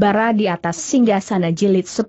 bara di atas singgah sana jilid 10.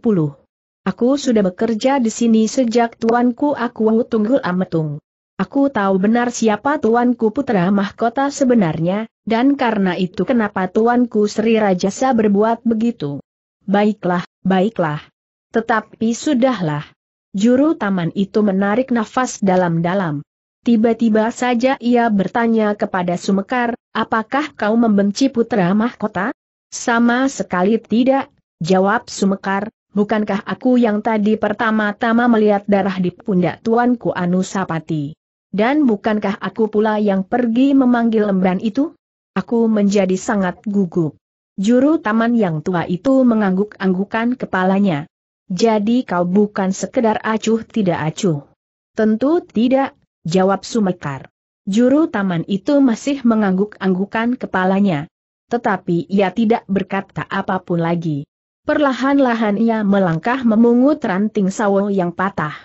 Aku sudah bekerja di sini sejak tuanku aku tunggul ametung. Aku tahu benar siapa tuanku putra mahkota sebenarnya, dan karena itu kenapa tuanku Sri Rajasa berbuat begitu. Baiklah, baiklah. Tetapi sudahlah. Juru taman itu menarik nafas dalam-dalam. Tiba-tiba saja ia bertanya kepada Sumekar, apakah kau membenci putra mahkota? Sama sekali tidak, jawab Sumekar, bukankah aku yang tadi pertama-tama melihat darah di pundak tuanku Anusapati? Dan bukankah aku pula yang pergi memanggil lembran itu? Aku menjadi sangat gugup. Juru taman yang tua itu mengangguk-anggukan kepalanya. Jadi kau bukan sekedar acuh tidak acuh. Tentu tidak, jawab Sumekar. Juru taman itu masih mengangguk-anggukan kepalanya tetapi ia tidak berkata apapun lagi. Perlahan-lahan ia melangkah memungut ranting sawo yang patah.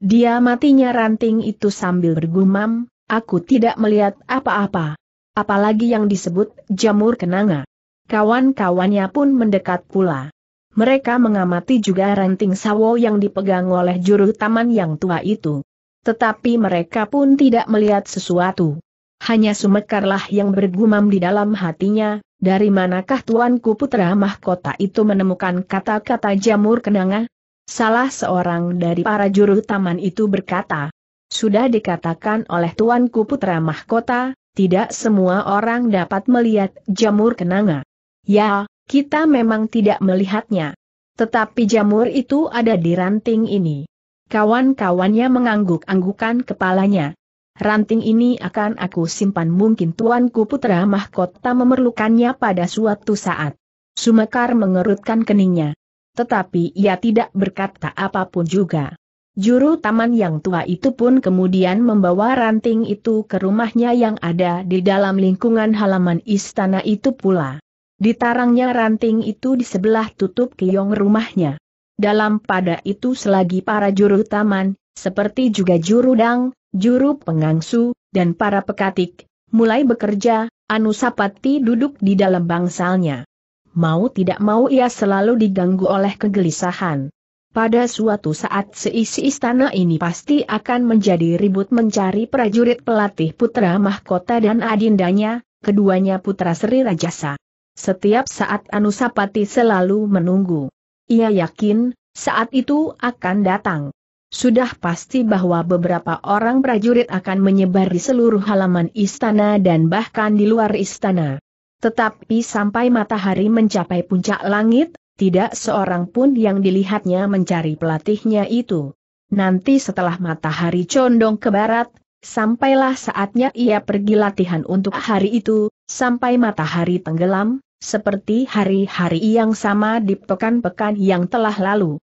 Dia matinya ranting itu sambil bergumam, aku tidak melihat apa-apa. Apalagi yang disebut jamur kenanga. Kawan-kawannya pun mendekat pula. Mereka mengamati juga ranting sawo yang dipegang oleh juru taman yang tua itu. Tetapi mereka pun tidak melihat sesuatu. Hanya Sumekarlah yang bergumam di dalam hatinya, dari manakah tuanku putra mahkota itu menemukan kata-kata jamur kenanga? Salah seorang dari para juru taman itu berkata, sudah dikatakan oleh tuanku putra mahkota, tidak semua orang dapat melihat jamur kenanga. Ya, kita memang tidak melihatnya. Tetapi jamur itu ada di ranting ini. Kawan-kawannya mengangguk-anggukan kepalanya ranting ini akan aku simpan mungkin tuanku putra mahkota memerlukannya pada suatu saat. Sumekar mengerutkan keningnya. Tetapi ia tidak berkata apapun juga. Juru taman yang tua itu pun kemudian membawa ranting itu ke rumahnya yang ada di dalam lingkungan halaman istana itu pula. Ditarangnya ranting itu di sebelah tutup kiong rumahnya. Dalam pada itu selagi para juru taman, seperti juga juru dang, juru pengangsu, dan para pekatik, mulai bekerja, Anusapati duduk di dalam bangsalnya. Mau tidak mau ia selalu diganggu oleh kegelisahan. Pada suatu saat seisi istana ini pasti akan menjadi ribut mencari prajurit pelatih putra mahkota dan adindanya, keduanya putra Sri Rajasa. Setiap saat Anusapati selalu menunggu. Ia yakin, saat itu akan datang. Sudah pasti bahwa beberapa orang prajurit akan menyebar di seluruh halaman istana dan bahkan di luar istana. Tetapi sampai matahari mencapai puncak langit, tidak seorang pun yang dilihatnya mencari pelatihnya itu. Nanti setelah matahari condong ke barat, sampailah saatnya ia pergi latihan untuk hari itu, sampai matahari tenggelam, seperti hari-hari yang sama di pekan-pekan yang telah lalu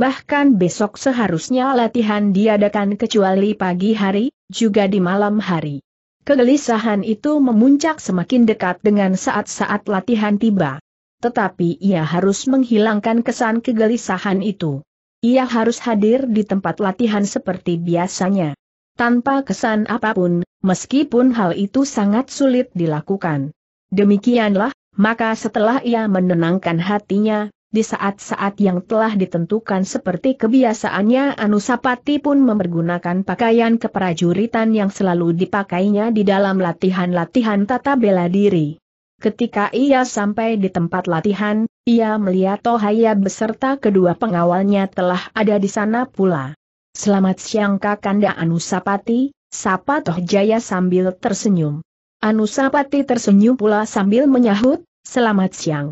bahkan besok seharusnya latihan diadakan kecuali pagi hari, juga di malam hari. Kegelisahan itu memuncak semakin dekat dengan saat-saat latihan tiba. Tetapi ia harus menghilangkan kesan kegelisahan itu. Ia harus hadir di tempat latihan seperti biasanya. Tanpa kesan apapun, meskipun hal itu sangat sulit dilakukan. Demikianlah, maka setelah ia menenangkan hatinya, di saat-saat yang telah ditentukan seperti kebiasaannya Anusapati pun mempergunakan pakaian keprajuritan yang selalu dipakainya di dalam latihan-latihan tata bela diri. Ketika ia sampai di tempat latihan, ia melihat Tohaya beserta kedua pengawalnya telah ada di sana pula. Selamat siang Kakanda Anusapati, sapa Toh Jaya sambil tersenyum. Anusapati tersenyum pula sambil menyahut, selamat siang.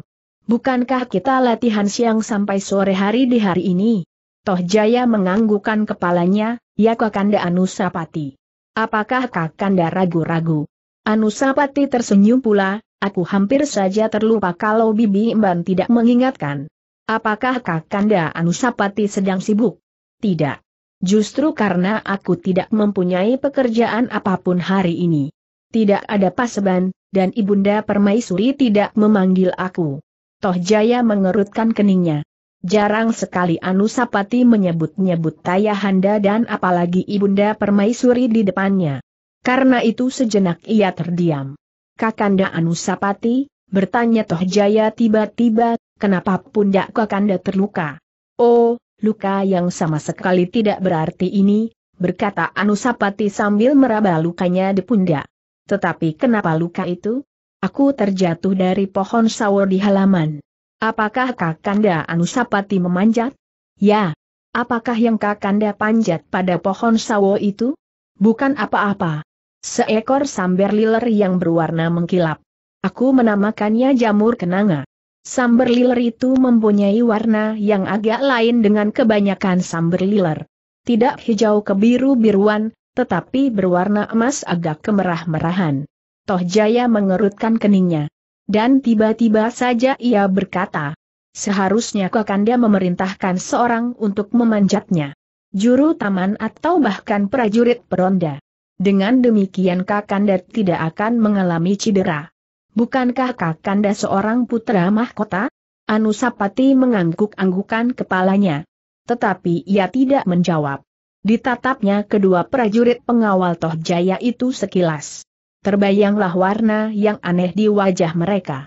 Bukankah kita latihan siang sampai sore hari di hari ini? Toh Jaya menganggukkan kepalanya, ya Kakanda Anusapati. Apakah Kakanda ragu-ragu? Anusapati tersenyum pula, aku hampir saja terlupa kalau Bibi Imban tidak mengingatkan. Apakah Kakanda Anusapati sedang sibuk? Tidak. Justru karena aku tidak mempunyai pekerjaan apapun hari ini. Tidak ada paseban, dan Ibunda Permaisuri tidak memanggil aku. Toh Jaya mengerutkan keningnya. Jarang sekali Anusapati menyebut-nyebut Tayahanda dan apalagi Ibunda Permaisuri di depannya. Karena itu sejenak ia terdiam. Kakanda Anusapati, bertanya Toh Jaya tiba-tiba, kenapa pundak Kakanda terluka? Oh, luka yang sama sekali tidak berarti ini, berkata Anusapati sambil meraba lukanya di pundak. Tetapi kenapa luka itu? Aku terjatuh dari pohon sawo di halaman. Apakah Kakanda Anusapati memanjat? Ya. Apakah yang Kakanda panjat pada pohon sawo itu? Bukan apa-apa. Seekor samber liler yang berwarna mengkilap. Aku menamakannya jamur kenanga. Samber liler itu mempunyai warna yang agak lain dengan kebanyakan samber liler. Tidak hijau kebiru-biruan, tetapi berwarna emas agak kemerah-merahan. Toh Jaya mengerutkan keningnya. Dan tiba-tiba saja ia berkata, seharusnya Kakanda memerintahkan seorang untuk memanjatnya. Juru taman atau bahkan prajurit peronda. Dengan demikian Kakanda tidak akan mengalami cedera. Bukankah Kakanda seorang putra mahkota? Anusapati mengangguk-anggukan kepalanya. Tetapi ia tidak menjawab. Ditatapnya kedua prajurit pengawal Toh Jaya itu sekilas terbayanglah warna yang aneh di wajah mereka.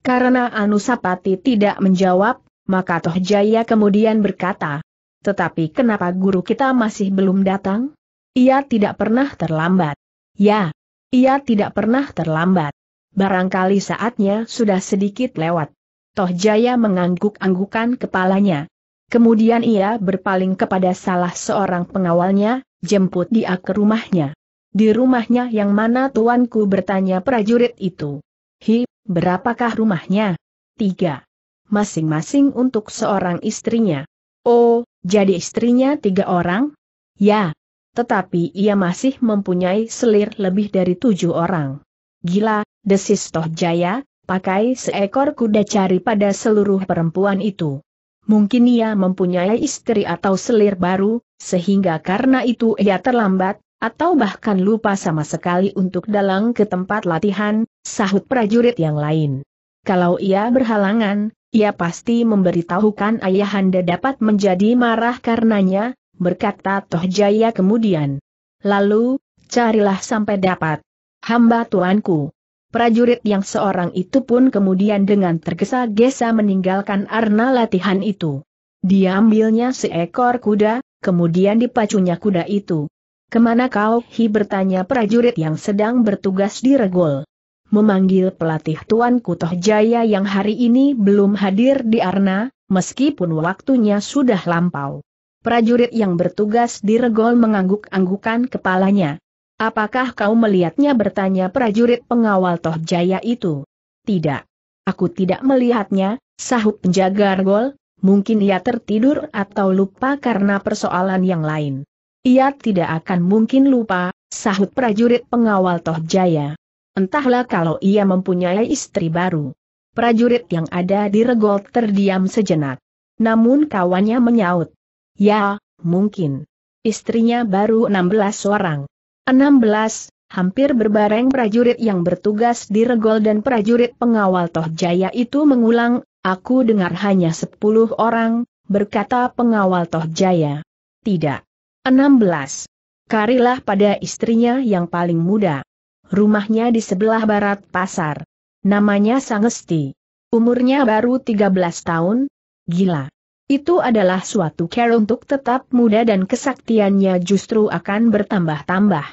Karena Anusapati tidak menjawab, maka Tohjaya kemudian berkata, Tetapi kenapa guru kita masih belum datang? Ia tidak pernah terlambat. Ya, ia tidak pernah terlambat. Barangkali saatnya sudah sedikit lewat. Tohjaya mengangguk-anggukan kepalanya. Kemudian ia berpaling kepada salah seorang pengawalnya, jemput dia ke rumahnya. Di rumahnya yang mana tuanku bertanya prajurit itu. Hi, berapakah rumahnya? Tiga. Masing-masing untuk seorang istrinya. Oh, jadi istrinya tiga orang? Ya. Tetapi ia masih mempunyai selir lebih dari tujuh orang. Gila, desis Toh Jaya, pakai seekor kuda cari pada seluruh perempuan itu. Mungkin ia mempunyai istri atau selir baru, sehingga karena itu ia terlambat, atau bahkan lupa sama sekali untuk dalang ke tempat latihan, sahut prajurit yang lain. Kalau ia berhalangan, ia pasti memberitahukan ayahanda dapat menjadi marah karenanya, berkata Toh Jaya kemudian. Lalu, carilah sampai dapat. Hamba tuanku. Prajurit yang seorang itu pun kemudian dengan tergesa-gesa meninggalkan arna latihan itu. Diambilnya seekor kuda, kemudian dipacunya kuda itu. Kemana kau? Hi bertanya prajurit yang sedang bertugas di Regol. Memanggil pelatih Tuan Kutoh Jaya yang hari ini belum hadir di Arna, meskipun waktunya sudah lampau. Prajurit yang bertugas di Regol mengangguk-anggukan kepalanya. Apakah kau melihatnya bertanya prajurit pengawal Toh Jaya itu? Tidak. Aku tidak melihatnya, sahut penjaga Regol, mungkin ia tertidur atau lupa karena persoalan yang lain. Ia tidak akan mungkin lupa, sahut prajurit pengawal Toh Jaya. Entahlah kalau ia mempunyai istri baru. Prajurit yang ada di regol terdiam sejenak. Namun kawannya menyaut. Ya, mungkin. Istrinya baru 16 orang. 16, hampir berbareng prajurit yang bertugas di regol dan prajurit pengawal Toh Jaya itu mengulang, aku dengar hanya 10 orang, berkata pengawal Toh Jaya. Tidak. 16. Karilah pada istrinya yang paling muda. Rumahnya di sebelah barat pasar. Namanya Sangesti. Umurnya baru 13 tahun. Gila. Itu adalah suatu care untuk tetap muda dan kesaktiannya justru akan bertambah-tambah.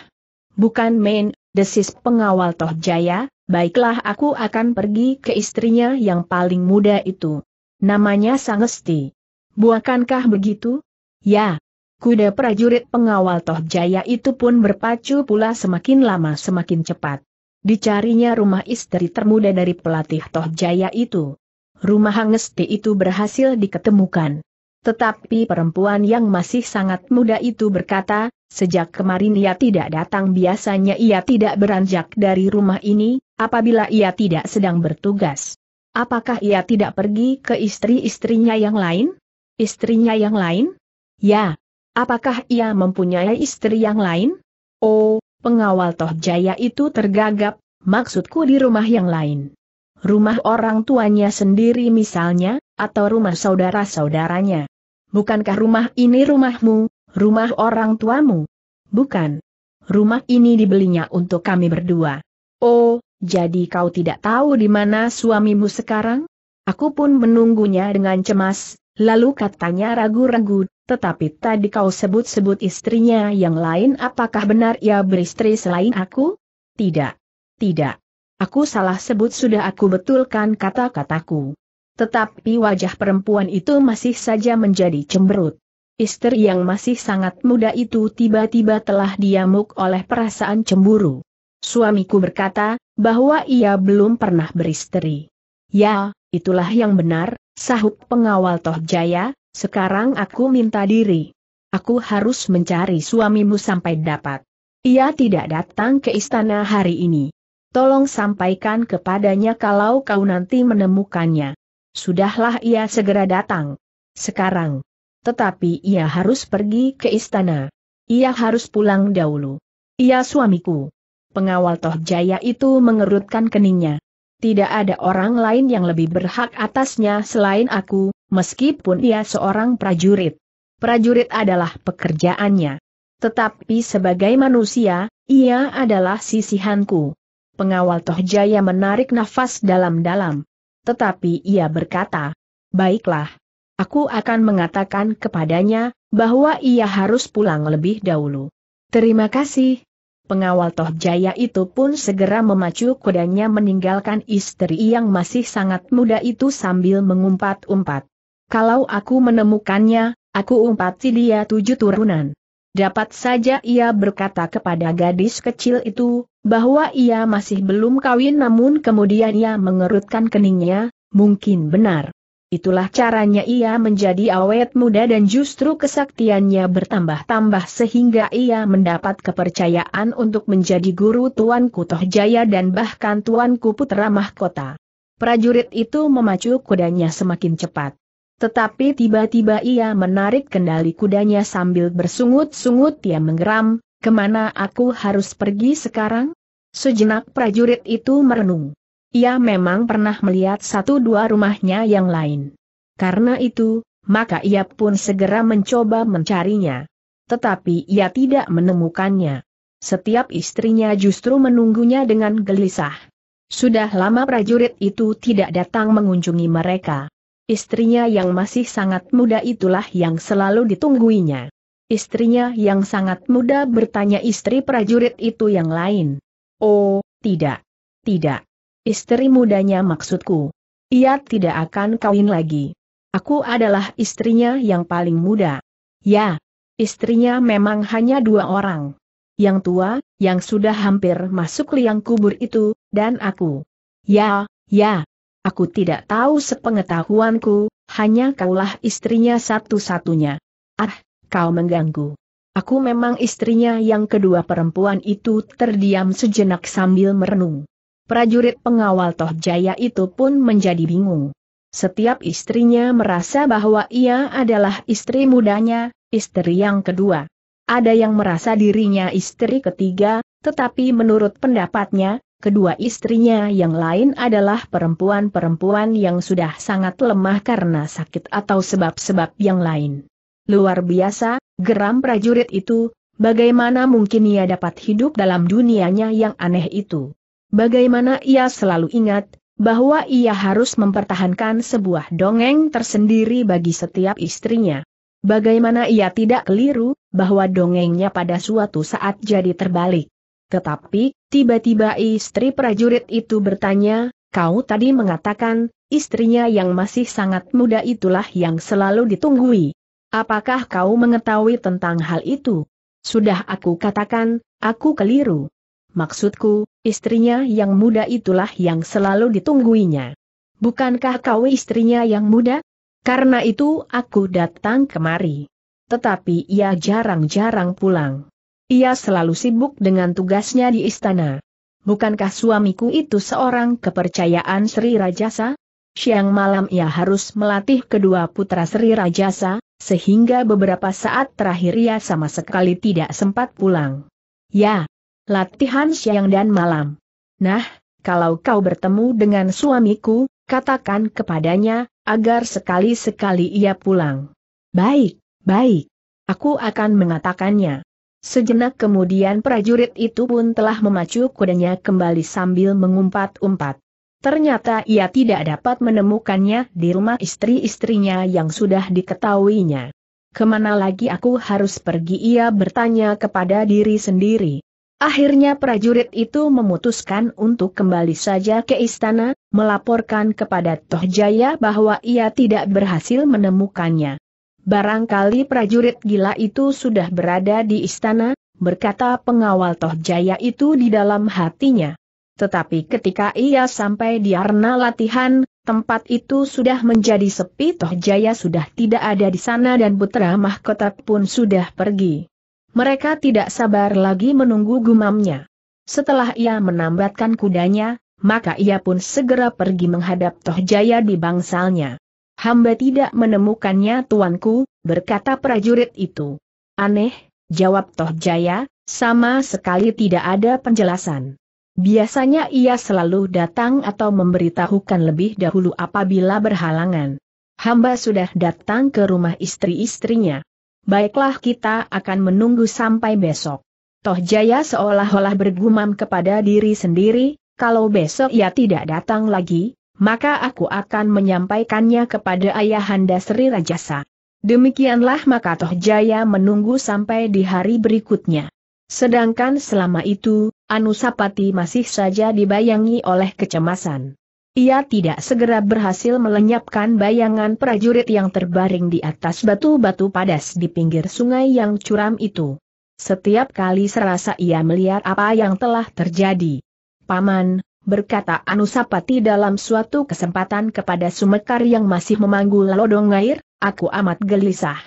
Bukan main, desis pengawal Toh Jaya, baiklah aku akan pergi ke istrinya yang paling muda itu. Namanya Sangesti. Buakankah begitu? Ya, kuda prajurit pengawal Toh Jaya itu pun berpacu pula semakin lama semakin cepat. Dicarinya rumah istri termuda dari pelatih Toh Jaya itu. Rumah Hangesti itu berhasil diketemukan. Tetapi perempuan yang masih sangat muda itu berkata, sejak kemarin ia tidak datang biasanya ia tidak beranjak dari rumah ini, apabila ia tidak sedang bertugas. Apakah ia tidak pergi ke istri-istrinya yang lain? Istrinya yang lain? Ya, Apakah ia mempunyai istri yang lain? Oh, pengawal Toh Jaya itu tergagap, maksudku di rumah yang lain. Rumah orang tuanya sendiri misalnya, atau rumah saudara-saudaranya. Bukankah rumah ini rumahmu, rumah orang tuamu? Bukan. Rumah ini dibelinya untuk kami berdua. Oh, jadi kau tidak tahu di mana suamimu sekarang? Aku pun menunggunya dengan cemas, lalu katanya ragu-ragu, tetapi tadi kau sebut-sebut istrinya yang lain apakah benar ia beristri selain aku? Tidak. Tidak. Aku salah sebut sudah aku betulkan kata-kataku. Tetapi wajah perempuan itu masih saja menjadi cemberut. Istri yang masih sangat muda itu tiba-tiba telah diamuk oleh perasaan cemburu. Suamiku berkata, bahwa ia belum pernah beristri. Ya, itulah yang benar, sahut pengawal Toh Jaya, sekarang aku minta diri. Aku harus mencari suamimu sampai dapat. Ia tidak datang ke istana hari ini. Tolong sampaikan kepadanya kalau kau nanti menemukannya. Sudahlah ia segera datang. Sekarang. Tetapi ia harus pergi ke istana. Ia harus pulang dahulu. Ia suamiku. Pengawal Toh Jaya itu mengerutkan keningnya. Tidak ada orang lain yang lebih berhak atasnya selain aku, meskipun ia seorang prajurit. Prajurit adalah pekerjaannya. Tetapi sebagai manusia, ia adalah sisihanku. Pengawal Tohjaya menarik nafas dalam-dalam. Tetapi ia berkata, Baiklah, aku akan mengatakan kepadanya, bahwa ia harus pulang lebih dahulu. Terima kasih. Pengawal Tohjaya itu pun segera memacu kudanya meninggalkan istri yang masih sangat muda itu sambil mengumpat-umpat. Kalau aku menemukannya, aku umpati dia tujuh turunan. Dapat saja ia berkata kepada gadis kecil itu, bahwa ia masih belum kawin namun kemudian ia mengerutkan keningnya, mungkin benar. Itulah caranya ia menjadi awet muda dan justru kesaktiannya bertambah-tambah sehingga ia mendapat kepercayaan untuk menjadi guru Tuanku Tohjaya dan bahkan Tuanku Putra Mahkota. Prajurit itu memacu kudanya semakin cepat. Tetapi tiba-tiba ia menarik kendali kudanya sambil bersungut-sungut ia menggeram, kemana aku harus pergi sekarang? Sejenak prajurit itu merenung. Ia memang pernah melihat satu dua rumahnya yang lain. Karena itu, maka ia pun segera mencoba mencarinya. Tetapi ia tidak menemukannya. Setiap istrinya justru menunggunya dengan gelisah. Sudah lama prajurit itu tidak datang mengunjungi mereka. Istrinya yang masih sangat muda itulah yang selalu ditungguinya. Istrinya yang sangat muda bertanya istri prajurit itu yang lain. Oh, tidak. Tidak. Istri mudanya maksudku. Ia tidak akan kawin lagi. Aku adalah istrinya yang paling muda. Ya, istrinya memang hanya dua orang. Yang tua, yang sudah hampir masuk liang kubur itu, dan aku. Ya, ya, Aku tidak tahu sepengetahuanku, hanya kaulah istrinya satu-satunya. Ah, kau mengganggu. Aku memang istrinya yang kedua perempuan itu terdiam sejenak sambil merenung. Prajurit pengawal Toh Jaya itu pun menjadi bingung. Setiap istrinya merasa bahwa ia adalah istri mudanya, istri yang kedua. Ada yang merasa dirinya istri ketiga, tetapi menurut pendapatnya, kedua istrinya yang lain adalah perempuan-perempuan yang sudah sangat lemah karena sakit atau sebab-sebab yang lain. Luar biasa, geram prajurit itu, bagaimana mungkin ia dapat hidup dalam dunianya yang aneh itu. Bagaimana ia selalu ingat, bahwa ia harus mempertahankan sebuah dongeng tersendiri bagi setiap istrinya. Bagaimana ia tidak keliru, bahwa dongengnya pada suatu saat jadi terbalik. Tetapi, tiba-tiba istri prajurit itu bertanya, kau tadi mengatakan, istrinya yang masih sangat muda itulah yang selalu ditunggui. Apakah kau mengetahui tentang hal itu? Sudah aku katakan, aku keliru. Maksudku, istrinya yang muda itulah yang selalu ditungguinya. Bukankah kau istrinya yang muda? Karena itu aku datang kemari. Tetapi ia jarang-jarang pulang. Ia selalu sibuk dengan tugasnya di istana. Bukankah suamiku itu seorang kepercayaan Sri Rajasa? Siang malam ia harus melatih kedua putra Sri Rajasa, sehingga beberapa saat terakhir ia sama sekali tidak sempat pulang. Ya, latihan siang dan malam. Nah, kalau kau bertemu dengan suamiku, katakan kepadanya, agar sekali-sekali ia pulang. Baik, baik. Aku akan mengatakannya. Sejenak kemudian prajurit itu pun telah memacu kudanya kembali sambil mengumpat-umpat. Ternyata ia tidak dapat menemukannya di rumah istri-istrinya yang sudah diketahuinya. Kemana lagi aku harus pergi ia bertanya kepada diri sendiri. Akhirnya prajurit itu memutuskan untuk kembali saja ke istana, melaporkan kepada Tohjaya bahwa ia tidak berhasil menemukannya. Barangkali prajurit gila itu sudah berada di istana, berkata pengawal Toh Jaya itu di dalam hatinya. Tetapi ketika ia sampai di arena latihan, tempat itu sudah menjadi sepi Toh Jaya sudah tidak ada di sana dan Putra Mahkota pun sudah pergi. Mereka tidak sabar lagi menunggu gumamnya. Setelah ia menambatkan kudanya, maka ia pun segera pergi menghadap Toh Jaya di bangsalnya. Hamba tidak menemukannya tuanku, berkata prajurit itu. Aneh, jawab Toh Jaya, sama sekali tidak ada penjelasan. Biasanya ia selalu datang atau memberitahukan lebih dahulu apabila berhalangan. Hamba sudah datang ke rumah istri-istrinya. Baiklah kita akan menunggu sampai besok. Toh Jaya seolah-olah bergumam kepada diri sendiri, kalau besok ia tidak datang lagi, maka aku akan menyampaikannya kepada Ayahanda Sri Rajasa. Demikianlah maka Tohjaya menunggu sampai di hari berikutnya. Sedangkan selama itu, Anusapati masih saja dibayangi oleh kecemasan. Ia tidak segera berhasil melenyapkan bayangan prajurit yang terbaring di atas batu-batu padas di pinggir sungai yang curam itu. Setiap kali serasa ia melihat apa yang telah terjadi. Paman, berkata Anusapati dalam suatu kesempatan kepada Sumekar yang masih memanggul lodong air, aku amat gelisah.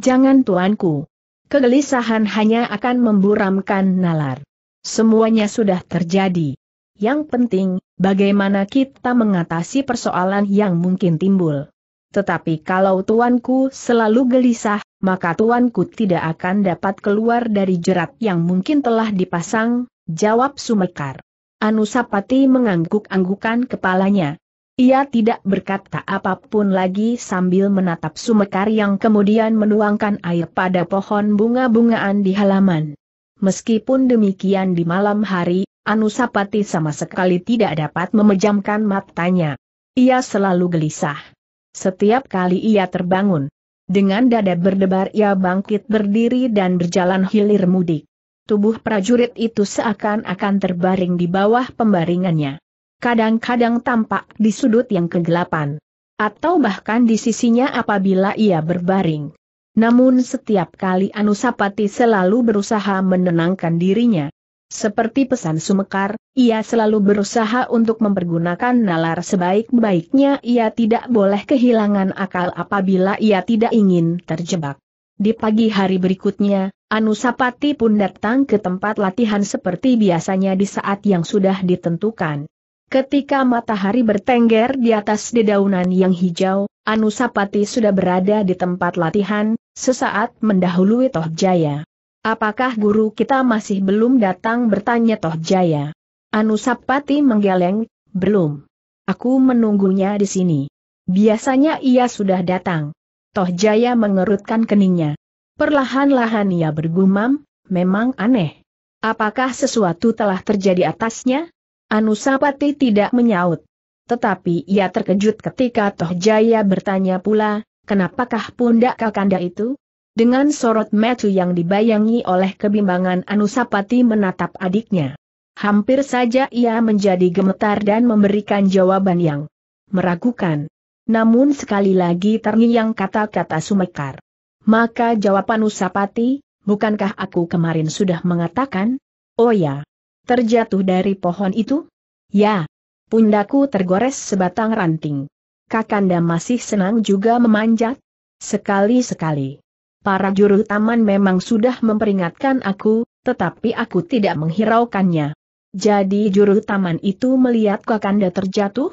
Jangan tuanku. Kegelisahan hanya akan memburamkan nalar. Semuanya sudah terjadi. Yang penting, bagaimana kita mengatasi persoalan yang mungkin timbul. Tetapi kalau tuanku selalu gelisah, maka tuanku tidak akan dapat keluar dari jerat yang mungkin telah dipasang, jawab Sumekar. Anusapati mengangguk-anggukan kepalanya. Ia tidak berkata apapun lagi sambil menatap Sumekar yang kemudian menuangkan air pada pohon bunga-bungaan di halaman. Meskipun demikian di malam hari, Anusapati sama sekali tidak dapat memejamkan matanya. Ia selalu gelisah. Setiap kali ia terbangun, dengan dada berdebar ia bangkit berdiri dan berjalan hilir mudik tubuh prajurit itu seakan-akan terbaring di bawah pembaringannya. Kadang-kadang tampak di sudut yang kegelapan. Atau bahkan di sisinya apabila ia berbaring. Namun setiap kali Anusapati selalu berusaha menenangkan dirinya. Seperti pesan Sumekar, ia selalu berusaha untuk mempergunakan nalar sebaik-baiknya ia tidak boleh kehilangan akal apabila ia tidak ingin terjebak. Di pagi hari berikutnya, Anusapati pun datang ke tempat latihan seperti biasanya di saat yang sudah ditentukan. Ketika matahari bertengger di atas dedaunan yang hijau, Anusapati sudah berada di tempat latihan, sesaat mendahului Tohjaya. Apakah guru kita masih belum datang bertanya Tohjaya. Jaya? Anusapati menggeleng, belum. Aku menunggunya di sini. Biasanya ia sudah datang. Toh Jaya mengerutkan keningnya. Perlahan-lahan ia bergumam, memang aneh. Apakah sesuatu telah terjadi atasnya? Anusapati tidak menyaut. Tetapi ia terkejut ketika Toh Jaya bertanya pula, kenapakah pundak Kakanda itu? Dengan sorot metu yang dibayangi oleh kebimbangan Anusapati menatap adiknya. Hampir saja ia menjadi gemetar dan memberikan jawaban yang meragukan. Namun sekali lagi terngiang kata-kata Sumekar. Maka jawaban Usapati, bukankah aku kemarin sudah mengatakan? Oh ya. Terjatuh dari pohon itu? Ya. Pundaku tergores sebatang ranting. Kakanda masih senang juga memanjat? Sekali-sekali. Para juru taman memang sudah memperingatkan aku, tetapi aku tidak menghiraukannya. Jadi juru taman itu melihat Kakanda terjatuh?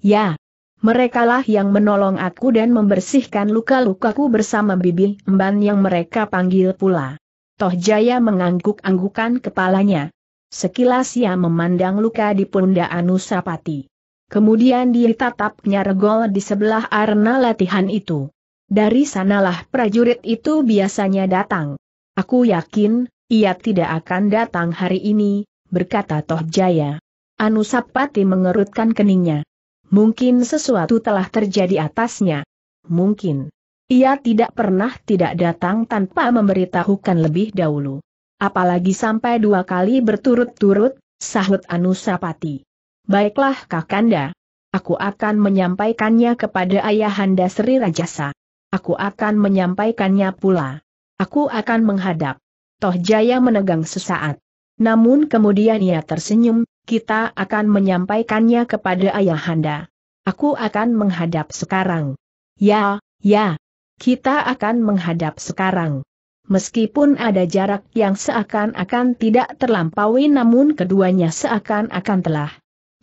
Ya, Merekalah yang menolong aku dan membersihkan luka-lukaku bersama bibi emban yang mereka panggil pula. Toh Jaya mengangguk-anggukan kepalanya. Sekilas ia memandang luka di pundak Anusapati. Kemudian dia tatapnya regol di sebelah arena latihan itu. Dari sanalah prajurit itu biasanya datang. Aku yakin, ia tidak akan datang hari ini, berkata Toh Jaya. Anusapati mengerutkan keningnya. Mungkin sesuatu telah terjadi atasnya. Mungkin. Ia tidak pernah tidak datang tanpa memberitahukan lebih dahulu. Apalagi sampai dua kali berturut-turut, sahut Anusapati. Baiklah Kakanda. Aku akan menyampaikannya kepada Ayahanda Sri Rajasa. Aku akan menyampaikannya pula. Aku akan menghadap. Toh Jaya menegang sesaat. Namun kemudian ia tersenyum, kita akan menyampaikannya kepada Ayahanda. Aku akan menghadap sekarang. Ya, ya. Kita akan menghadap sekarang. Meskipun ada jarak yang seakan-akan tidak terlampaui namun keduanya seakan-akan telah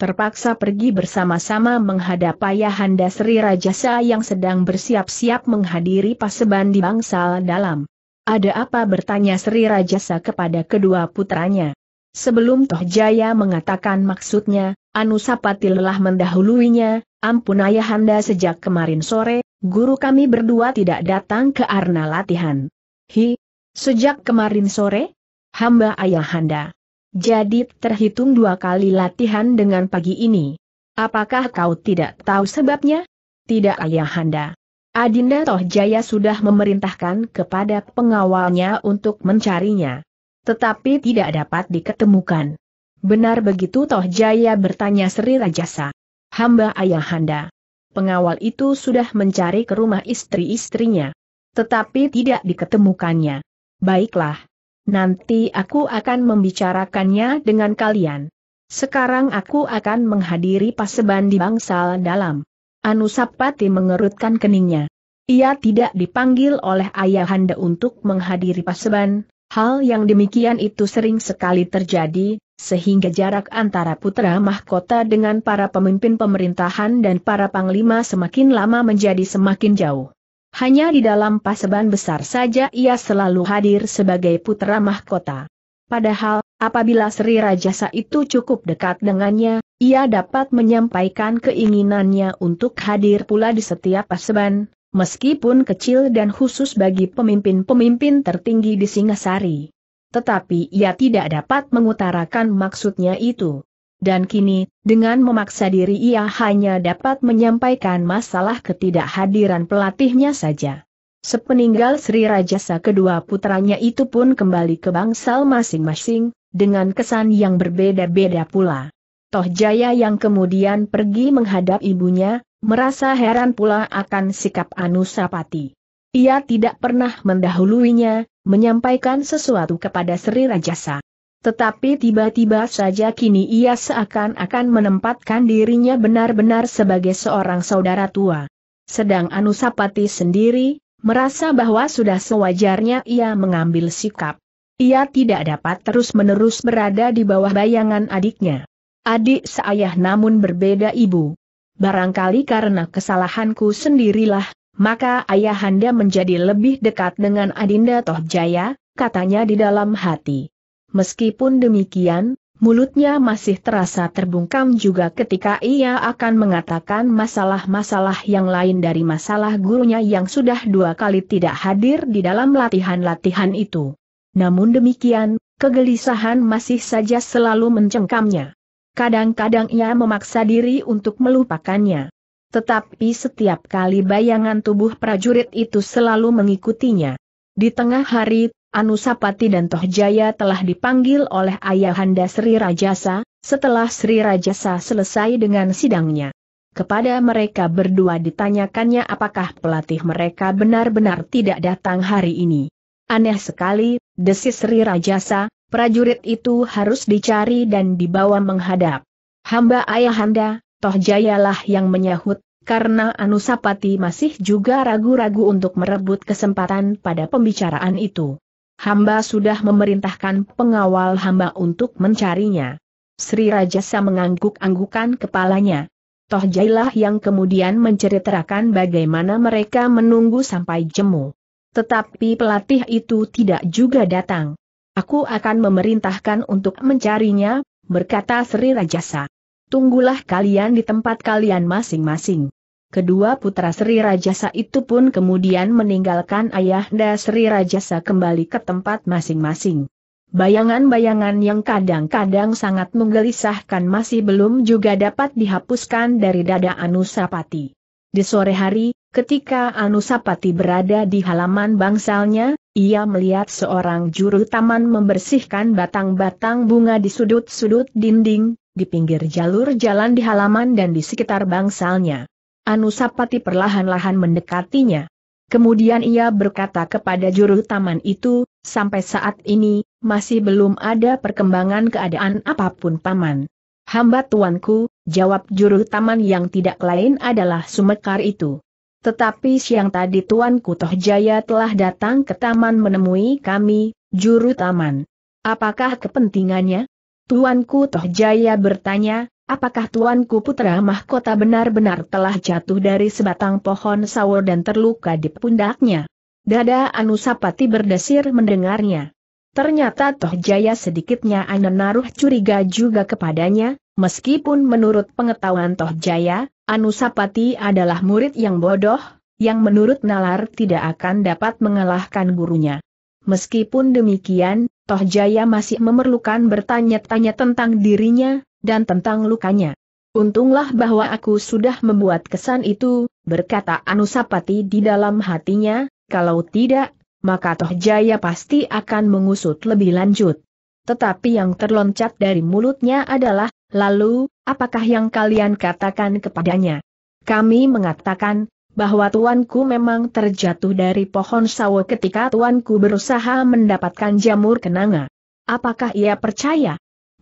terpaksa pergi bersama-sama menghadap Ayahanda Sri Rajasa yang sedang bersiap-siap menghadiri paseban di bangsal dalam. Ada apa bertanya Sri Rajasa kepada kedua putranya. Sebelum Toh Jaya mengatakan maksudnya, Anusapati lelah mendahuluinya, ampun ayahanda sejak kemarin sore, guru kami berdua tidak datang ke arena latihan. Hi, sejak kemarin sore? Hamba ayahanda. Jadi terhitung dua kali latihan dengan pagi ini. Apakah kau tidak tahu sebabnya? Tidak ayahanda. Adinda Toh Jaya sudah memerintahkan kepada pengawalnya untuk mencarinya tetapi tidak dapat diketemukan. Benar begitu Toh Jaya bertanya Sri Rajasa. Hamba ayahanda. Pengawal itu sudah mencari ke rumah istri-istrinya. Tetapi tidak diketemukannya. Baiklah. Nanti aku akan membicarakannya dengan kalian. Sekarang aku akan menghadiri paseban di bangsal dalam. Anusapati mengerutkan keningnya. Ia tidak dipanggil oleh ayahanda untuk menghadiri paseban, Hal yang demikian itu sering sekali terjadi, sehingga jarak antara putra mahkota dengan para pemimpin pemerintahan dan para panglima semakin lama menjadi semakin jauh. Hanya di dalam paseban besar saja ia selalu hadir sebagai putra mahkota. Padahal, apabila Sri Rajasa itu cukup dekat dengannya, ia dapat menyampaikan keinginannya untuk hadir pula di setiap paseban, meskipun kecil dan khusus bagi pemimpin-pemimpin tertinggi di Singasari. Tetapi ia tidak dapat mengutarakan maksudnya itu. Dan kini, dengan memaksa diri ia hanya dapat menyampaikan masalah ketidakhadiran pelatihnya saja. Sepeninggal Sri Rajasa kedua putranya itu pun kembali ke bangsal masing-masing, dengan kesan yang berbeda-beda pula. Toh Jaya yang kemudian pergi menghadap ibunya, Merasa heran pula akan sikap Anusapati. Ia tidak pernah mendahuluinya, menyampaikan sesuatu kepada Sri Rajasa. Tetapi tiba-tiba saja kini ia seakan-akan menempatkan dirinya benar-benar sebagai seorang saudara tua. Sedang Anusapati sendiri, merasa bahwa sudah sewajarnya ia mengambil sikap. Ia tidak dapat terus-menerus berada di bawah bayangan adiknya. Adik seayah namun berbeda ibu barangkali karena kesalahanku sendirilah, maka ayahanda menjadi lebih dekat dengan Adinda Tohjaya, katanya di dalam hati. Meskipun demikian, mulutnya masih terasa terbungkam juga ketika ia akan mengatakan masalah-masalah yang lain dari masalah gurunya yang sudah dua kali tidak hadir di dalam latihan-latihan itu. Namun demikian, kegelisahan masih saja selalu mencengkamnya. Kadang-kadang ia memaksa diri untuk melupakannya. Tetapi setiap kali bayangan tubuh prajurit itu selalu mengikutinya. Di tengah hari, Anusapati dan Tohjaya telah dipanggil oleh ayahanda Sri Rajasa, setelah Sri Rajasa selesai dengan sidangnya. Kepada mereka berdua ditanyakannya apakah pelatih mereka benar-benar tidak datang hari ini. Aneh sekali, desis Sri Rajasa, prajurit itu harus dicari dan dibawa menghadap. Hamba ayahanda, toh jayalah yang menyahut, karena Anusapati masih juga ragu-ragu untuk merebut kesempatan pada pembicaraan itu. Hamba sudah memerintahkan pengawal hamba untuk mencarinya. Sri Rajasa mengangguk-anggukan kepalanya. Toh Jailah yang kemudian menceritakan bagaimana mereka menunggu sampai jemu. Tetapi pelatih itu tidak juga datang. Aku akan memerintahkan untuk mencarinya, berkata Sri Rajasa. Tunggulah kalian di tempat kalian masing-masing. Kedua putra Sri Rajasa itu pun kemudian meninggalkan ayahnya Sri Rajasa kembali ke tempat masing-masing. Bayangan-bayangan yang kadang-kadang sangat menggelisahkan masih belum juga dapat dihapuskan dari dada Anusapati. Di sore hari, Ketika Anusapati berada di halaman bangsalnya, ia melihat seorang juru taman membersihkan batang-batang bunga di sudut-sudut dinding, di pinggir jalur jalan di halaman dan di sekitar bangsalnya. Anusapati perlahan-lahan mendekatinya. Kemudian ia berkata kepada juru taman itu, sampai saat ini, masih belum ada perkembangan keadaan apapun paman. Hamba tuanku, jawab juru taman yang tidak lain adalah sumekar itu. Tetapi siang tadi tuan Kutoh Jaya telah datang ke taman menemui kami, juru taman. Apakah kepentingannya? Tuan Kutoh Jaya bertanya, apakah Tuanku Putra Mahkota benar-benar telah jatuh dari sebatang pohon sawo dan terluka di pundaknya? Dada Anusapati berdesir mendengarnya. Ternyata Toh Jaya sedikitnya Ana naruh curiga juga kepadanya, meskipun menurut pengetahuan Toh Jaya, Anusapati adalah murid yang bodoh, yang menurut nalar tidak akan dapat mengalahkan gurunya. Meskipun demikian, Toh Jaya masih memerlukan bertanya-tanya tentang dirinya, dan tentang lukanya. Untunglah bahwa aku sudah membuat kesan itu, berkata Anusapati di dalam hatinya, kalau tidak, maka Toh Jaya pasti akan mengusut lebih lanjut. Tetapi yang terloncat dari mulutnya adalah, Lalu, apakah yang kalian katakan kepadanya? Kami mengatakan, bahwa tuanku memang terjatuh dari pohon sawo ketika tuanku berusaha mendapatkan jamur kenanga. Apakah ia percaya?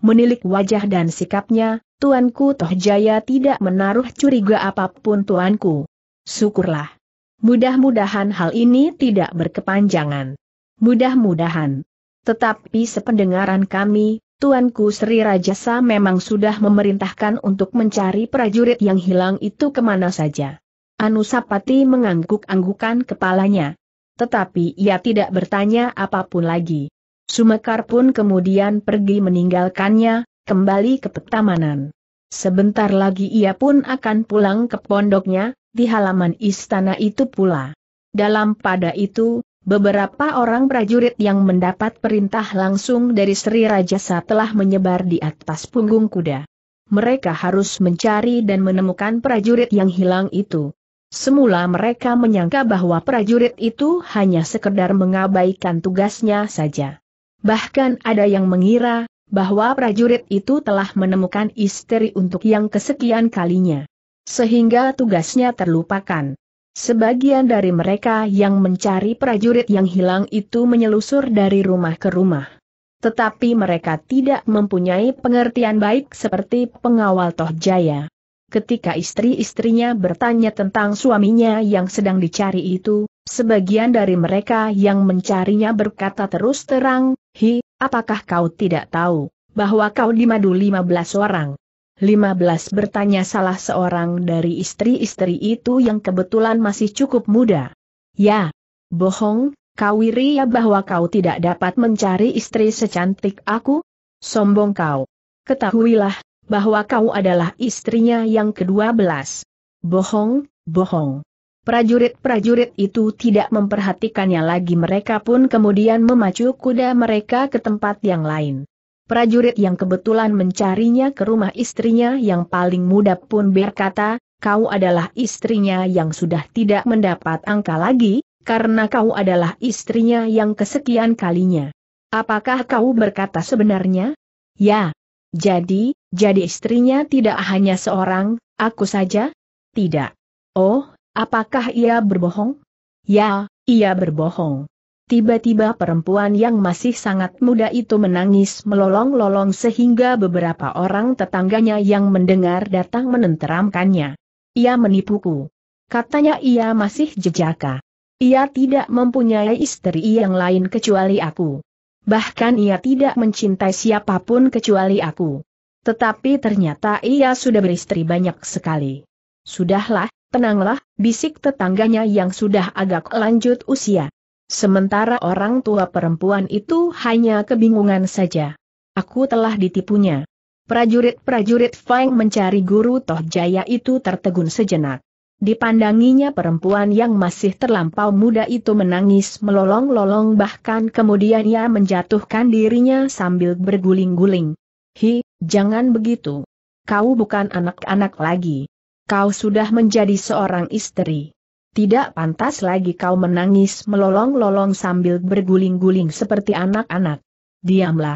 Menilik wajah dan sikapnya, tuanku Toh Jaya tidak menaruh curiga apapun tuanku. Syukurlah. Mudah-mudahan hal ini tidak berkepanjangan. Mudah-mudahan. Tetapi sependengaran kami, Tuanku Sri Rajasa memang sudah memerintahkan untuk mencari prajurit yang hilang itu kemana saja. Anusapati mengangguk-anggukan kepalanya. Tetapi ia tidak bertanya apapun lagi. Sumekar pun kemudian pergi meninggalkannya, kembali ke petamanan. Sebentar lagi ia pun akan pulang ke pondoknya, di halaman istana itu pula. Dalam pada itu, Beberapa orang prajurit yang mendapat perintah langsung dari Sri Rajasa telah menyebar di atas punggung kuda. Mereka harus mencari dan menemukan prajurit yang hilang itu. Semula mereka menyangka bahwa prajurit itu hanya sekedar mengabaikan tugasnya saja. Bahkan ada yang mengira, bahwa prajurit itu telah menemukan istri untuk yang kesekian kalinya. Sehingga tugasnya terlupakan. Sebagian dari mereka yang mencari prajurit yang hilang itu menyelusur dari rumah ke rumah. Tetapi mereka tidak mempunyai pengertian baik seperti pengawal Toh Jaya. Ketika istri-istrinya bertanya tentang suaminya yang sedang dicari itu, sebagian dari mereka yang mencarinya berkata terus terang, Hi, apakah kau tidak tahu bahwa kau dimadu 15 orang? 15 bertanya salah seorang dari istri-istri itu yang kebetulan masih cukup muda. Ya, bohong, kawiri ya bahwa kau tidak dapat mencari istri secantik aku? Sombong kau. Ketahuilah, bahwa kau adalah istrinya yang kedua belas. Bohong, bohong. Prajurit-prajurit itu tidak memperhatikannya lagi mereka pun kemudian memacu kuda mereka ke tempat yang lain. Prajurit yang kebetulan mencarinya ke rumah istrinya yang paling muda pun berkata, kau adalah istrinya yang sudah tidak mendapat angka lagi, karena kau adalah istrinya yang kesekian kalinya. Apakah kau berkata sebenarnya? Ya. Jadi, jadi istrinya tidak hanya seorang, aku saja? Tidak. Oh, apakah ia berbohong? Ya, ia berbohong. Tiba-tiba perempuan yang masih sangat muda itu menangis melolong-lolong sehingga beberapa orang tetangganya yang mendengar datang menenteramkannya. Ia menipuku. Katanya ia masih jejaka. Ia tidak mempunyai istri yang lain kecuali aku. Bahkan ia tidak mencintai siapapun kecuali aku. Tetapi ternyata ia sudah beristri banyak sekali. Sudahlah, tenanglah, bisik tetangganya yang sudah agak lanjut usia. Sementara orang tua perempuan itu hanya kebingungan saja. Aku telah ditipunya. Prajurit-prajurit Feng mencari guru Toh Jaya itu tertegun sejenak. Dipandanginya perempuan yang masih terlampau muda itu menangis melolong-lolong bahkan kemudian ia menjatuhkan dirinya sambil berguling-guling. Hi, jangan begitu. Kau bukan anak-anak lagi. Kau sudah menjadi seorang istri. Tidak pantas lagi kau menangis melolong-lolong sambil berguling-guling seperti anak-anak. Diamlah.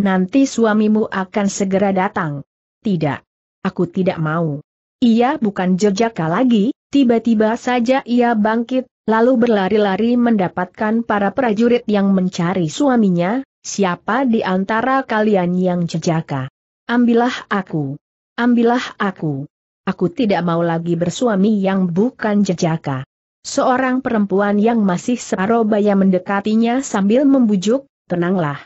Nanti suamimu akan segera datang. Tidak. Aku tidak mau. Ia bukan jejaka lagi, tiba-tiba saja ia bangkit, lalu berlari-lari mendapatkan para prajurit yang mencari suaminya, siapa di antara kalian yang jejaka. Ambillah aku. Ambillah aku. Aku tidak mau lagi bersuami yang bukan jejaka. Seorang perempuan yang masih baya mendekatinya sambil membujuk, tenanglah.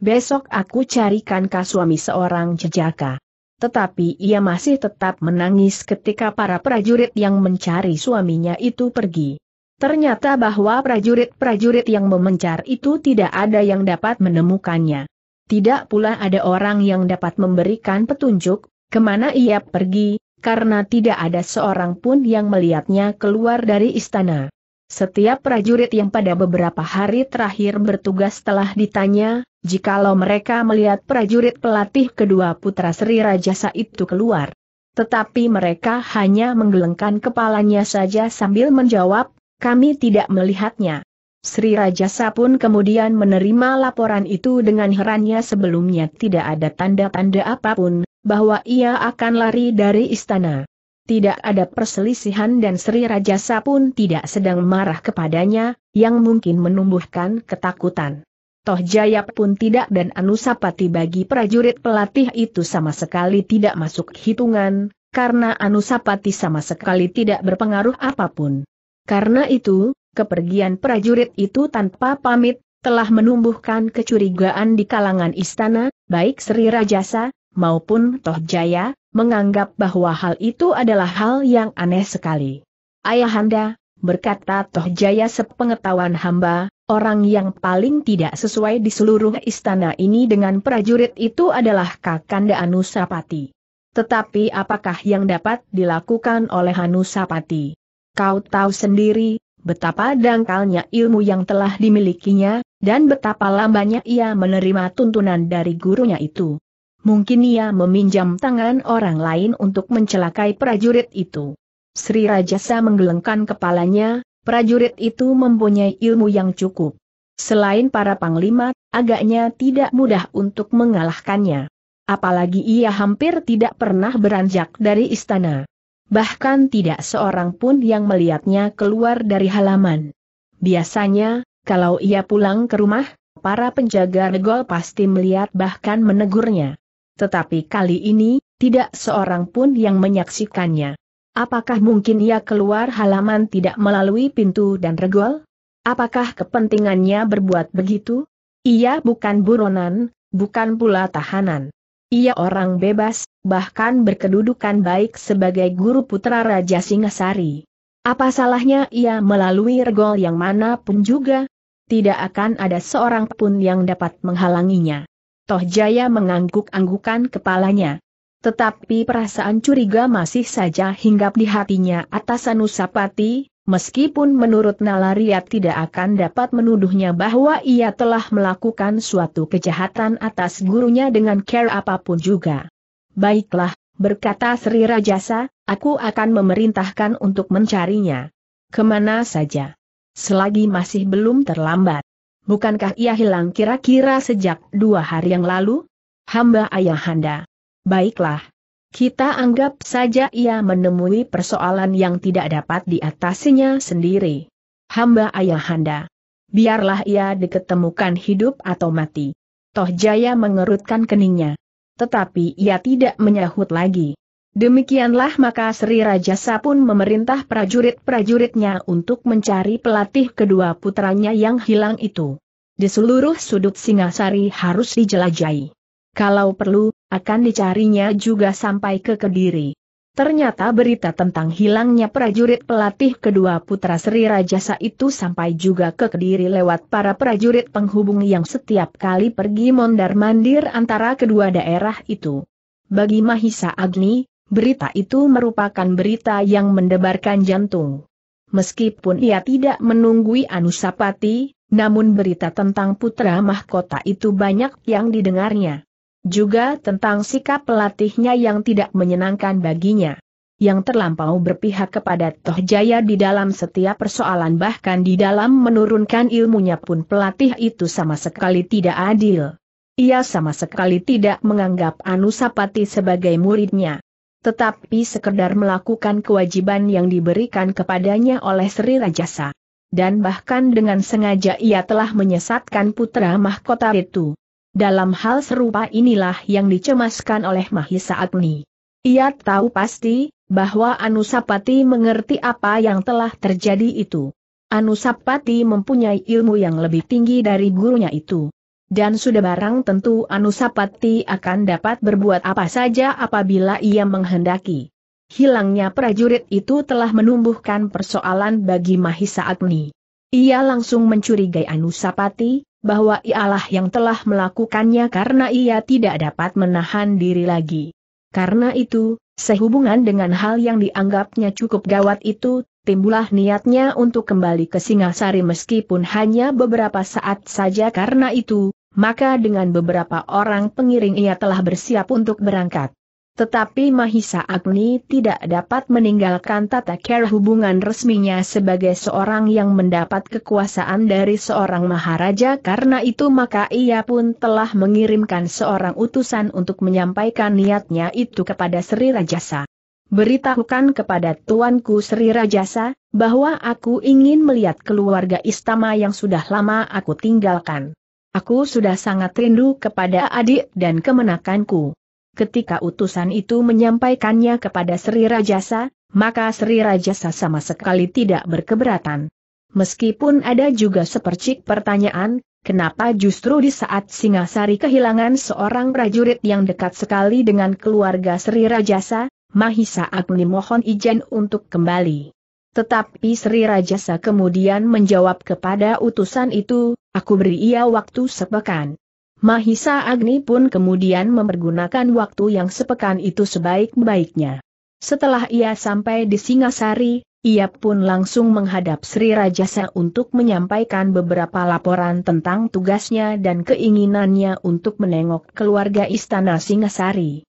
Besok aku carikan kah suami seorang jejaka. Tetapi ia masih tetap menangis ketika para prajurit yang mencari suaminya itu pergi. Ternyata bahwa prajurit-prajurit yang memencar itu tidak ada yang dapat menemukannya. Tidak pula ada orang yang dapat memberikan petunjuk, kemana ia pergi, karena tidak ada seorang pun yang melihatnya keluar dari istana. Setiap prajurit yang pada beberapa hari terakhir bertugas telah ditanya, jikalau mereka melihat prajurit pelatih kedua putra Sri Raja itu keluar. Tetapi mereka hanya menggelengkan kepalanya saja sambil menjawab, kami tidak melihatnya. Sri Rajasa pun kemudian menerima laporan itu dengan herannya sebelumnya tidak ada tanda-tanda apapun, bahwa ia akan lari dari istana. Tidak ada perselisihan dan Sri Rajasa pun tidak sedang marah kepadanya, yang mungkin menumbuhkan ketakutan. Toh Jaya pun tidak dan Anusapati bagi prajurit pelatih itu sama sekali tidak masuk hitungan, karena Anusapati sama sekali tidak berpengaruh apapun. Karena itu, kepergian prajurit itu tanpa pamit, telah menumbuhkan kecurigaan di kalangan istana, baik Sri Rajasa, maupun Toh Jaya, menganggap bahwa hal itu adalah hal yang aneh sekali. Ayahanda, berkata Toh Jaya sepengetahuan hamba, orang yang paling tidak sesuai di seluruh istana ini dengan prajurit itu adalah Kakanda Anusapati. Tetapi apakah yang dapat dilakukan oleh Anusapati? Kau tahu sendiri, betapa dangkalnya ilmu yang telah dimilikinya, dan betapa lambannya ia menerima tuntunan dari gurunya itu. Mungkin ia meminjam tangan orang lain untuk mencelakai prajurit itu. Sri Rajasa menggelengkan kepalanya, prajurit itu mempunyai ilmu yang cukup. Selain para panglima, agaknya tidak mudah untuk mengalahkannya. Apalagi ia hampir tidak pernah beranjak dari istana. Bahkan tidak seorang pun yang melihatnya keluar dari halaman. Biasanya, kalau ia pulang ke rumah, para penjaga regol pasti melihat bahkan menegurnya. Tetapi kali ini, tidak seorang pun yang menyaksikannya. Apakah mungkin ia keluar halaman tidak melalui pintu dan regol? Apakah kepentingannya berbuat begitu? Ia bukan buronan, bukan pula tahanan. Ia orang bebas, bahkan berkedudukan baik sebagai guru putra Raja Singasari. Apa salahnya ia melalui regol yang mana pun juga? Tidak akan ada seorang pun yang dapat menghalanginya. Toh Jaya mengangguk-anggukan kepalanya. Tetapi perasaan curiga masih saja hinggap di hatinya atas Anusapati, meskipun menurut Nalaria tidak akan dapat menuduhnya bahwa ia telah melakukan suatu kejahatan atas gurunya dengan care apapun juga. Baiklah, berkata Sri Rajasa, aku akan memerintahkan untuk mencarinya. Kemana saja. Selagi masih belum terlambat. Bukankah ia hilang kira-kira sejak dua hari yang lalu? Hamba ayahanda. Baiklah. Kita anggap saja ia menemui persoalan yang tidak dapat diatasinya sendiri. Hamba ayahanda. Biarlah ia diketemukan hidup atau mati. Toh Jaya mengerutkan keningnya. Tetapi ia tidak menyahut lagi. Demikianlah maka Sri Rajasa pun memerintah prajurit-prajuritnya untuk mencari pelatih kedua putranya yang hilang itu. Di seluruh sudut Singasari harus dijelajahi. Kalau perlu, akan dicarinya juga sampai ke Kediri. Ternyata berita tentang hilangnya prajurit pelatih kedua putra Sri Rajasa itu sampai juga ke Kediri lewat para prajurit penghubung yang setiap kali pergi mondar-mandir antara kedua daerah itu. Bagi Mahisa Agni, Berita itu merupakan berita yang mendebarkan jantung. Meskipun ia tidak menunggui Anusapati, namun berita tentang putra mahkota itu banyak yang didengarnya. Juga tentang sikap pelatihnya yang tidak menyenangkan baginya yang terlampau berpihak kepada Tohjaya di dalam setiap persoalan bahkan di dalam menurunkan ilmunya pun pelatih itu sama sekali tidak adil. Ia sama sekali tidak menganggap Anusapati sebagai muridnya tetapi sekedar melakukan kewajiban yang diberikan kepadanya oleh Sri Rajasa. Dan bahkan dengan sengaja ia telah menyesatkan putra mahkota itu. Dalam hal serupa inilah yang dicemaskan oleh Mahisa Agni. Ia tahu pasti, bahwa Anusapati mengerti apa yang telah terjadi itu. Anusapati mempunyai ilmu yang lebih tinggi dari gurunya itu dan sudah barang tentu Anusapati akan dapat berbuat apa saja apabila ia menghendaki. Hilangnya prajurit itu telah menumbuhkan persoalan bagi Mahisa Agni. Ia langsung mencurigai Anusapati, bahwa ialah yang telah melakukannya karena ia tidak dapat menahan diri lagi. Karena itu, sehubungan dengan hal yang dianggapnya cukup gawat itu, timbullah niatnya untuk kembali ke Singasari meskipun hanya beberapa saat saja karena itu, maka dengan beberapa orang pengiring ia telah bersiap untuk berangkat. Tetapi Mahisa Agni tidak dapat meninggalkan tata cara hubungan resminya sebagai seorang yang mendapat kekuasaan dari seorang maharaja karena itu maka ia pun telah mengirimkan seorang utusan untuk menyampaikan niatnya itu kepada Sri Rajasa. Beritahukan kepada Tuanku Sri Rajasa, bahwa aku ingin melihat keluarga istama yang sudah lama aku tinggalkan. Aku sudah sangat rindu kepada adik dan kemenakanku. Ketika utusan itu menyampaikannya kepada Sri Rajasa, maka Sri Rajasa sama sekali tidak berkeberatan. Meskipun ada juga sepercik pertanyaan, kenapa justru di saat Singasari kehilangan seorang prajurit yang dekat sekali dengan keluarga Sri Rajasa, Mahisa Agni mohon izin untuk kembali. Tetapi Sri Rajasa kemudian menjawab kepada utusan itu, aku beri ia waktu sepekan. Mahisa Agni pun kemudian mempergunakan waktu yang sepekan itu sebaik-baiknya. Setelah ia sampai di Singasari, ia pun langsung menghadap Sri Rajasa untuk menyampaikan beberapa laporan tentang tugasnya dan keinginannya untuk menengok keluarga istana Singasari.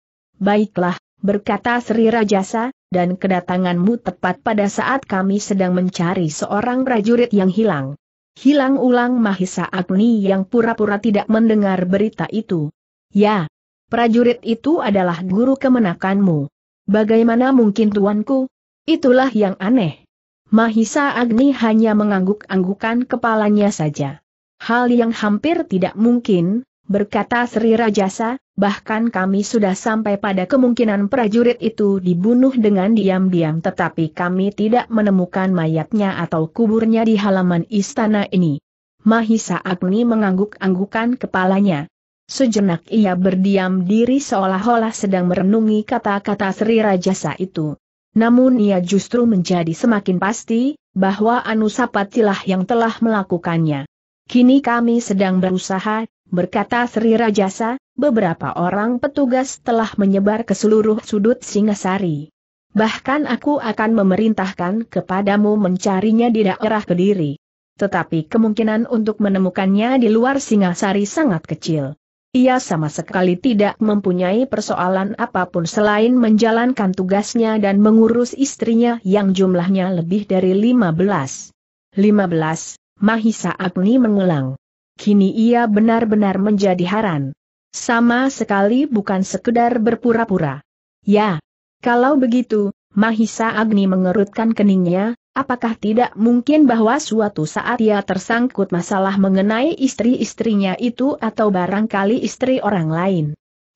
Baiklah, berkata Sri Rajasa, dan kedatanganmu tepat pada saat kami sedang mencari seorang prajurit yang hilang. Hilang ulang Mahisa Agni yang pura-pura tidak mendengar berita itu. Ya, prajurit itu adalah guru kemenakanmu. Bagaimana mungkin tuanku? Itulah yang aneh. Mahisa Agni hanya mengangguk-anggukan kepalanya saja. Hal yang hampir tidak mungkin, berkata Sri Rajasa, bahkan kami sudah sampai pada kemungkinan prajurit itu dibunuh dengan diam-diam tetapi kami tidak menemukan mayatnya atau kuburnya di halaman istana ini. Mahisa Agni mengangguk-anggukan kepalanya. Sejenak ia berdiam diri seolah-olah sedang merenungi kata-kata Sri Rajasa itu. Namun ia justru menjadi semakin pasti, bahwa Anusapatilah yang telah melakukannya. Kini kami sedang berusaha, Berkata Sri Rajasa, beberapa orang petugas telah menyebar ke seluruh sudut Singasari. Bahkan aku akan memerintahkan kepadamu mencarinya di daerah Kediri. Tetapi kemungkinan untuk menemukannya di luar Singasari sangat kecil. Ia sama sekali tidak mempunyai persoalan apapun selain menjalankan tugasnya dan mengurus istrinya yang jumlahnya lebih dari 15. 15, Mahisa Agni mengulang kini ia benar-benar menjadi haran. Sama sekali bukan sekedar berpura-pura. Ya, kalau begitu, Mahisa Agni mengerutkan keningnya, apakah tidak mungkin bahwa suatu saat ia tersangkut masalah mengenai istri-istrinya itu atau barangkali istri orang lain?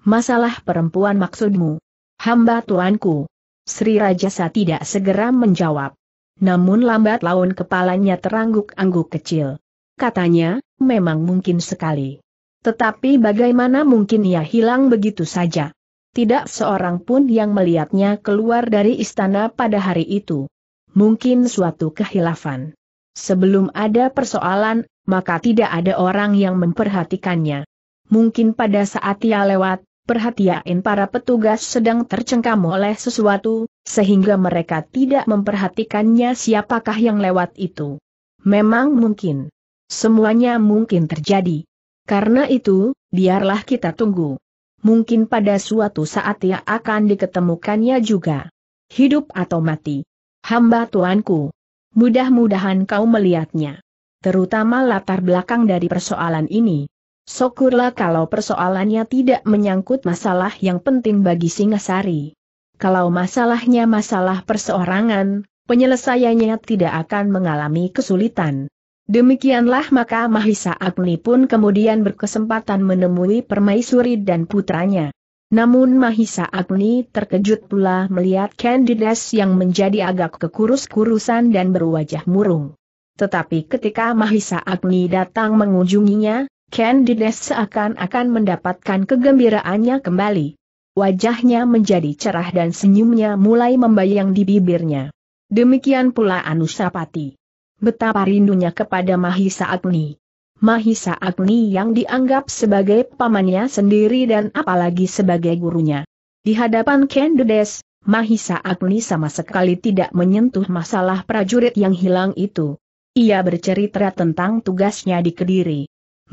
Masalah perempuan maksudmu? Hamba tuanku. Sri Rajasa tidak segera menjawab. Namun lambat laun kepalanya terangguk-angguk kecil. Katanya, memang mungkin sekali. Tetapi bagaimana mungkin ia hilang begitu saja? Tidak seorang pun yang melihatnya keluar dari istana pada hari itu. Mungkin suatu kehilafan. Sebelum ada persoalan, maka tidak ada orang yang memperhatikannya. Mungkin pada saat ia lewat, perhatiain para petugas sedang tercengkam oleh sesuatu, sehingga mereka tidak memperhatikannya siapakah yang lewat itu. Memang mungkin. Semuanya mungkin terjadi. Karena itu, biarlah kita tunggu. Mungkin pada suatu saat ia akan diketemukannya juga. Hidup atau mati. Hamba tuanku. Mudah-mudahan kau melihatnya. Terutama latar belakang dari persoalan ini. Syukurlah kalau persoalannya tidak menyangkut masalah yang penting bagi Singasari. Kalau masalahnya masalah perseorangan, penyelesaiannya tidak akan mengalami kesulitan. Demikianlah maka Mahisa Agni pun kemudian berkesempatan menemui permaisuri dan putranya. Namun Mahisa Agni terkejut pula melihat Candides yang menjadi agak kekurus-kurusan dan berwajah murung. Tetapi ketika Mahisa Agni datang mengunjunginya, Candides seakan-akan mendapatkan kegembiraannya kembali. Wajahnya menjadi cerah dan senyumnya mulai membayang di bibirnya. Demikian pula Anusapati betapa rindunya kepada Mahisa Agni. Mahisa Agni yang dianggap sebagai pamannya sendiri dan apalagi sebagai gurunya. Di hadapan Kendudes, Mahisa Agni sama sekali tidak menyentuh masalah prajurit yang hilang itu. Ia bercerita tentang tugasnya di Kediri.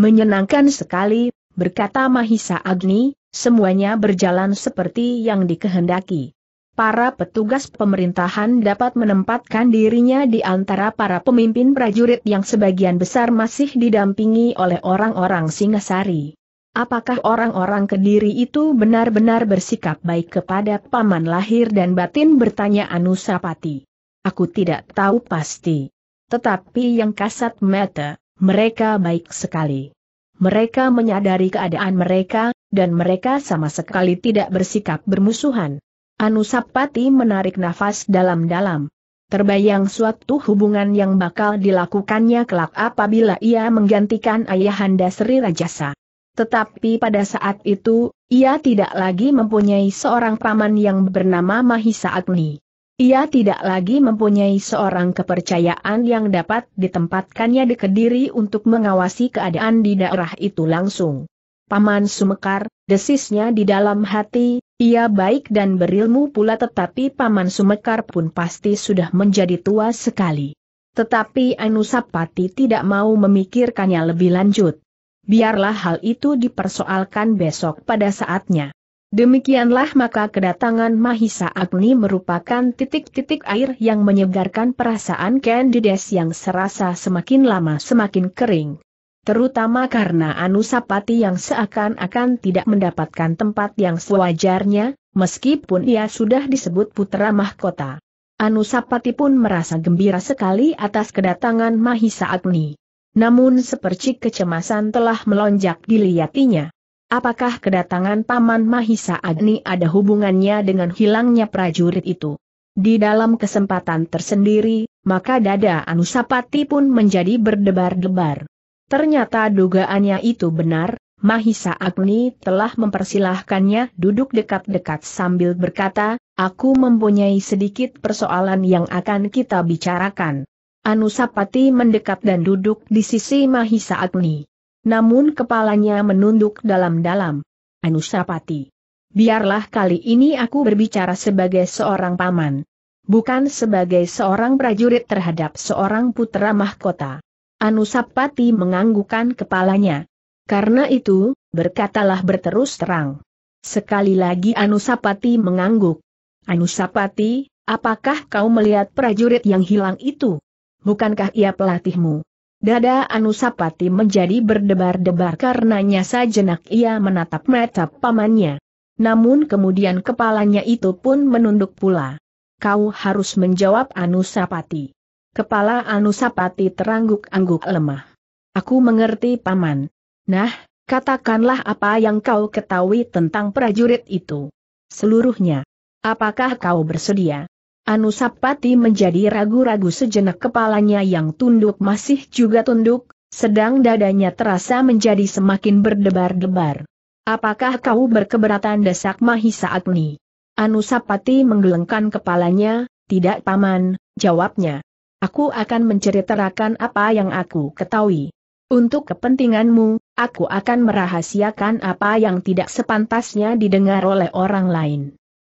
Menyenangkan sekali, berkata Mahisa Agni, semuanya berjalan seperti yang dikehendaki para petugas pemerintahan dapat menempatkan dirinya di antara para pemimpin prajurit yang sebagian besar masih didampingi oleh orang-orang Singasari. Apakah orang-orang Kediri itu benar-benar bersikap baik kepada paman lahir dan batin bertanya Anusapati. Aku tidak tahu pasti. Tetapi yang kasat mata, mereka baik sekali. Mereka menyadari keadaan mereka, dan mereka sama sekali tidak bersikap bermusuhan Anusapati menarik nafas dalam-dalam. Terbayang suatu hubungan yang bakal dilakukannya kelak apabila ia menggantikan ayahanda Sri Rajasa. Tetapi pada saat itu, ia tidak lagi mempunyai seorang paman yang bernama Mahisa Agni. Ia tidak lagi mempunyai seorang kepercayaan yang dapat ditempatkannya di Kediri untuk mengawasi keadaan di daerah itu langsung. Paman Sumekar, desisnya di dalam hati, ia baik dan berilmu pula tetapi Paman Sumekar pun pasti sudah menjadi tua sekali. Tetapi Anusapati tidak mau memikirkannya lebih lanjut. Biarlah hal itu dipersoalkan besok pada saatnya. Demikianlah maka kedatangan Mahisa Agni merupakan titik-titik air yang menyegarkan perasaan Candides yang serasa semakin lama semakin kering terutama karena Anusapati yang seakan-akan tidak mendapatkan tempat yang sewajarnya, meskipun ia sudah disebut putra mahkota. Anusapati pun merasa gembira sekali atas kedatangan Mahisa Agni. Namun sepercik kecemasan telah melonjak dilihatinya. Apakah kedatangan Paman Mahisa Agni ada hubungannya dengan hilangnya prajurit itu? Di dalam kesempatan tersendiri, maka dada Anusapati pun menjadi berdebar-debar. Ternyata dugaannya itu benar, Mahisa Agni telah mempersilahkannya duduk dekat-dekat sambil berkata, aku mempunyai sedikit persoalan yang akan kita bicarakan. Anusapati mendekat dan duduk di sisi Mahisa Agni. Namun kepalanya menunduk dalam-dalam. Anusapati. Biarlah kali ini aku berbicara sebagai seorang paman. Bukan sebagai seorang prajurit terhadap seorang putra mahkota. Anusapati menganggukkan kepalanya. Karena itu, berkatalah berterus terang. Sekali lagi Anusapati mengangguk. Anusapati, apakah kau melihat prajurit yang hilang itu? Bukankah ia pelatihmu? Dada Anusapati menjadi berdebar-debar karenanya sajenak ia menatap mata pamannya. Namun kemudian kepalanya itu pun menunduk pula. Kau harus menjawab Anusapati. Kepala Anusapati terangguk-angguk lemah. Aku mengerti paman. Nah, katakanlah apa yang kau ketahui tentang prajurit itu. Seluruhnya. Apakah kau bersedia? Anusapati menjadi ragu-ragu sejenak kepalanya yang tunduk masih juga tunduk, sedang dadanya terasa menjadi semakin berdebar-debar. Apakah kau berkeberatan desak Mahisa Agni? Anusapati menggelengkan kepalanya, tidak paman, jawabnya. Aku akan menceritakan apa yang aku ketahui. Untuk kepentinganmu, aku akan merahasiakan apa yang tidak sepantasnya didengar oleh orang lain.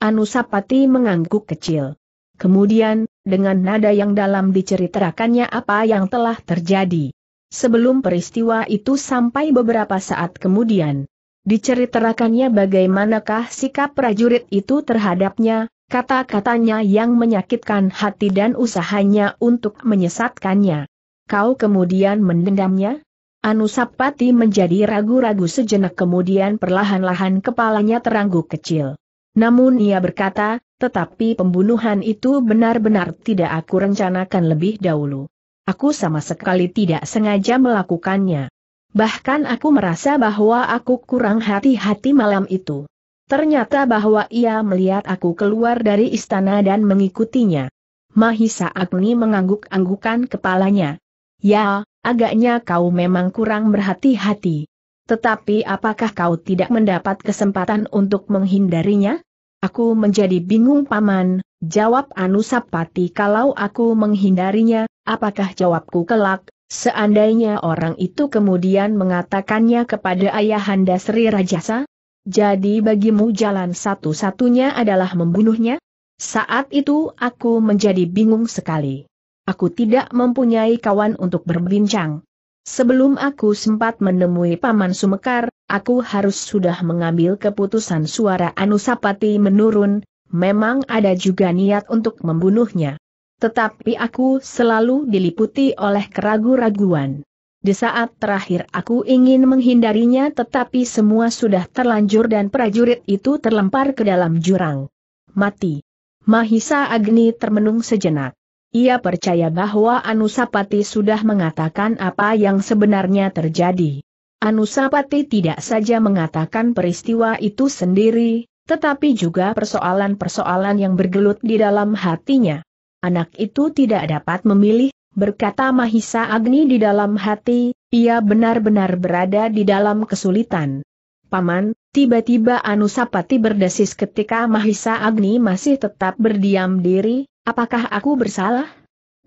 Anusapati mengangguk kecil. Kemudian, dengan nada yang dalam diceritakannya apa yang telah terjadi. Sebelum peristiwa itu sampai beberapa saat kemudian, diceritakannya bagaimanakah sikap prajurit itu terhadapnya, kata-katanya yang menyakitkan hati dan usahanya untuk menyesatkannya. Kau kemudian mendendamnya? Anusapati menjadi ragu-ragu sejenak kemudian perlahan-lahan kepalanya teranggu kecil. Namun ia berkata, tetapi pembunuhan itu benar-benar tidak aku rencanakan lebih dahulu. Aku sama sekali tidak sengaja melakukannya. Bahkan aku merasa bahwa aku kurang hati-hati malam itu. Ternyata bahwa ia melihat aku keluar dari istana dan mengikutinya. Mahisa Agni mengangguk-anggukan kepalanya. Ya, agaknya kau memang kurang berhati-hati. Tetapi apakah kau tidak mendapat kesempatan untuk menghindarinya? Aku menjadi bingung paman, jawab Anusapati kalau aku menghindarinya, apakah jawabku kelak, seandainya orang itu kemudian mengatakannya kepada ayahanda Sri Rajasa? Jadi bagimu jalan satu-satunya adalah membunuhnya? Saat itu aku menjadi bingung sekali. Aku tidak mempunyai kawan untuk berbincang. Sebelum aku sempat menemui Paman Sumekar, aku harus sudah mengambil keputusan suara Anusapati menurun, memang ada juga niat untuk membunuhnya. Tetapi aku selalu diliputi oleh keraguan raguan di saat terakhir aku ingin menghindarinya tetapi semua sudah terlanjur dan prajurit itu terlempar ke dalam jurang. Mati. Mahisa Agni termenung sejenak. Ia percaya bahwa Anusapati sudah mengatakan apa yang sebenarnya terjadi. Anusapati tidak saja mengatakan peristiwa itu sendiri, tetapi juga persoalan-persoalan yang bergelut di dalam hatinya. Anak itu tidak dapat memilih berkata Mahisa Agni di dalam hati, ia benar-benar berada di dalam kesulitan. Paman, tiba-tiba Anusapati berdesis ketika Mahisa Agni masih tetap berdiam diri, apakah aku bersalah?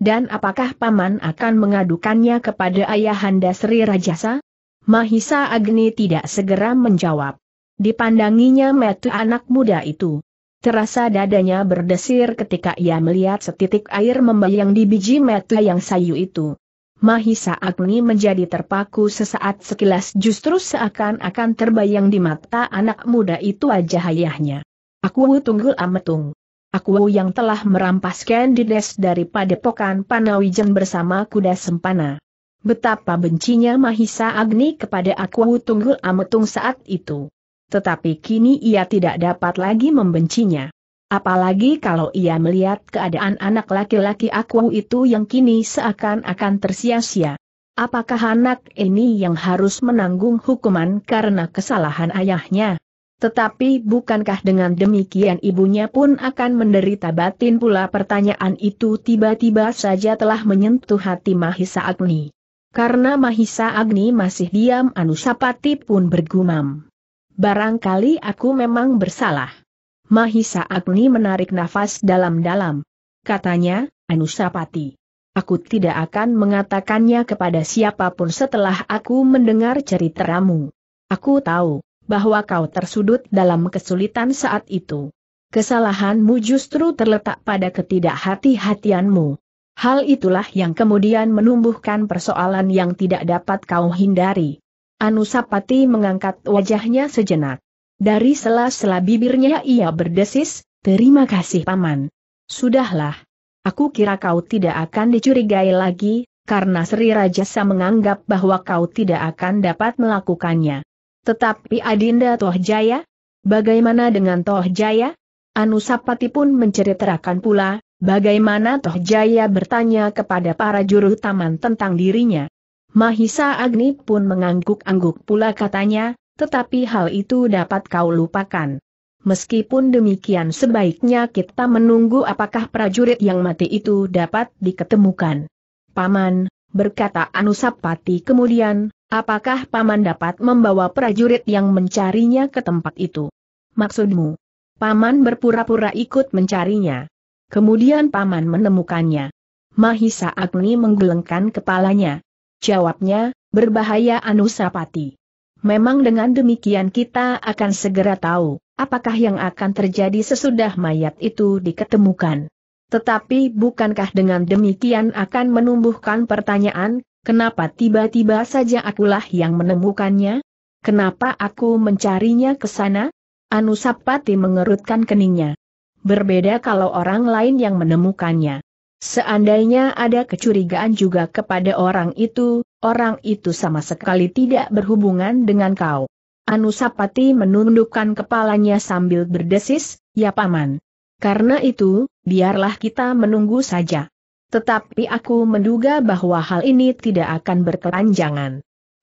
Dan apakah Paman akan mengadukannya kepada Ayahanda Sri Rajasa? Mahisa Agni tidak segera menjawab. Dipandanginya metu anak muda itu. Terasa dadanya berdesir ketika ia melihat setitik air membayang di biji mata yang sayu itu. Mahisa Agni menjadi terpaku sesaat sekilas justru seakan-akan terbayang di mata anak muda itu wajah ayahnya. Aku tunggul ametung. Aku yang telah merampas Candides dari padepokan Panawijen bersama kuda sempana. Betapa bencinya Mahisa Agni kepada aku tunggul ametung saat itu. Tetapi kini ia tidak dapat lagi membencinya. Apalagi kalau ia melihat keadaan anak laki-laki aku itu yang kini seakan-akan tersia-sia. Apakah anak ini yang harus menanggung hukuman karena kesalahan ayahnya? Tetapi bukankah dengan demikian ibunya pun akan menderita batin pula pertanyaan itu tiba-tiba saja telah menyentuh hati Mahisa Agni. Karena Mahisa Agni masih diam Anusapati pun bergumam. Barangkali aku memang bersalah. Mahisa Agni menarik nafas dalam-dalam. Katanya, Anusapati. Aku tidak akan mengatakannya kepada siapapun setelah aku mendengar ceritamu. Aku tahu, bahwa kau tersudut dalam kesulitan saat itu. Kesalahanmu justru terletak pada ketidakhati-hatianmu. Hal itulah yang kemudian menumbuhkan persoalan yang tidak dapat kau hindari. Anusapati mengangkat wajahnya sejenak. Dari sela-sela bibirnya ia berdesis, terima kasih paman. Sudahlah. Aku kira kau tidak akan dicurigai lagi, karena Sri Rajasa menganggap bahwa kau tidak akan dapat melakukannya. Tetapi Adinda Tohjaya? Bagaimana dengan Tohjaya? Anusapati pun menceritakan pula, bagaimana Tohjaya bertanya kepada para juru taman tentang dirinya. Mahisa Agni pun mengangguk-angguk pula katanya, tetapi hal itu dapat kau lupakan. Meskipun demikian sebaiknya kita menunggu apakah prajurit yang mati itu dapat diketemukan. Paman, berkata Anusapati kemudian, apakah Paman dapat membawa prajurit yang mencarinya ke tempat itu? Maksudmu? Paman berpura-pura ikut mencarinya. Kemudian Paman menemukannya. Mahisa Agni menggelengkan kepalanya. Jawabnya, berbahaya Anusapati. Memang dengan demikian kita akan segera tahu, apakah yang akan terjadi sesudah mayat itu diketemukan. Tetapi bukankah dengan demikian akan menumbuhkan pertanyaan, kenapa tiba-tiba saja akulah yang menemukannya? Kenapa aku mencarinya ke sana? Anusapati mengerutkan keningnya. Berbeda kalau orang lain yang menemukannya. Seandainya ada kecurigaan juga kepada orang itu, orang itu sama sekali tidak berhubungan dengan kau. Anusapati menundukkan kepalanya sambil berdesis, ya paman. Karena itu, biarlah kita menunggu saja. Tetapi aku menduga bahwa hal ini tidak akan berkelanjangan.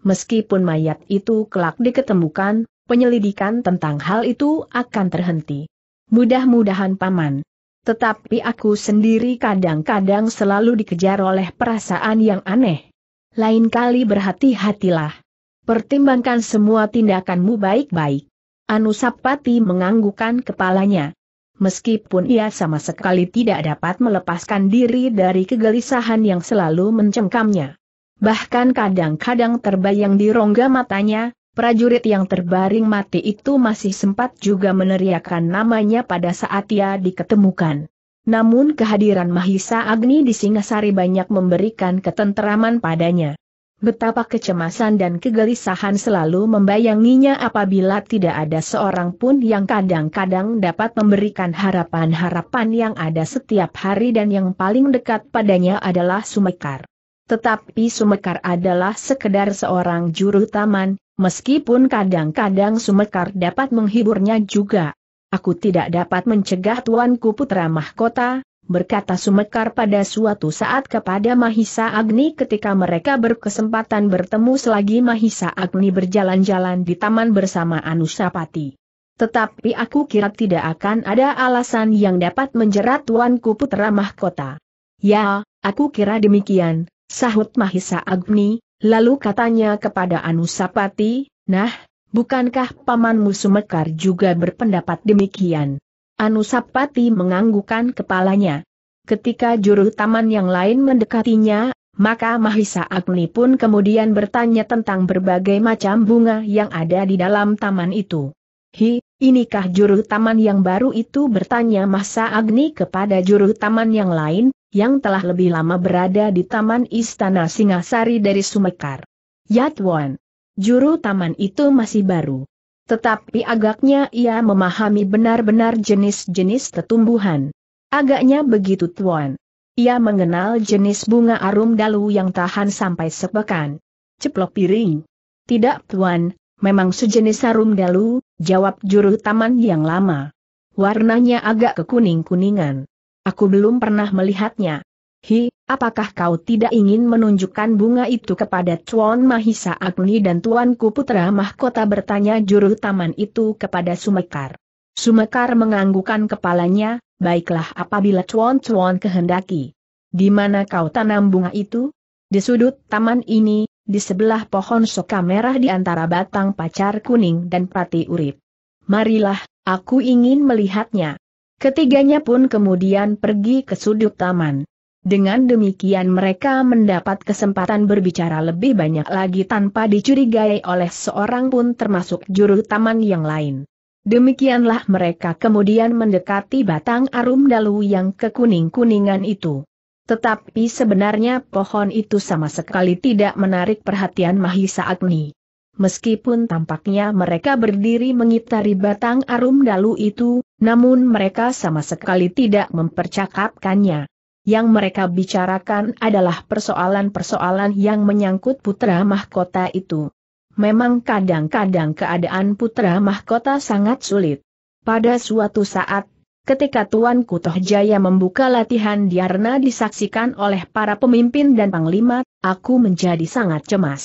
Meskipun mayat itu kelak diketemukan, penyelidikan tentang hal itu akan terhenti. Mudah-mudahan paman tetapi aku sendiri kadang-kadang selalu dikejar oleh perasaan yang aneh. Lain kali berhati-hatilah. Pertimbangkan semua tindakanmu baik-baik. Anusapati menganggukan kepalanya. Meskipun ia sama sekali tidak dapat melepaskan diri dari kegelisahan yang selalu mencengkamnya. Bahkan kadang-kadang terbayang di rongga matanya, Prajurit yang terbaring mati itu masih sempat juga meneriakkan namanya pada saat ia diketemukan. Namun kehadiran Mahisa Agni di Singasari banyak memberikan ketenteraman padanya. Betapa kecemasan dan kegelisahan selalu membayanginya apabila tidak ada seorang pun yang kadang-kadang dapat memberikan harapan-harapan yang ada setiap hari dan yang paling dekat padanya adalah Sumekar. Tetapi Sumekar adalah sekedar seorang juru taman, meskipun kadang-kadang Sumekar dapat menghiburnya juga. Aku tidak dapat mencegah tuanku putra mahkota, berkata Sumekar pada suatu saat kepada Mahisa Agni ketika mereka berkesempatan bertemu selagi Mahisa Agni berjalan-jalan di taman bersama Anusapati. Tetapi aku kira tidak akan ada alasan yang dapat menjerat tuanku putra mahkota. Ya, aku kira demikian, sahut Mahisa Agni, Lalu katanya kepada Anusapati, nah, bukankah pamanmu Sumekar juga berpendapat demikian? Anusapati menganggukan kepalanya. Ketika juru taman yang lain mendekatinya, maka Mahisa Agni pun kemudian bertanya tentang berbagai macam bunga yang ada di dalam taman itu. Hi, inikah juru taman yang baru itu bertanya Mahisa Agni kepada juru taman yang lain, yang telah lebih lama berada di Taman Istana Singasari dari Sumekar. Yatwan, juru taman itu masih baru. Tetapi agaknya ia memahami benar-benar jenis-jenis tetumbuhan. Agaknya begitu tuan. Ia mengenal jenis bunga arum dalu yang tahan sampai sepekan. Ceplok piring. Tidak tuan, memang sejenis arum dalu, jawab juru taman yang lama. Warnanya agak kekuning-kuningan. Aku belum pernah melihatnya. Hi, apakah kau tidak ingin menunjukkan bunga itu kepada Tuan Mahisa Agni dan Tuanku Putra Mahkota bertanya juru taman itu kepada Sumekar. Sumekar menganggukkan kepalanya, baiklah apabila Tuan-Tuan kehendaki. Di mana kau tanam bunga itu? Di sudut taman ini, di sebelah pohon soka merah di antara batang pacar kuning dan pati urip. Marilah, aku ingin melihatnya. Ketiganya pun kemudian pergi ke sudut taman. Dengan demikian mereka mendapat kesempatan berbicara lebih banyak lagi tanpa dicurigai oleh seorang pun termasuk juru taman yang lain. Demikianlah mereka kemudian mendekati batang arum dalu yang kekuning-kuningan itu. Tetapi sebenarnya pohon itu sama sekali tidak menarik perhatian Mahisa Agni meskipun tampaknya mereka berdiri mengitari batang arum dalu itu, namun mereka sama sekali tidak mempercakapkannya. Yang mereka bicarakan adalah persoalan-persoalan yang menyangkut putra mahkota itu. Memang kadang-kadang keadaan putra mahkota sangat sulit. Pada suatu saat, ketika Tuan Kutoh Jaya membuka latihan diarna disaksikan oleh para pemimpin dan panglima, aku menjadi sangat cemas.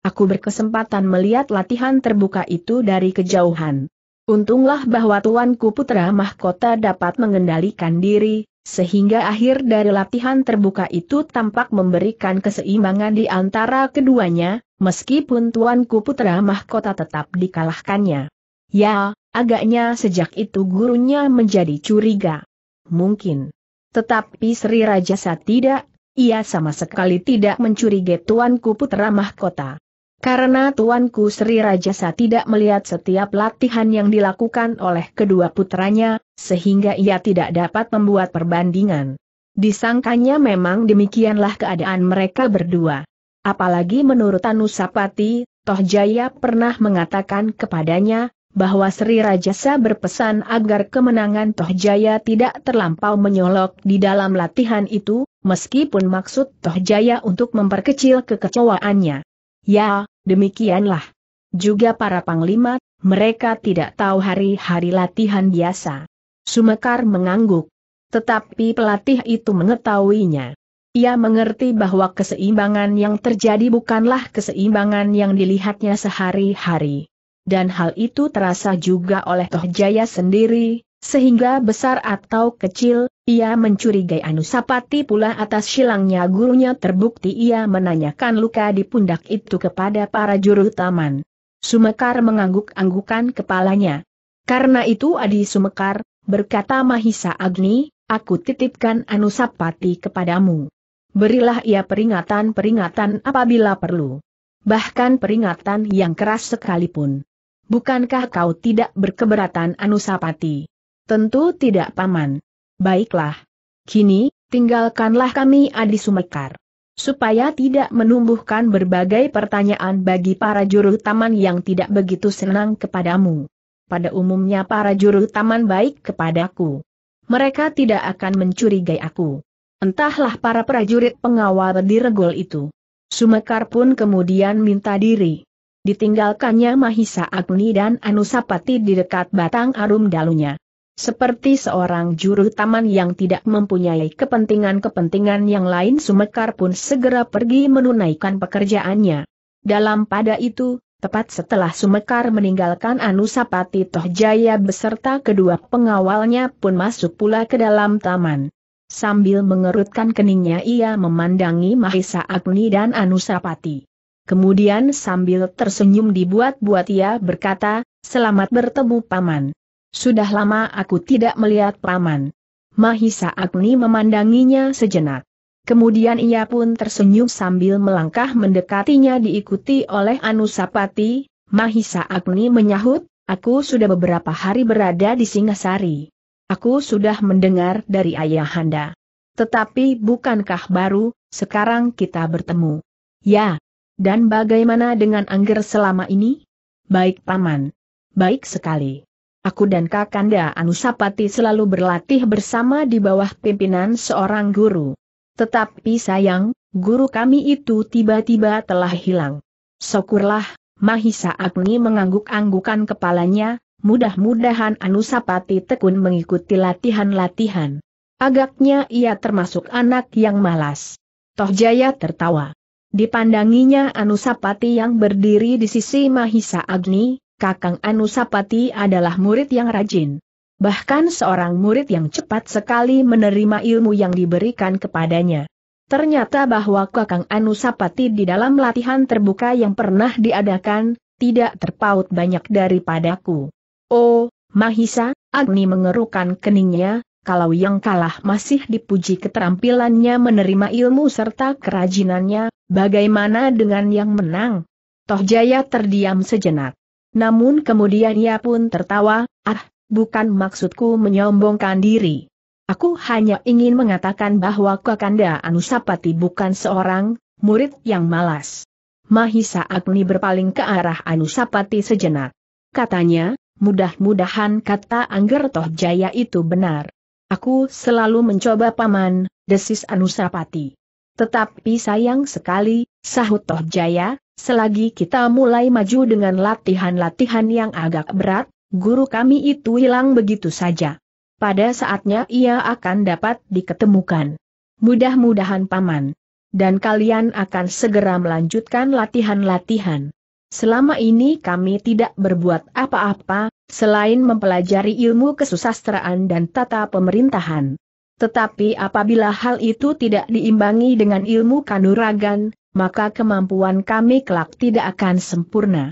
Aku berkesempatan melihat latihan terbuka itu dari kejauhan. Untunglah bahwa tuanku putra mahkota dapat mengendalikan diri, sehingga akhir dari latihan terbuka itu tampak memberikan keseimbangan di antara keduanya, meskipun tuanku putra mahkota tetap dikalahkannya. Ya, agaknya sejak itu gurunya menjadi curiga. Mungkin. Tetapi Sri Rajasa tidak, ia sama sekali tidak mencurigai tuanku putra mahkota. Karena Tuanku Sri Rajasa tidak melihat setiap latihan yang dilakukan oleh kedua putranya, sehingga ia tidak dapat membuat perbandingan. Disangkanya memang demikianlah keadaan mereka berdua. Apalagi menurut Anusapati, Toh Jaya pernah mengatakan kepadanya, bahwa Sri Rajasa berpesan agar kemenangan Tohjaya tidak terlampau menyolok di dalam latihan itu, meskipun maksud Tohjaya untuk memperkecil kekecewaannya. Ya, demikianlah. Juga para panglima, mereka tidak tahu hari-hari latihan biasa. Sumekar mengangguk. Tetapi pelatih itu mengetahuinya. Ia mengerti bahwa keseimbangan yang terjadi bukanlah keseimbangan yang dilihatnya sehari-hari. Dan hal itu terasa juga oleh Toh Jaya sendiri, sehingga besar atau kecil, ia mencurigai Anusapati pula atas silangnya gurunya terbukti ia menanyakan luka di pundak itu kepada para juru taman. Sumekar mengangguk-anggukan kepalanya. Karena itu Adi Sumekar, berkata Mahisa Agni, aku titipkan Anusapati kepadamu. Berilah ia peringatan-peringatan apabila perlu. Bahkan peringatan yang keras sekalipun. Bukankah kau tidak berkeberatan Anusapati? Tentu tidak paman. Baiklah. Kini, tinggalkanlah kami Adi Sumekar. Supaya tidak menumbuhkan berbagai pertanyaan bagi para juru taman yang tidak begitu senang kepadamu. Pada umumnya para juru taman baik kepadaku. Mereka tidak akan mencurigai aku. Entahlah para prajurit pengawal di regol itu. Sumekar pun kemudian minta diri. Ditinggalkannya Mahisa Agni dan Anusapati di dekat batang arum dalunya. Seperti seorang juru taman yang tidak mempunyai kepentingan-kepentingan yang lain Sumekar pun segera pergi menunaikan pekerjaannya. Dalam pada itu, tepat setelah Sumekar meninggalkan Anusapati Tohjaya beserta kedua pengawalnya pun masuk pula ke dalam taman. Sambil mengerutkan keningnya ia memandangi Mahisa Agni dan Anusapati. Kemudian sambil tersenyum dibuat-buat ia berkata, selamat bertemu paman. Sudah lama aku tidak melihat paman. Mahisa Agni memandanginya sejenak. Kemudian ia pun tersenyum sambil melangkah mendekatinya diikuti oleh Anusapati, Mahisa Agni menyahut, aku sudah beberapa hari berada di Singasari. Aku sudah mendengar dari ayahanda. Tetapi bukankah baru, sekarang kita bertemu? Ya. Dan bagaimana dengan Angger selama ini? Baik paman. Baik sekali. Aku dan Kakanda Anusapati selalu berlatih bersama di bawah pimpinan seorang guru. Tetapi sayang, guru kami itu tiba-tiba telah hilang. Syukurlah, Mahisa Agni mengangguk-anggukan kepalanya, mudah-mudahan Anusapati tekun mengikuti latihan-latihan. Agaknya ia termasuk anak yang malas. Toh Jaya tertawa. Dipandanginya Anusapati yang berdiri di sisi Mahisa Agni, Kakang Anusapati adalah murid yang rajin. Bahkan seorang murid yang cepat sekali menerima ilmu yang diberikan kepadanya. Ternyata bahwa Kakang Anusapati di dalam latihan terbuka yang pernah diadakan, tidak terpaut banyak daripadaku. Oh, Mahisa, Agni mengerukan keningnya, kalau yang kalah masih dipuji keterampilannya menerima ilmu serta kerajinannya, bagaimana dengan yang menang? Toh Jaya terdiam sejenak. Namun kemudian ia pun tertawa, ah, bukan maksudku menyombongkan diri. Aku hanya ingin mengatakan bahwa Kakanda Anusapati bukan seorang murid yang malas. Mahisa Agni berpaling ke arah Anusapati sejenak. Katanya, mudah-mudahan kata Angger Toh Jaya itu benar. Aku selalu mencoba paman, desis Anusapati. Tetapi sayang sekali, sahut Toh Jaya, Selagi kita mulai maju dengan latihan-latihan yang agak berat, guru kami itu hilang begitu saja. Pada saatnya ia akan dapat diketemukan. Mudah-mudahan paman. Dan kalian akan segera melanjutkan latihan-latihan. Selama ini kami tidak berbuat apa-apa, selain mempelajari ilmu kesusastraan dan tata pemerintahan. Tetapi apabila hal itu tidak diimbangi dengan ilmu kanuragan, maka kemampuan kami kelak tidak akan sempurna.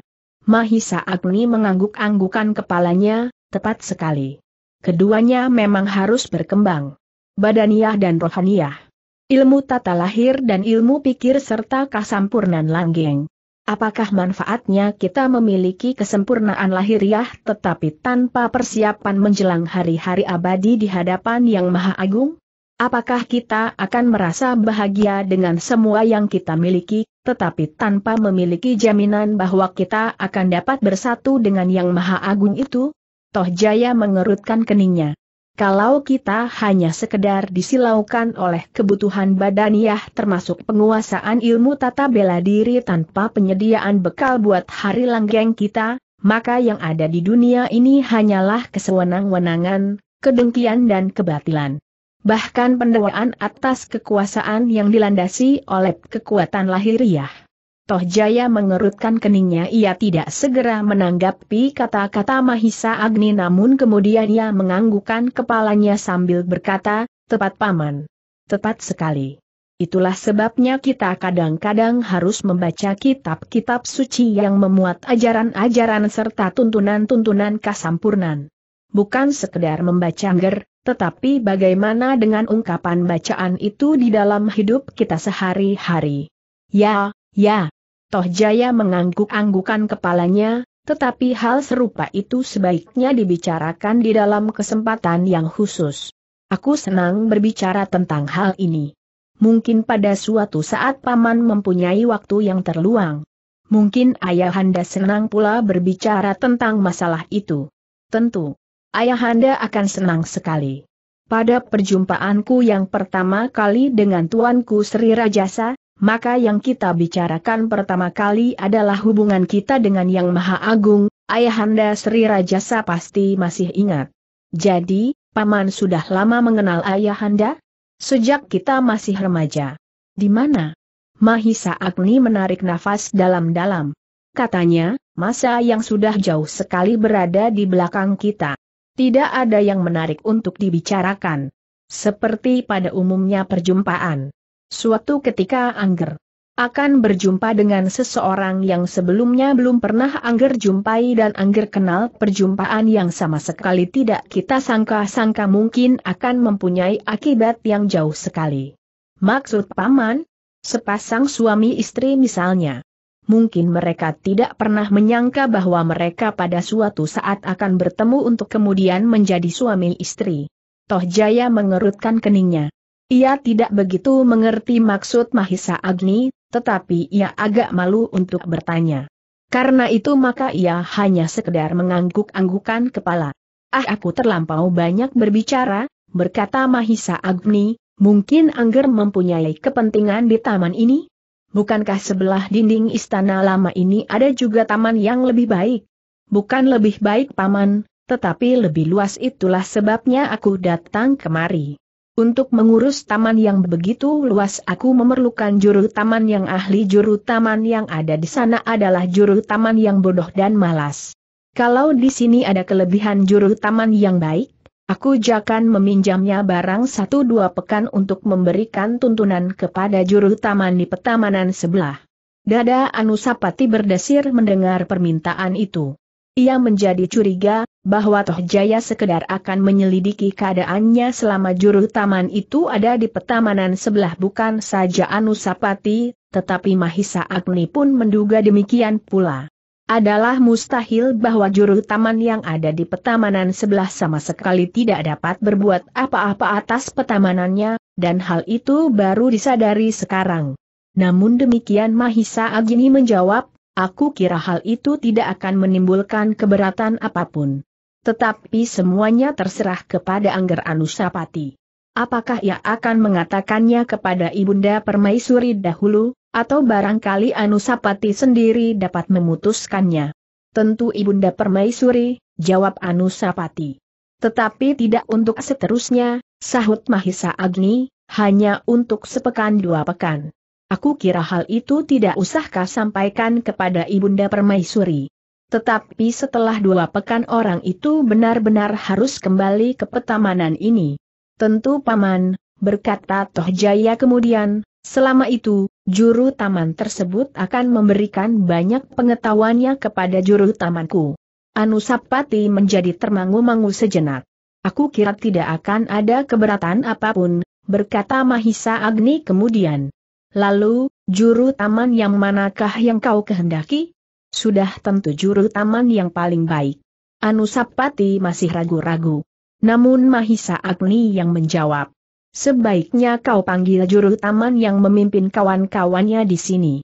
Mahisa Agni mengangguk-anggukan kepalanya, tepat sekali. Keduanya memang harus berkembang. badaniah dan rohaniah, Ilmu tata lahir dan ilmu pikir serta kasampurnan langgeng. Apakah manfaatnya kita memiliki kesempurnaan lahiriah tetapi tanpa persiapan menjelang hari-hari abadi di hadapan Yang Maha Agung? Apakah kita akan merasa bahagia dengan semua yang kita miliki, tetapi tanpa memiliki jaminan bahwa kita akan dapat bersatu dengan Yang Maha Agung itu? Toh Jaya mengerutkan keningnya. Kalau kita hanya sekedar disilaukan oleh kebutuhan badaniah termasuk penguasaan ilmu tata bela diri tanpa penyediaan bekal buat hari langgeng kita, maka yang ada di dunia ini hanyalah kesewenang-wenangan, kedengkian dan kebatilan bahkan pendewaan atas kekuasaan yang dilandasi oleh kekuatan lahiriah. Toh Jaya mengerutkan keningnya ia tidak segera menanggapi kata-kata Mahisa Agni namun kemudian ia menganggukkan kepalanya sambil berkata, tepat paman. Tepat sekali. Itulah sebabnya kita kadang-kadang harus membaca kitab-kitab suci yang memuat ajaran-ajaran serta tuntunan-tuntunan kasampurnan. Bukan sekedar membaca ger, tetapi bagaimana dengan ungkapan bacaan itu di dalam hidup kita sehari-hari? Ya, ya. Toh Jaya mengangguk-anggukan kepalanya, tetapi hal serupa itu sebaiknya dibicarakan di dalam kesempatan yang khusus. Aku senang berbicara tentang hal ini. Mungkin pada suatu saat paman mempunyai waktu yang terluang. Mungkin ayahanda senang pula berbicara tentang masalah itu. Tentu, Ayahanda akan senang sekali. Pada perjumpaanku yang pertama kali dengan Tuanku Sri Rajasa, maka yang kita bicarakan pertama kali adalah hubungan kita dengan Yang Maha Agung, Ayahanda Sri Rajasa pasti masih ingat. Jadi, Paman sudah lama mengenal Ayahanda? Sejak kita masih remaja. Di mana? Mahisa Agni menarik nafas dalam-dalam. Katanya, masa yang sudah jauh sekali berada di belakang kita. Tidak ada yang menarik untuk dibicarakan. Seperti pada umumnya perjumpaan. Suatu ketika Angger akan berjumpa dengan seseorang yang sebelumnya belum pernah Angger jumpai dan Angger kenal perjumpaan yang sama sekali tidak kita sangka-sangka mungkin akan mempunyai akibat yang jauh sekali. Maksud paman? Sepasang suami istri misalnya mungkin mereka tidak pernah menyangka bahwa mereka pada suatu saat akan bertemu untuk kemudian menjadi suami istri. Toh Jaya mengerutkan keningnya. Ia tidak begitu mengerti maksud Mahisa Agni, tetapi ia agak malu untuk bertanya. Karena itu maka ia hanya sekedar mengangguk-anggukan kepala. Ah aku terlampau banyak berbicara, berkata Mahisa Agni, mungkin Angger mempunyai kepentingan di taman ini? bukankah sebelah dinding istana lama ini ada juga taman yang lebih baik? Bukan lebih baik paman, tetapi lebih luas itulah sebabnya aku datang kemari. Untuk mengurus taman yang begitu luas aku memerlukan juru taman yang ahli juru taman yang ada di sana adalah juru taman yang bodoh dan malas. Kalau di sini ada kelebihan juru taman yang baik, Aku jangan meminjamnya barang satu dua pekan untuk memberikan tuntunan kepada juru taman di petamanan sebelah. Dada Anusapati berdesir mendengar permintaan itu. Ia menjadi curiga, bahwa Toh Jaya sekedar akan menyelidiki keadaannya selama juru taman itu ada di petamanan sebelah bukan saja Anusapati, tetapi Mahisa Agni pun menduga demikian pula adalah mustahil bahwa juru taman yang ada di petamanan sebelah sama sekali tidak dapat berbuat apa-apa atas petamanannya, dan hal itu baru disadari sekarang. Namun demikian Mahisa Agini menjawab, aku kira hal itu tidak akan menimbulkan keberatan apapun. Tetapi semuanya terserah kepada Angger Anusapati apakah ia akan mengatakannya kepada Ibunda Permaisuri dahulu, atau barangkali Anusapati sendiri dapat memutuskannya. Tentu Ibunda Permaisuri, jawab Anusapati. Tetapi tidak untuk seterusnya, sahut Mahisa Agni, hanya untuk sepekan dua pekan. Aku kira hal itu tidak usahkah sampaikan kepada Ibunda Permaisuri. Tetapi setelah dua pekan orang itu benar-benar harus kembali ke petamanan ini. Tentu paman, berkata Toh Jaya kemudian, selama itu, juru taman tersebut akan memberikan banyak pengetahuannya kepada juru tamanku. Anusapati menjadi termangu-mangu sejenak. Aku kira tidak akan ada keberatan apapun, berkata Mahisa Agni kemudian. Lalu, juru taman yang manakah yang kau kehendaki? Sudah tentu juru taman yang paling baik. Anusapati masih ragu-ragu. Namun Mahisa Agni yang menjawab. Sebaiknya kau panggil juru taman yang memimpin kawan-kawannya di sini.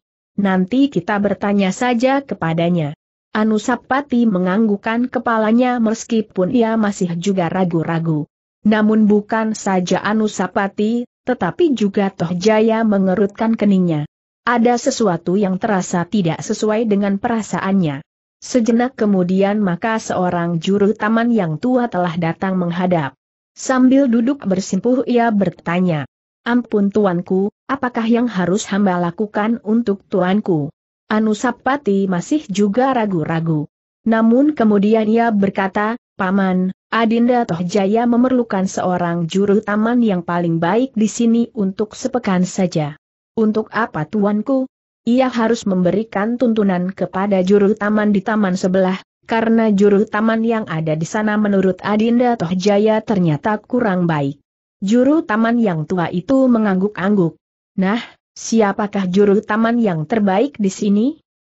Nanti kita bertanya saja kepadanya. Anusapati menganggukkan kepalanya meskipun ia masih juga ragu-ragu. Namun bukan saja Anusapati, tetapi juga Tohjaya mengerutkan keningnya. Ada sesuatu yang terasa tidak sesuai dengan perasaannya. Sejenak kemudian maka seorang juru taman yang tua telah datang menghadap. Sambil duduk bersimpuh ia bertanya. Ampun tuanku, apakah yang harus hamba lakukan untuk tuanku? Anusapati masih juga ragu-ragu. Namun kemudian ia berkata, Paman, Adinda Tohjaya memerlukan seorang juru taman yang paling baik di sini untuk sepekan saja. Untuk apa tuanku? Ia harus memberikan tuntunan kepada juru taman di taman sebelah, karena juru taman yang ada di sana menurut Adinda Tohjaya ternyata kurang baik. Juru taman yang tua itu mengangguk-angguk. Nah, siapakah juru taman yang terbaik di sini?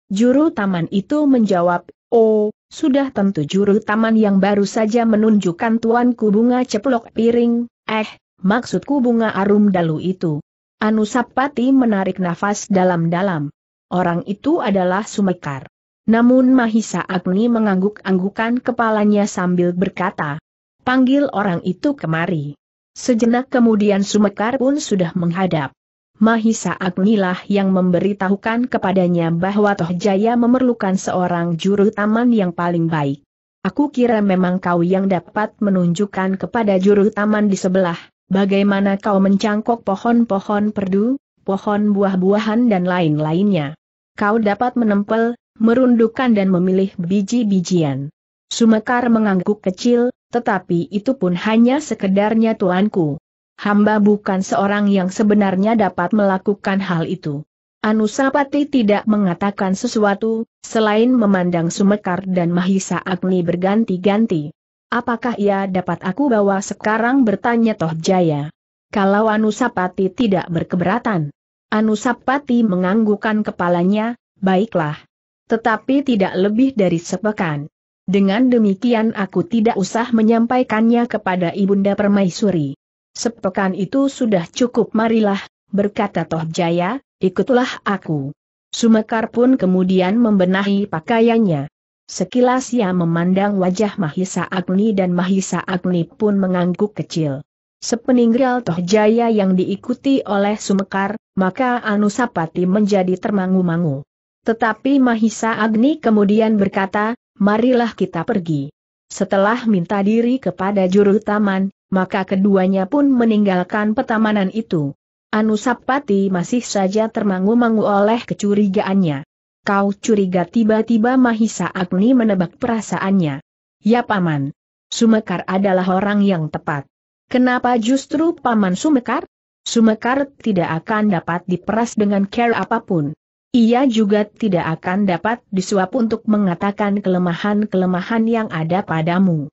Juru taman itu menjawab, oh, sudah tentu juru taman yang baru saja menunjukkan tuanku bunga ceplok piring, eh, maksudku bunga arum dalu itu. Anusapati menarik nafas dalam-dalam. Orang itu adalah Sumekar. Namun Mahisa Agni mengangguk-anggukan kepalanya sambil berkata, Panggil orang itu kemari. Sejenak kemudian Sumekar pun sudah menghadap. Mahisa Agnilah yang memberitahukan kepadanya bahwa Tohjaya memerlukan seorang juru taman yang paling baik. Aku kira memang kau yang dapat menunjukkan kepada juru taman di sebelah, Bagaimana kau mencangkok pohon-pohon perdu, pohon buah-buahan dan lain-lainnya? Kau dapat menempel, merundukkan dan memilih biji-bijian. Sumekar mengangguk kecil, tetapi itu pun hanya sekedarnya tuanku. Hamba bukan seorang yang sebenarnya dapat melakukan hal itu. Anusapati tidak mengatakan sesuatu, selain memandang Sumekar dan Mahisa Agni berganti-ganti. Apakah ia dapat aku bawa sekarang bertanya Toh Jaya? Kalau Anusapati tidak berkeberatan. Anusapati menganggukkan kepalanya, baiklah. Tetapi tidak lebih dari sepekan. Dengan demikian aku tidak usah menyampaikannya kepada Ibunda Permaisuri. Sepekan itu sudah cukup marilah, berkata Toh Jaya, ikutlah aku. Sumekar pun kemudian membenahi pakaiannya. Sekilas ia memandang wajah Mahisa Agni dan Mahisa Agni pun mengangguk kecil. Sepeninggal Toh Jaya yang diikuti oleh Sumekar, maka Anusapati menjadi termangu-mangu. Tetapi Mahisa Agni kemudian berkata, marilah kita pergi. Setelah minta diri kepada juru taman, maka keduanya pun meninggalkan petamanan itu. Anusapati masih saja termangu-mangu oleh kecurigaannya. Kau curiga tiba-tiba Mahisa Agni menebak perasaannya. Ya Paman. Sumekar adalah orang yang tepat. Kenapa justru Paman Sumekar? Sumekar tidak akan dapat diperas dengan care apapun. Ia juga tidak akan dapat disuap untuk mengatakan kelemahan-kelemahan yang ada padamu.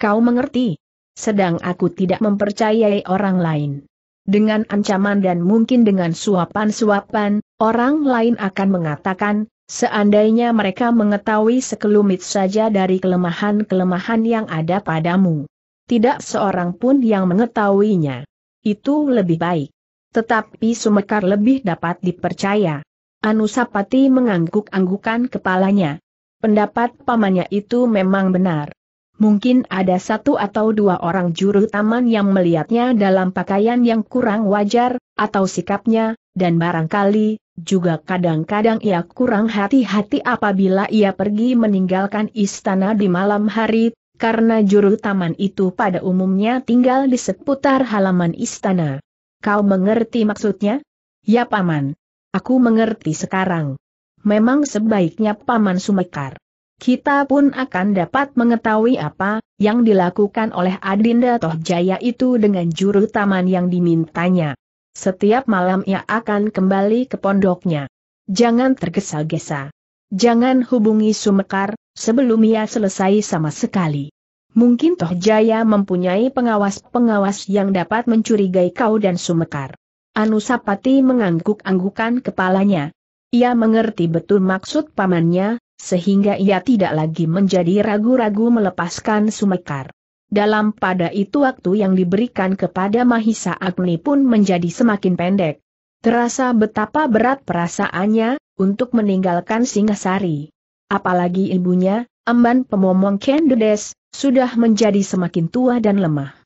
Kau mengerti? Sedang aku tidak mempercayai orang lain. Dengan ancaman dan mungkin dengan suapan-suapan, Orang lain akan mengatakan, seandainya mereka mengetahui sekelumit saja dari kelemahan-kelemahan yang ada padamu. Tidak seorang pun yang mengetahuinya. Itu lebih baik. Tetapi Sumekar lebih dapat dipercaya. Anusapati mengangguk-anggukan kepalanya. Pendapat pamannya itu memang benar. Mungkin ada satu atau dua orang juru taman yang melihatnya dalam pakaian yang kurang wajar, atau sikapnya, dan barangkali, juga kadang-kadang ia kurang hati-hati apabila ia pergi meninggalkan istana di malam hari, karena juru taman itu pada umumnya tinggal di seputar halaman istana. Kau mengerti maksudnya? Ya Paman. Aku mengerti sekarang. Memang sebaiknya Paman Sumekar kita pun akan dapat mengetahui apa yang dilakukan oleh Adinda Tohjaya itu dengan juru taman yang dimintanya. Setiap malam ia akan kembali ke pondoknya. Jangan tergesa-gesa. Jangan hubungi Sumekar, sebelum ia selesai sama sekali. Mungkin Tohjaya mempunyai pengawas-pengawas yang dapat mencurigai kau dan Sumekar. Anusapati mengangguk-anggukan kepalanya. Ia mengerti betul maksud pamannya, sehingga ia tidak lagi menjadi ragu-ragu melepaskan Sumekar. Dalam pada itu waktu yang diberikan kepada Mahisa Agni pun menjadi semakin pendek. Terasa betapa berat perasaannya, untuk meninggalkan Singasari. Apalagi ibunya, Emban Pemomong Kendedes, sudah menjadi semakin tua dan lemah.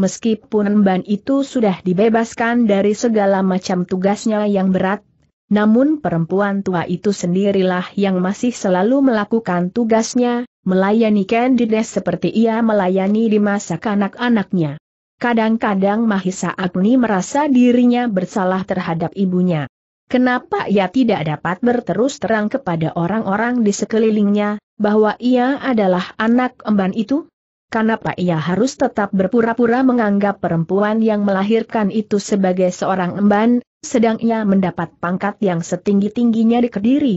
Meskipun Emban itu sudah dibebaskan dari segala macam tugasnya yang berat, namun perempuan tua itu sendirilah yang masih selalu melakukan tugasnya, melayani Candides seperti ia melayani di masa kanak-anaknya. Kadang-kadang Mahisa Agni merasa dirinya bersalah terhadap ibunya. Kenapa ia tidak dapat berterus terang kepada orang-orang di sekelilingnya, bahwa ia adalah anak emban itu? Kenapa ia harus tetap berpura-pura menganggap perempuan yang melahirkan itu sebagai seorang emban, sedang ia mendapat pangkat yang setinggi-tingginya di Kediri.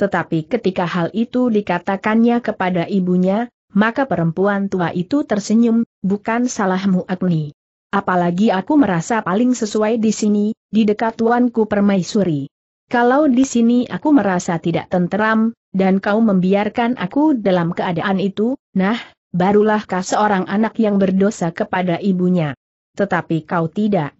Tetapi ketika hal itu dikatakannya kepada ibunya, maka perempuan tua itu tersenyum, bukan salahmu Agni. Apalagi aku merasa paling sesuai di sini, di dekat tuanku permaisuri. Kalau di sini aku merasa tidak tenteram, dan kau membiarkan aku dalam keadaan itu, nah, barulah kau seorang anak yang berdosa kepada ibunya. Tetapi kau tidak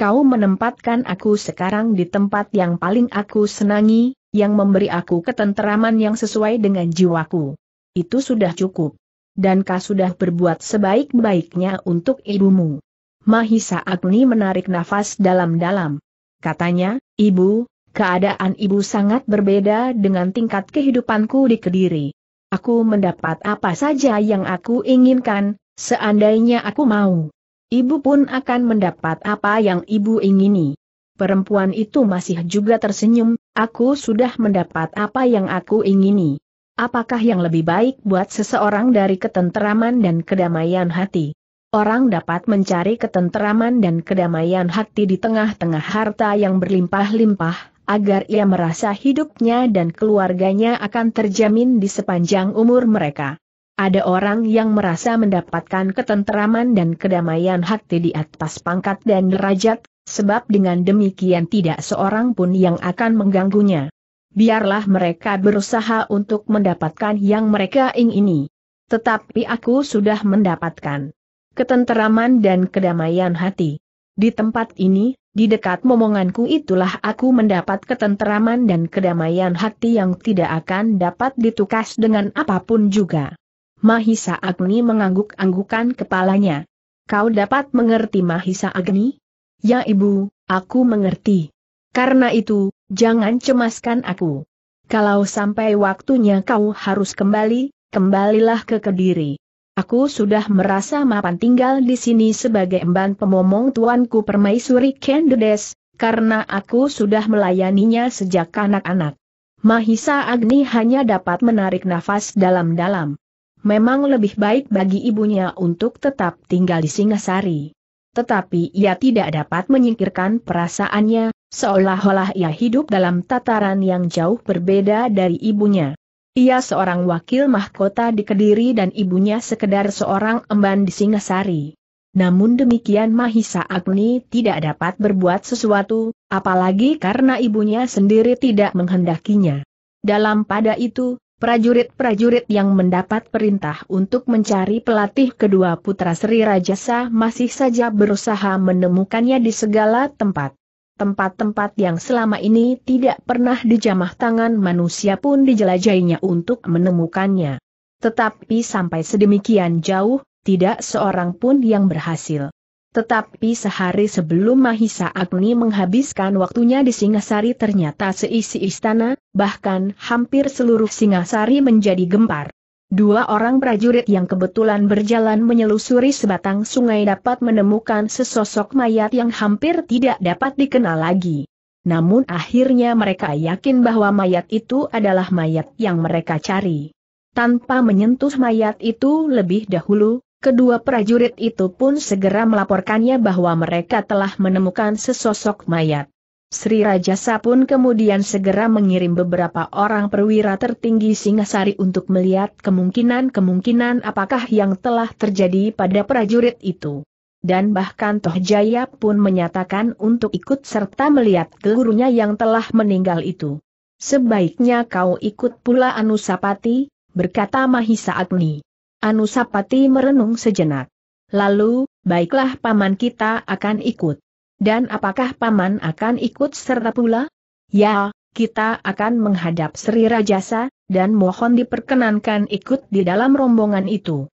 kau menempatkan aku sekarang di tempat yang paling aku senangi, yang memberi aku ketenteraman yang sesuai dengan jiwaku. Itu sudah cukup. Dan kau sudah berbuat sebaik-baiknya untuk ibumu. Mahisa Agni menarik nafas dalam-dalam. Katanya, Ibu, keadaan ibu sangat berbeda dengan tingkat kehidupanku di Kediri. Aku mendapat apa saja yang aku inginkan, seandainya aku mau ibu pun akan mendapat apa yang ibu ingini. Perempuan itu masih juga tersenyum, aku sudah mendapat apa yang aku ingini. Apakah yang lebih baik buat seseorang dari ketenteraman dan kedamaian hati? Orang dapat mencari ketenteraman dan kedamaian hati di tengah-tengah harta yang berlimpah-limpah, agar ia merasa hidupnya dan keluarganya akan terjamin di sepanjang umur mereka. Ada orang yang merasa mendapatkan ketenteraman dan kedamaian hati di atas pangkat dan derajat, sebab dengan demikian tidak seorang pun yang akan mengganggunya. Biarlah mereka berusaha untuk mendapatkan yang mereka ingini. Tetapi aku sudah mendapatkan ketenteraman dan kedamaian hati. Di tempat ini, di dekat momonganku itulah aku mendapat ketenteraman dan kedamaian hati yang tidak akan dapat ditukas dengan apapun juga. Mahisa Agni mengangguk-anggukan kepalanya. Kau dapat mengerti Mahisa Agni? Ya ibu, aku mengerti. Karena itu, jangan cemaskan aku. Kalau sampai waktunya kau harus kembali, kembalilah ke Kediri. Aku sudah merasa mapan tinggal di sini sebagai emban pemomong tuanku permaisuri Kendedes, karena aku sudah melayaninya sejak kanak-anak. Mahisa Agni hanya dapat menarik nafas dalam-dalam memang lebih baik bagi ibunya untuk tetap tinggal di Singasari. Tetapi ia tidak dapat menyingkirkan perasaannya, seolah-olah ia hidup dalam tataran yang jauh berbeda dari ibunya. Ia seorang wakil mahkota di Kediri dan ibunya sekedar seorang emban di Singasari. Namun demikian Mahisa Agni tidak dapat berbuat sesuatu, apalagi karena ibunya sendiri tidak menghendakinya. Dalam pada itu, Prajurit-prajurit yang mendapat perintah untuk mencari pelatih kedua putra Sri Rajasa masih saja berusaha menemukannya di segala tempat. Tempat-tempat yang selama ini tidak pernah dijamah tangan manusia pun dijelajahinya untuk menemukannya. Tetapi sampai sedemikian jauh, tidak seorang pun yang berhasil. Tetapi sehari sebelum Mahisa Agni menghabiskan waktunya di Singasari ternyata seisi istana, bahkan hampir seluruh Singasari menjadi gempar. Dua orang prajurit yang kebetulan berjalan menyelusuri sebatang sungai dapat menemukan sesosok mayat yang hampir tidak dapat dikenal lagi. Namun akhirnya mereka yakin bahwa mayat itu adalah mayat yang mereka cari. Tanpa menyentuh mayat itu lebih dahulu, Kedua prajurit itu pun segera melaporkannya bahwa mereka telah menemukan sesosok mayat. Sri Rajasa pun kemudian segera mengirim beberapa orang perwira tertinggi Singasari untuk melihat kemungkinan-kemungkinan apakah yang telah terjadi pada prajurit itu. Dan bahkan Toh Jaya pun menyatakan untuk ikut serta melihat gurunya yang telah meninggal itu. Sebaiknya kau ikut pula Anusapati, berkata Mahisa Agni. Anusapati merenung sejenak. Lalu, baiklah paman kita akan ikut. Dan apakah paman akan ikut serta pula? Ya, kita akan menghadap Sri Rajasa, dan mohon diperkenankan ikut di dalam rombongan itu.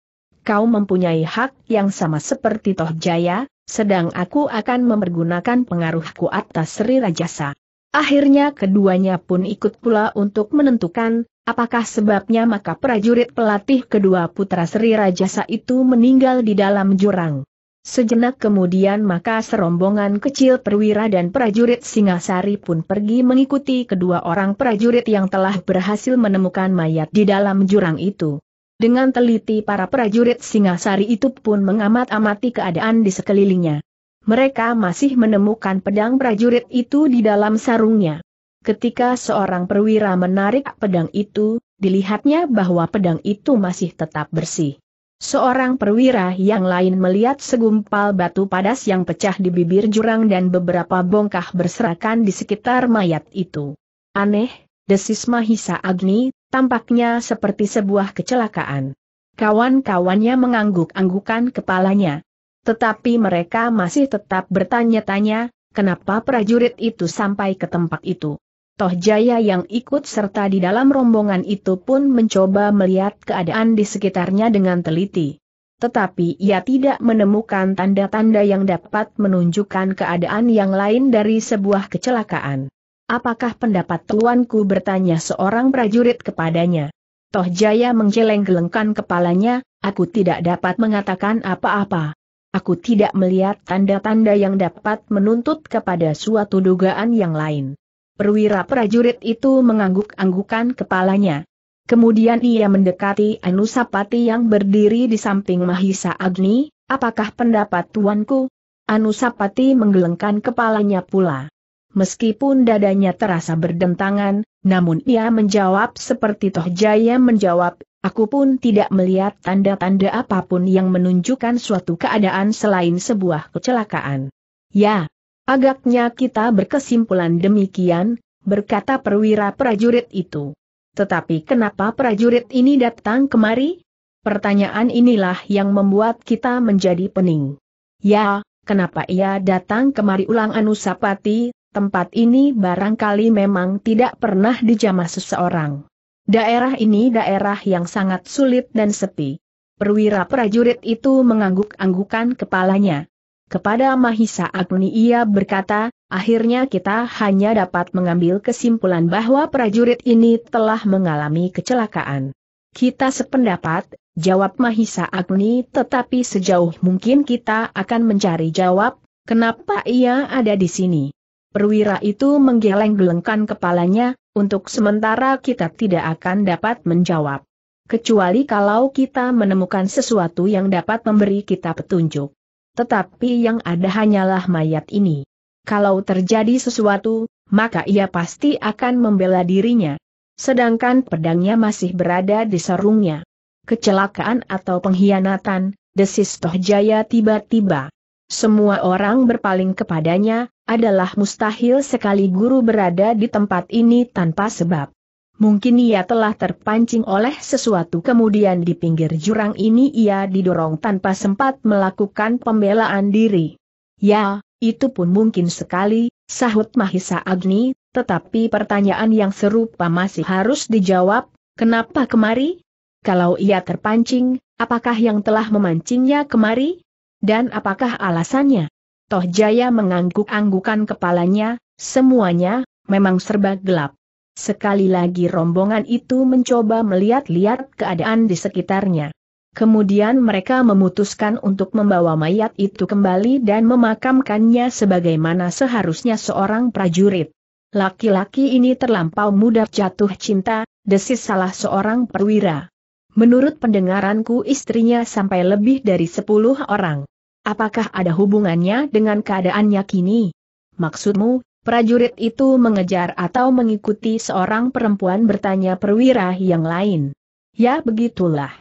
Kau mempunyai hak yang sama seperti Toh Jaya, sedang aku akan mempergunakan pengaruhku atas Sri Rajasa. Akhirnya keduanya pun ikut pula untuk menentukan, apakah sebabnya maka prajurit pelatih kedua putra Sri Rajasa itu meninggal di dalam jurang. Sejenak kemudian maka serombongan kecil perwira dan prajurit Singasari pun pergi mengikuti kedua orang prajurit yang telah berhasil menemukan mayat di dalam jurang itu. Dengan teliti para prajurit Singasari itu pun mengamat-amati keadaan di sekelilingnya mereka masih menemukan pedang prajurit itu di dalam sarungnya. Ketika seorang perwira menarik pedang itu, dilihatnya bahwa pedang itu masih tetap bersih. Seorang perwira yang lain melihat segumpal batu padas yang pecah di bibir jurang dan beberapa bongkah berserakan di sekitar mayat itu. Aneh, desis Mahisa Agni, tampaknya seperti sebuah kecelakaan. Kawan-kawannya mengangguk-anggukan kepalanya, tetapi mereka masih tetap bertanya-tanya, kenapa prajurit itu sampai ke tempat itu. Toh Jaya yang ikut serta di dalam rombongan itu pun mencoba melihat keadaan di sekitarnya dengan teliti. Tetapi ia tidak menemukan tanda-tanda yang dapat menunjukkan keadaan yang lain dari sebuah kecelakaan. Apakah pendapat tuanku bertanya seorang prajurit kepadanya? Toh Jaya menggeleng-gelengkan kepalanya, aku tidak dapat mengatakan apa-apa. Aku tidak melihat tanda-tanda yang dapat menuntut kepada suatu dugaan yang lain. Perwira prajurit itu mengangguk-anggukan kepalanya. Kemudian ia mendekati Anusapati yang berdiri di samping Mahisa Agni, apakah pendapat tuanku? Anusapati menggelengkan kepalanya pula. Meskipun dadanya terasa berdentangan, namun ia menjawab seperti Toh Jaya menjawab, Aku pun tidak melihat tanda-tanda apapun yang menunjukkan suatu keadaan selain sebuah kecelakaan. Ya, agaknya kita berkesimpulan demikian, berkata perwira prajurit itu. Tetapi kenapa prajurit ini datang kemari? Pertanyaan inilah yang membuat kita menjadi pening. Ya, kenapa ia datang kemari ulang Anusapati, tempat ini barangkali memang tidak pernah dijamah seseorang. Daerah ini daerah yang sangat sulit dan sepi. Perwira prajurit itu mengangguk-anggukan kepalanya. Kepada Mahisa Agni ia berkata, akhirnya kita hanya dapat mengambil kesimpulan bahwa prajurit ini telah mengalami kecelakaan. Kita sependapat, jawab Mahisa Agni tetapi sejauh mungkin kita akan mencari jawab, kenapa ia ada di sini. Perwira itu menggeleng-gelengkan kepalanya, untuk sementara kita tidak akan dapat menjawab. Kecuali kalau kita menemukan sesuatu yang dapat memberi kita petunjuk. Tetapi yang ada hanyalah mayat ini. Kalau terjadi sesuatu, maka ia pasti akan membela dirinya. Sedangkan pedangnya masih berada di sarungnya. Kecelakaan atau pengkhianatan, desis Tohjaya tiba-tiba. Semua orang berpaling kepadanya, adalah mustahil sekali guru berada di tempat ini tanpa sebab. Mungkin ia telah terpancing oleh sesuatu kemudian di pinggir jurang ini ia didorong tanpa sempat melakukan pembelaan diri. Ya, itu pun mungkin sekali, sahut Mahisa Agni, tetapi pertanyaan yang serupa masih harus dijawab, kenapa kemari? Kalau ia terpancing, apakah yang telah memancingnya kemari? Dan apakah alasannya? Toh Jaya mengangguk-anggukan kepalanya, semuanya, memang serba gelap. Sekali lagi rombongan itu mencoba melihat-lihat keadaan di sekitarnya. Kemudian mereka memutuskan untuk membawa mayat itu kembali dan memakamkannya sebagaimana seharusnya seorang prajurit. Laki-laki ini terlampau mudah jatuh cinta, desis salah seorang perwira. Menurut pendengaranku istrinya sampai lebih dari sepuluh orang. Apakah ada hubungannya dengan keadaannya kini? Maksudmu, prajurit itu mengejar atau mengikuti seorang perempuan bertanya perwira yang lain. Ya begitulah.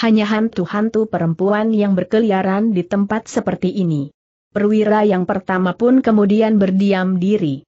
Hanya hantu-hantu perempuan yang berkeliaran di tempat seperti ini. Perwira yang pertama pun kemudian berdiam diri.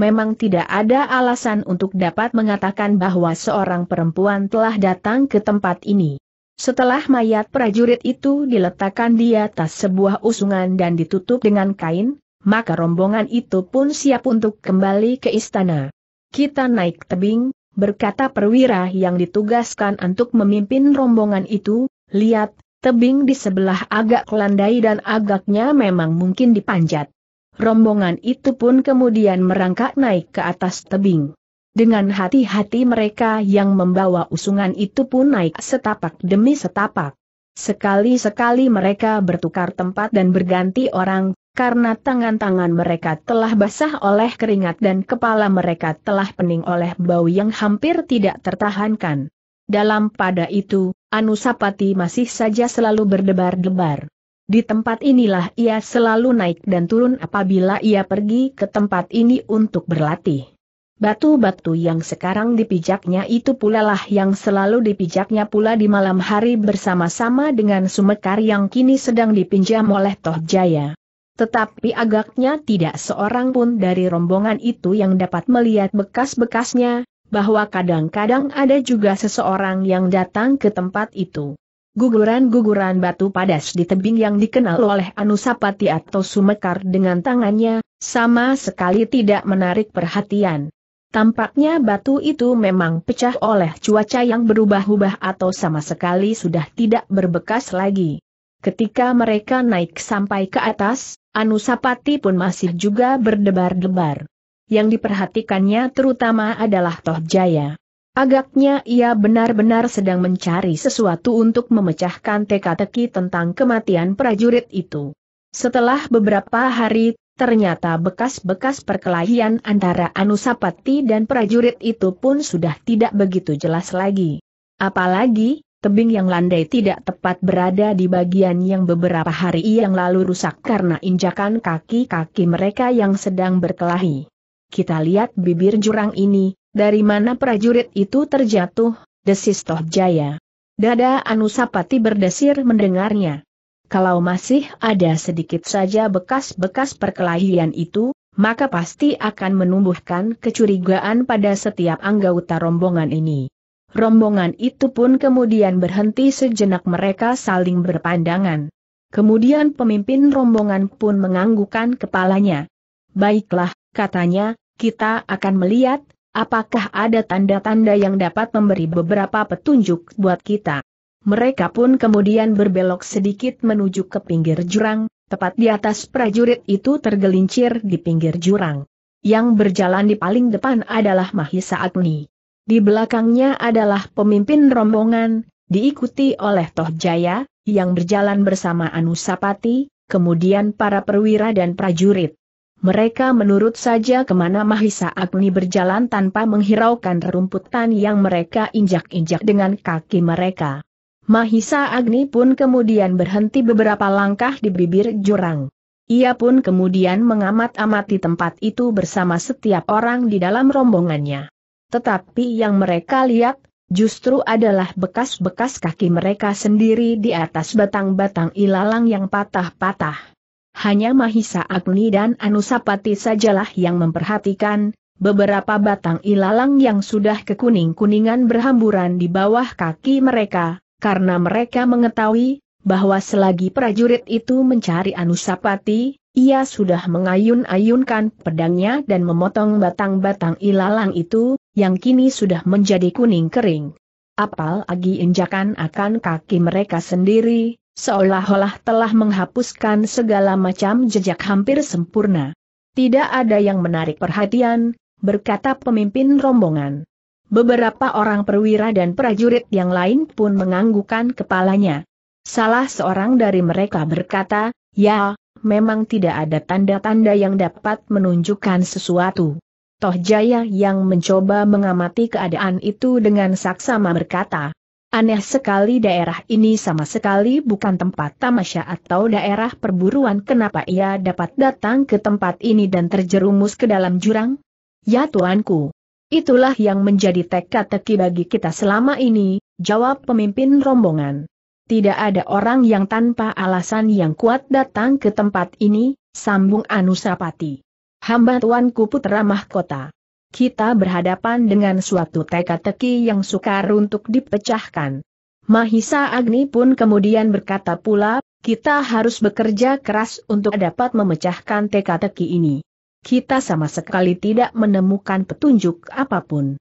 Memang tidak ada alasan untuk dapat mengatakan bahwa seorang perempuan telah datang ke tempat ini. Setelah mayat prajurit itu diletakkan di atas sebuah usungan dan ditutup dengan kain, maka rombongan itu pun siap untuk kembali ke istana. Kita naik tebing, berkata perwira yang ditugaskan untuk memimpin rombongan itu, lihat, tebing di sebelah agak landai dan agaknya memang mungkin dipanjat. Rombongan itu pun kemudian merangkak naik ke atas tebing. Dengan hati-hati mereka yang membawa usungan itu pun naik setapak demi setapak. Sekali-sekali mereka bertukar tempat dan berganti orang, karena tangan-tangan mereka telah basah oleh keringat dan kepala mereka telah pening oleh bau yang hampir tidak tertahankan. Dalam pada itu, Anusapati masih saja selalu berdebar-debar. Di tempat inilah ia selalu naik dan turun apabila ia pergi ke tempat ini untuk berlatih. Batu-batu yang sekarang dipijaknya itu pula lah yang selalu dipijaknya pula di malam hari bersama-sama dengan sumekar yang kini sedang dipinjam oleh Toh Jaya. Tetapi agaknya tidak seorang pun dari rombongan itu yang dapat melihat bekas-bekasnya, bahwa kadang-kadang ada juga seseorang yang datang ke tempat itu. Guguran-guguran batu padas di tebing yang dikenal oleh Anusapati atau Sumekar dengan tangannya, sama sekali tidak menarik perhatian. Tampaknya batu itu memang pecah oleh cuaca yang berubah-ubah atau sama sekali sudah tidak berbekas lagi. Ketika mereka naik sampai ke atas, Anusapati pun masih juga berdebar-debar. Yang diperhatikannya terutama adalah Toh Jaya. Agaknya ia benar-benar sedang mencari sesuatu untuk memecahkan teka-teki tentang kematian prajurit itu. Setelah beberapa hari, Ternyata bekas-bekas perkelahian antara Anusapati dan prajurit itu pun sudah tidak begitu jelas lagi. Apalagi, tebing yang landai tidak tepat berada di bagian yang beberapa hari yang lalu rusak karena injakan kaki-kaki mereka yang sedang berkelahi. Kita lihat bibir jurang ini, dari mana prajurit itu terjatuh, desis Toh Jaya. Dada Anusapati berdesir mendengarnya. Kalau masih ada sedikit saja bekas-bekas perkelahian itu, maka pasti akan menumbuhkan kecurigaan pada setiap anggota rombongan ini. Rombongan itu pun kemudian berhenti sejenak mereka saling berpandangan. Kemudian pemimpin rombongan pun menganggukkan kepalanya. Baiklah, katanya, kita akan melihat, apakah ada tanda-tanda yang dapat memberi beberapa petunjuk buat kita. Mereka pun kemudian berbelok sedikit menuju ke pinggir jurang, tepat di atas prajurit itu tergelincir di pinggir jurang. Yang berjalan di paling depan adalah Mahisa Agni. Di belakangnya adalah pemimpin rombongan, diikuti oleh Toh Jaya, yang berjalan bersama Anusapati, kemudian para perwira dan prajurit. Mereka menurut saja kemana Mahisa Agni berjalan tanpa menghiraukan rerumputan yang mereka injak-injak dengan kaki mereka. Mahisa Agni pun kemudian berhenti beberapa langkah di bibir jurang. Ia pun kemudian mengamat-amati tempat itu bersama setiap orang di dalam rombongannya. Tetapi yang mereka lihat, justru adalah bekas-bekas kaki mereka sendiri di atas batang-batang ilalang yang patah-patah. Hanya Mahisa Agni dan Anusapati sajalah yang memperhatikan, beberapa batang ilalang yang sudah kekuning-kuningan berhamburan di bawah kaki mereka, karena mereka mengetahui bahwa selagi prajurit itu mencari Anusapati, ia sudah mengayun-ayunkan pedangnya dan memotong batang-batang ilalang itu, yang kini sudah menjadi kuning kering. Apal agi injakan akan kaki mereka sendiri, seolah-olah telah menghapuskan segala macam jejak hampir sempurna. Tidak ada yang menarik perhatian, berkata pemimpin rombongan. Beberapa orang perwira dan prajurit yang lain pun menganggukkan kepalanya. Salah seorang dari mereka berkata, ya, memang tidak ada tanda-tanda yang dapat menunjukkan sesuatu. Toh Jaya yang mencoba mengamati keadaan itu dengan saksama berkata, aneh sekali daerah ini sama sekali bukan tempat tamasya atau daerah perburuan kenapa ia dapat datang ke tempat ini dan terjerumus ke dalam jurang? Ya Tuanku, Itulah yang menjadi teka-teki bagi kita selama ini, jawab pemimpin rombongan. Tidak ada orang yang tanpa alasan yang kuat datang ke tempat ini, sambung Anusapati. Hamba tuanku putra mahkota. Kita berhadapan dengan suatu teka-teki yang sukar untuk dipecahkan. Mahisa Agni pun kemudian berkata pula, kita harus bekerja keras untuk dapat memecahkan teka-teki ini kita sama sekali tidak menemukan petunjuk apapun.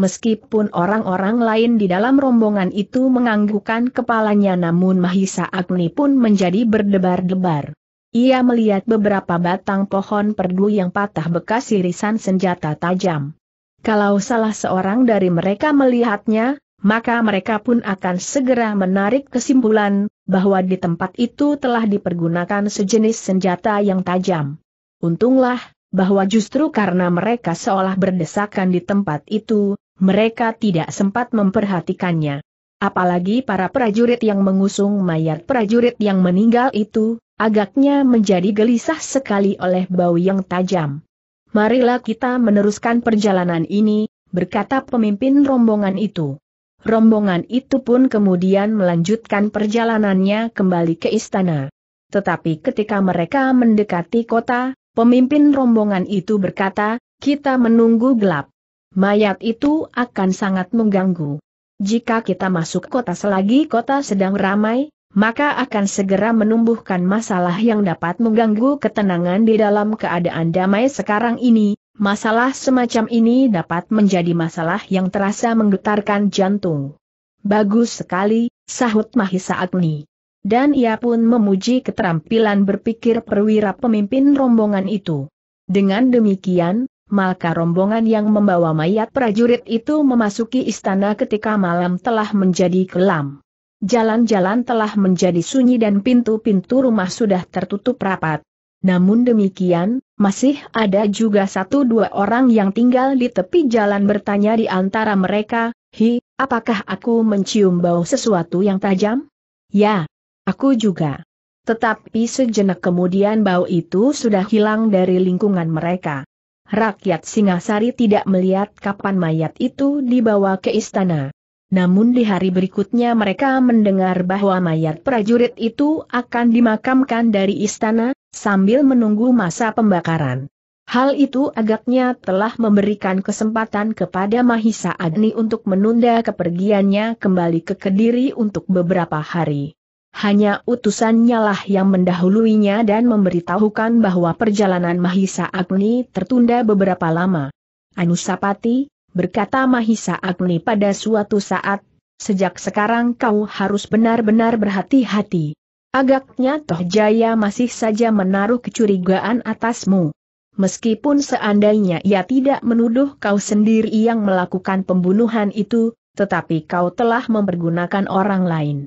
Meskipun orang-orang lain di dalam rombongan itu menganggukkan kepalanya namun Mahisa Agni pun menjadi berdebar-debar. Ia melihat beberapa batang pohon perdu yang patah bekas irisan senjata tajam. Kalau salah seorang dari mereka melihatnya, maka mereka pun akan segera menarik kesimpulan, bahwa di tempat itu telah dipergunakan sejenis senjata yang tajam. Untunglah, bahwa justru karena mereka seolah berdesakan di tempat itu, mereka tidak sempat memperhatikannya. Apalagi para prajurit yang mengusung mayat prajurit yang meninggal itu, agaknya menjadi gelisah sekali oleh bau yang tajam. Marilah kita meneruskan perjalanan ini, berkata pemimpin rombongan itu. Rombongan itu pun kemudian melanjutkan perjalanannya kembali ke istana. Tetapi ketika mereka mendekati kota, Pemimpin rombongan itu berkata, kita menunggu gelap. Mayat itu akan sangat mengganggu. Jika kita masuk kota selagi kota sedang ramai, maka akan segera menumbuhkan masalah yang dapat mengganggu ketenangan di dalam keadaan damai sekarang ini. Masalah semacam ini dapat menjadi masalah yang terasa menggetarkan jantung. Bagus sekali, sahut Mahisa Agni. Dan ia pun memuji keterampilan berpikir perwira pemimpin rombongan itu. Dengan demikian, maka rombongan yang membawa mayat prajurit itu memasuki istana ketika malam telah menjadi kelam. Jalan-jalan telah menjadi sunyi dan pintu-pintu rumah sudah tertutup rapat. Namun demikian, masih ada juga satu dua orang yang tinggal di tepi jalan bertanya di antara mereka, Hi, apakah aku mencium bau sesuatu yang tajam? Ya, Aku juga. Tetapi sejenak kemudian bau itu sudah hilang dari lingkungan mereka. Rakyat Singasari tidak melihat kapan mayat itu dibawa ke istana. Namun di hari berikutnya mereka mendengar bahwa mayat prajurit itu akan dimakamkan dari istana, sambil menunggu masa pembakaran. Hal itu agaknya telah memberikan kesempatan kepada Mahisa Agni untuk menunda kepergiannya kembali ke Kediri untuk beberapa hari. Hanya utusannya lah yang mendahuluinya dan memberitahukan bahwa perjalanan Mahisa Agni tertunda beberapa lama. Anusapati, berkata Mahisa Agni pada suatu saat, sejak sekarang kau harus benar-benar berhati-hati. Agaknya Toh Jaya masih saja menaruh kecurigaan atasmu. Meskipun seandainya ia tidak menuduh kau sendiri yang melakukan pembunuhan itu, tetapi kau telah mempergunakan orang lain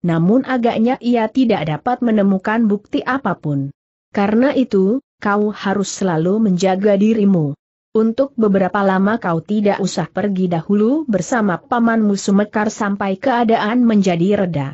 namun agaknya ia tidak dapat menemukan bukti apapun. Karena itu, kau harus selalu menjaga dirimu. Untuk beberapa lama kau tidak usah pergi dahulu bersama pamanmu Sumekar sampai keadaan menjadi reda.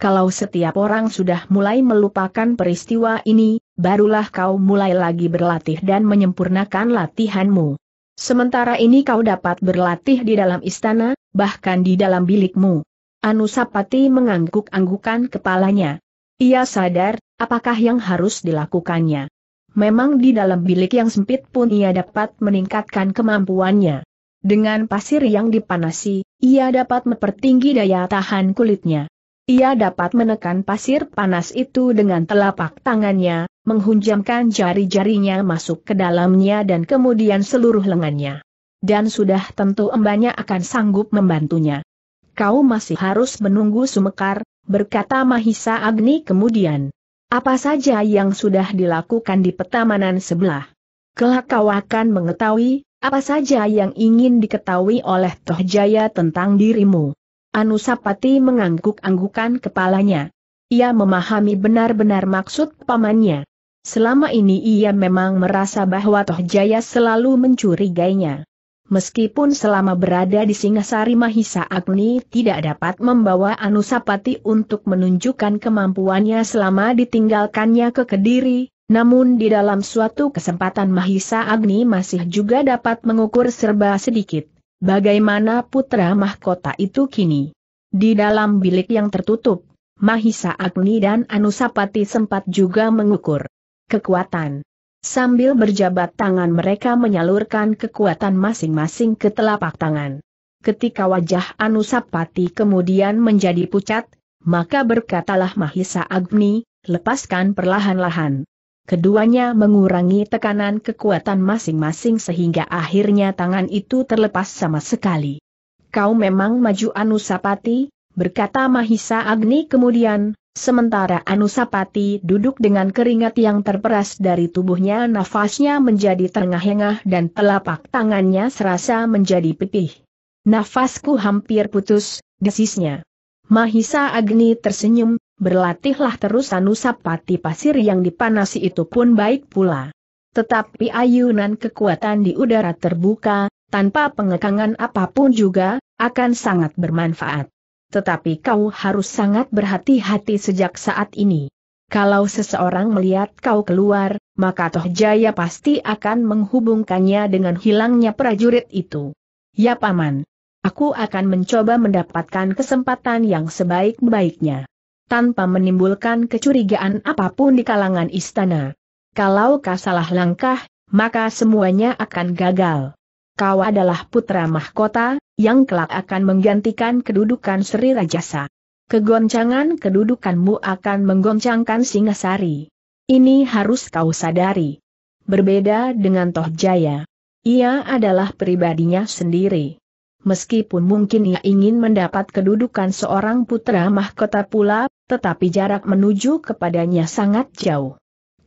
Kalau setiap orang sudah mulai melupakan peristiwa ini, barulah kau mulai lagi berlatih dan menyempurnakan latihanmu. Sementara ini kau dapat berlatih di dalam istana, bahkan di dalam bilikmu. Anusapati mengangguk-anggukan kepalanya. Ia sadar, apakah yang harus dilakukannya. Memang di dalam bilik yang sempit pun ia dapat meningkatkan kemampuannya. Dengan pasir yang dipanasi, ia dapat mempertinggi daya tahan kulitnya. Ia dapat menekan pasir panas itu dengan telapak tangannya, menghunjamkan jari-jarinya masuk ke dalamnya dan kemudian seluruh lengannya. Dan sudah tentu embannya akan sanggup membantunya kau masih harus menunggu sumekar, berkata Mahisa Agni kemudian. Apa saja yang sudah dilakukan di petamanan sebelah? Kelak kau akan mengetahui, apa saja yang ingin diketahui oleh Tohjaya tentang dirimu. Anusapati mengangguk-anggukan kepalanya. Ia memahami benar-benar maksud pamannya. Selama ini ia memang merasa bahwa Tohjaya selalu mencurigainya meskipun selama berada di Singasari Mahisa Agni tidak dapat membawa Anusapati untuk menunjukkan kemampuannya selama ditinggalkannya ke Kediri, namun di dalam suatu kesempatan Mahisa Agni masih juga dapat mengukur serba sedikit, bagaimana putra mahkota itu kini. Di dalam bilik yang tertutup, Mahisa Agni dan Anusapati sempat juga mengukur kekuatan Sambil berjabat tangan mereka menyalurkan kekuatan masing-masing ke telapak tangan. Ketika wajah Anusapati kemudian menjadi pucat, maka berkatalah Mahisa Agni, lepaskan perlahan-lahan. Keduanya mengurangi tekanan kekuatan masing-masing sehingga akhirnya tangan itu terlepas sama sekali. Kau memang maju Anusapati, berkata Mahisa Agni kemudian, Sementara Anusapati duduk dengan keringat yang terperas dari tubuhnya nafasnya menjadi terengah-engah dan telapak tangannya serasa menjadi pipih. Nafasku hampir putus, desisnya. Mahisa Agni tersenyum, berlatihlah terus Anusapati pasir yang dipanasi itu pun baik pula. Tetapi ayunan kekuatan di udara terbuka, tanpa pengekangan apapun juga, akan sangat bermanfaat tetapi kau harus sangat berhati-hati sejak saat ini. Kalau seseorang melihat kau keluar, maka Toh Jaya pasti akan menghubungkannya dengan hilangnya prajurit itu. Ya Paman, aku akan mencoba mendapatkan kesempatan yang sebaik-baiknya. Tanpa menimbulkan kecurigaan apapun di kalangan istana. Kalau kau salah langkah, maka semuanya akan gagal. Kau adalah putra mahkota, yang kelak akan menggantikan kedudukan Sri Rajasa. Kegoncangan kedudukanmu akan menggoncangkan Singasari. Ini harus kau sadari. Berbeda dengan Toh Jaya. Ia adalah pribadinya sendiri. Meskipun mungkin ia ingin mendapat kedudukan seorang putra mahkota pula, tetapi jarak menuju kepadanya sangat jauh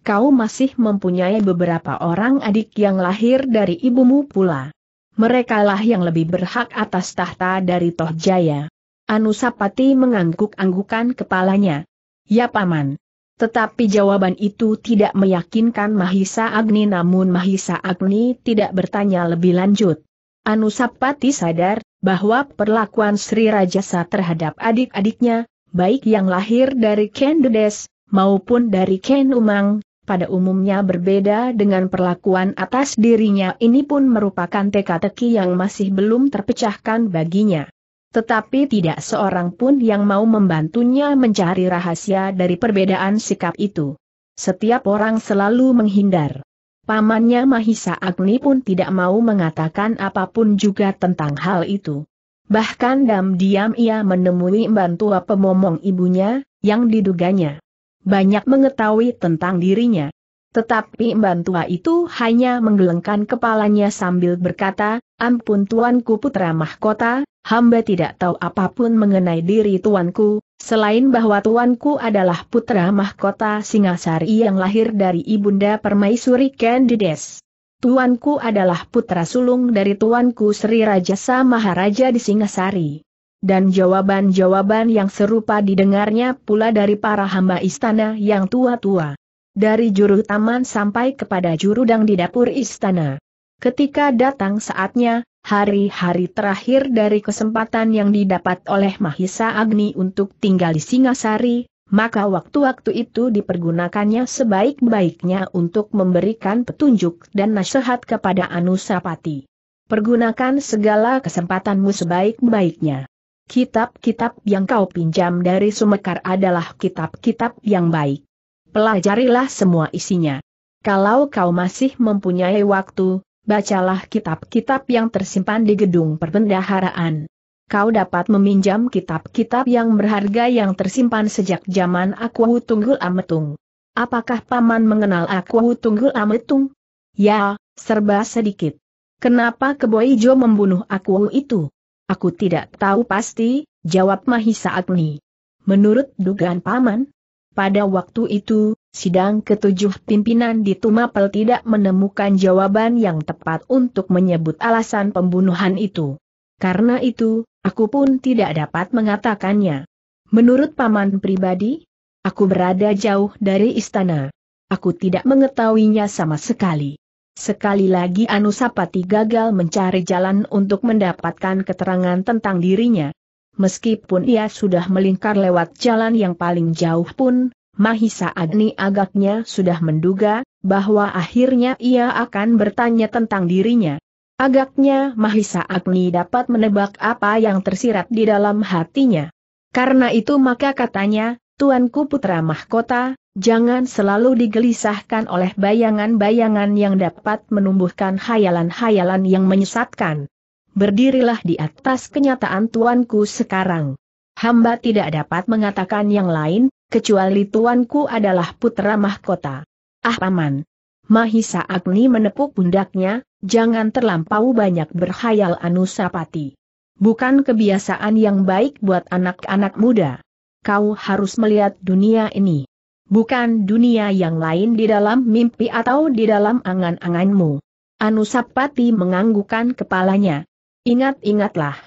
kau masih mempunyai beberapa orang adik yang lahir dari ibumu pula merekalah yang lebih berhak atas tahta dari Tohjaya. Jaya. Anusapati mengangguk-anggukan kepalanya. Ya paman. Tetapi jawaban itu tidak meyakinkan Mahisa Agni namun Mahisa Agni tidak bertanya lebih lanjut. Anusapati sadar bahwa perlakuan Sri Rajasa terhadap adik-adiknya, baik yang lahir dari Ken Dedes, maupun dari Ken Umang, pada umumnya berbeda dengan perlakuan atas dirinya ini pun merupakan teka-teki yang masih belum terpecahkan baginya. Tetapi tidak seorang pun yang mau membantunya mencari rahasia dari perbedaan sikap itu. Setiap orang selalu menghindar. Pamannya Mahisa Agni pun tidak mau mengatakan apapun juga tentang hal itu. Bahkan dam-diam ia menemui bantua pemomong ibunya, yang diduganya banyak mengetahui tentang dirinya. Tetapi Mban Tua itu hanya menggelengkan kepalanya sambil berkata, Ampun Tuanku Putra Mahkota, hamba tidak tahu apapun mengenai diri Tuanku, selain bahwa Tuanku adalah Putra Mahkota Singasari yang lahir dari Ibunda Permaisuri Candides. Tuanku adalah putra sulung dari Tuanku Sri Rajasa Maharaja di Singasari dan jawaban-jawaban yang serupa didengarnya pula dari para hamba istana yang tua-tua. Dari juru taman sampai kepada jurudang di dapur istana. Ketika datang saatnya, hari-hari terakhir dari kesempatan yang didapat oleh Mahisa Agni untuk tinggal di Singasari, maka waktu-waktu itu dipergunakannya sebaik-baiknya untuk memberikan petunjuk dan nasihat kepada Anusapati. Pergunakan segala kesempatanmu sebaik-baiknya. Kitab-kitab yang kau pinjam dari Sumekar adalah kitab-kitab yang baik. Pelajarilah semua isinya. Kalau kau masih mempunyai waktu, bacalah kitab-kitab yang tersimpan di gedung perbendaharaan. Kau dapat meminjam kitab-kitab yang berharga yang tersimpan sejak zaman aku Tunggul Ametung. Apakah paman mengenal aku Tunggul Ametung? Ya, serba sedikit. Kenapa Keboijo membunuh aku itu? Aku tidak tahu pasti, jawab Mahisa Agni. Menurut dugaan paman, pada waktu itu, sidang ketujuh pimpinan di Tumapel tidak menemukan jawaban yang tepat untuk menyebut alasan pembunuhan itu. Karena itu, aku pun tidak dapat mengatakannya. Menurut paman pribadi, aku berada jauh dari istana. Aku tidak mengetahuinya sama sekali. Sekali lagi Anusapati gagal mencari jalan untuk mendapatkan keterangan tentang dirinya. Meskipun ia sudah melingkar lewat jalan yang paling jauh pun, Mahisa Agni agaknya sudah menduga, bahwa akhirnya ia akan bertanya tentang dirinya. Agaknya Mahisa Agni dapat menebak apa yang tersirat di dalam hatinya. Karena itu maka katanya, Tuanku Putra Mahkota, Jangan selalu digelisahkan oleh bayangan-bayangan yang dapat menumbuhkan hayalan-hayalan yang menyesatkan. Berdirilah di atas kenyataan tuanku sekarang. Hamba tidak dapat mengatakan yang lain, kecuali tuanku adalah putra mahkota. Ah paman. Mahisa Agni menepuk pundaknya, jangan terlampau banyak berhayal Anusapati. Bukan kebiasaan yang baik buat anak-anak muda. Kau harus melihat dunia ini bukan dunia yang lain di dalam mimpi atau di dalam angan-anganmu. Anusapati menganggukan kepalanya. Ingat-ingatlah.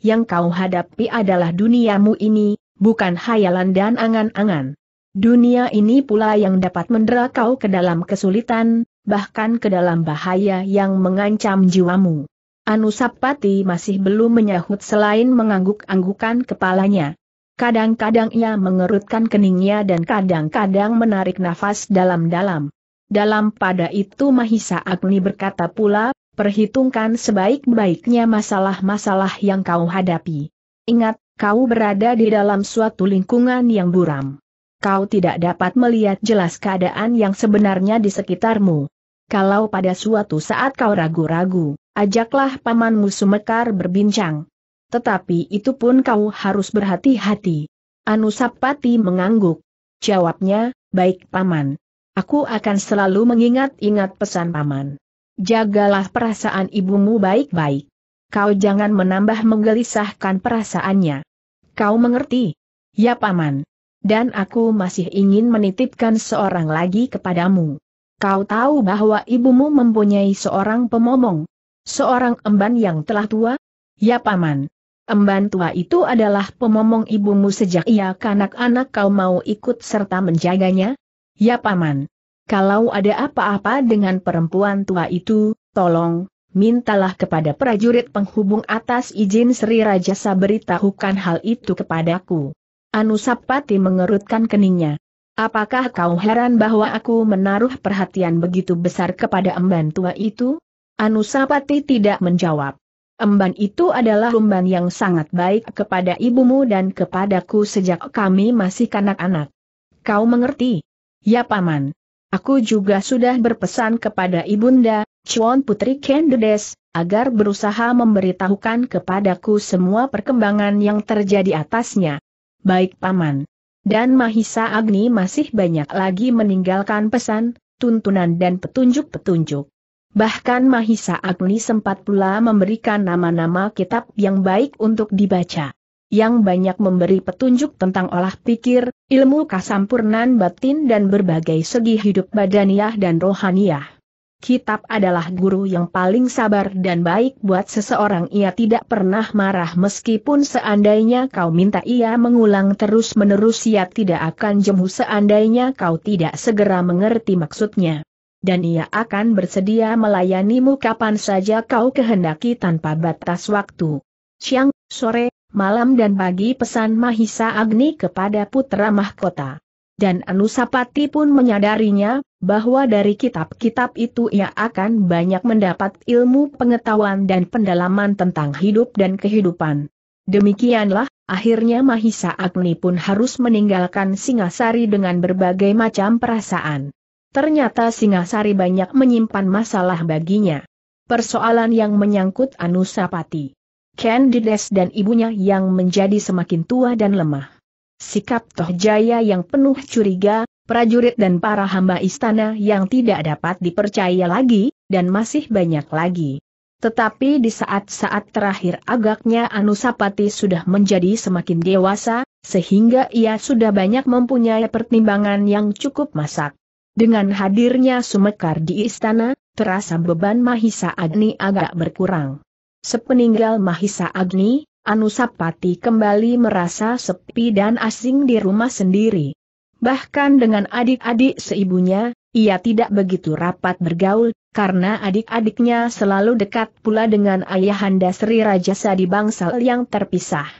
Yang kau hadapi adalah duniamu ini, bukan hayalan dan angan-angan. Dunia ini pula yang dapat mendera kau ke dalam kesulitan, bahkan ke dalam bahaya yang mengancam jiwamu. Anusapati masih belum menyahut selain mengangguk-anggukan kepalanya. Kadang-kadang ia mengerutkan keningnya dan kadang-kadang menarik nafas dalam-dalam. Dalam pada itu Mahisa Agni berkata pula, perhitungkan sebaik-baiknya masalah-masalah yang kau hadapi. Ingat, kau berada di dalam suatu lingkungan yang buram. Kau tidak dapat melihat jelas keadaan yang sebenarnya di sekitarmu. Kalau pada suatu saat kau ragu-ragu, ajaklah pamanmu Sumekar berbincang, tetapi itu pun kau harus berhati-hati. Anusapati mengangguk. Jawabnya, baik paman. Aku akan selalu mengingat-ingat pesan paman. Jagalah perasaan ibumu baik-baik. Kau jangan menambah menggelisahkan perasaannya. Kau mengerti? Ya paman. Dan aku masih ingin menitipkan seorang lagi kepadamu. Kau tahu bahwa ibumu mempunyai seorang pemomong. Seorang emban yang telah tua? Ya paman. Emban tua itu adalah pemomong ibumu sejak ia kanak-anak kau mau ikut serta menjaganya? Ya paman. Kalau ada apa-apa dengan perempuan tua itu, tolong, mintalah kepada prajurit penghubung atas izin Sri Raja saberitahukan hal itu kepadaku. Anusapati mengerutkan keningnya. Apakah kau heran bahwa aku menaruh perhatian begitu besar kepada emban tua itu? Anusapati tidak menjawab. Emban itu adalah lumban yang sangat baik kepada ibumu dan kepadaku sejak kami masih kanak-kanak. Kau mengerti? Ya paman. Aku juga sudah berpesan kepada ibunda, Chuan Putri Kendedes, agar berusaha memberitahukan kepadaku semua perkembangan yang terjadi atasnya. Baik paman. Dan Mahisa Agni masih banyak lagi meninggalkan pesan, tuntunan dan petunjuk-petunjuk. Bahkan Mahisa Agni sempat pula memberikan nama-nama kitab yang baik untuk dibaca. Yang banyak memberi petunjuk tentang olah pikir, ilmu kasampurnan batin dan berbagai segi hidup badaniah dan rohaniah. Kitab adalah guru yang paling sabar dan baik buat seseorang ia tidak pernah marah meskipun seandainya kau minta ia mengulang terus-menerus ia tidak akan jemu seandainya kau tidak segera mengerti maksudnya dan ia akan bersedia melayanimu kapan saja kau kehendaki tanpa batas waktu. Siang, sore, malam dan pagi pesan Mahisa Agni kepada putra mahkota. Dan Anusapati pun menyadarinya, bahwa dari kitab-kitab itu ia akan banyak mendapat ilmu pengetahuan dan pendalaman tentang hidup dan kehidupan. Demikianlah, akhirnya Mahisa Agni pun harus meninggalkan Singasari dengan berbagai macam perasaan. Ternyata Singasari banyak menyimpan masalah baginya. Persoalan yang menyangkut Anusapati. Candides dan ibunya yang menjadi semakin tua dan lemah. Sikap Tohjaya yang penuh curiga, prajurit dan para hamba istana yang tidak dapat dipercaya lagi, dan masih banyak lagi. Tetapi di saat-saat terakhir agaknya Anusapati sudah menjadi semakin dewasa, sehingga ia sudah banyak mempunyai pertimbangan yang cukup masak. Dengan hadirnya Sumekar di istana, terasa beban Mahisa Agni agak berkurang. Sepeninggal Mahisa Agni, Anusapati kembali merasa sepi dan asing di rumah sendiri. Bahkan dengan adik-adik seibunya, ia tidak begitu rapat bergaul, karena adik-adiknya selalu dekat pula dengan ayahanda Sri Raja di Bangsal yang terpisah.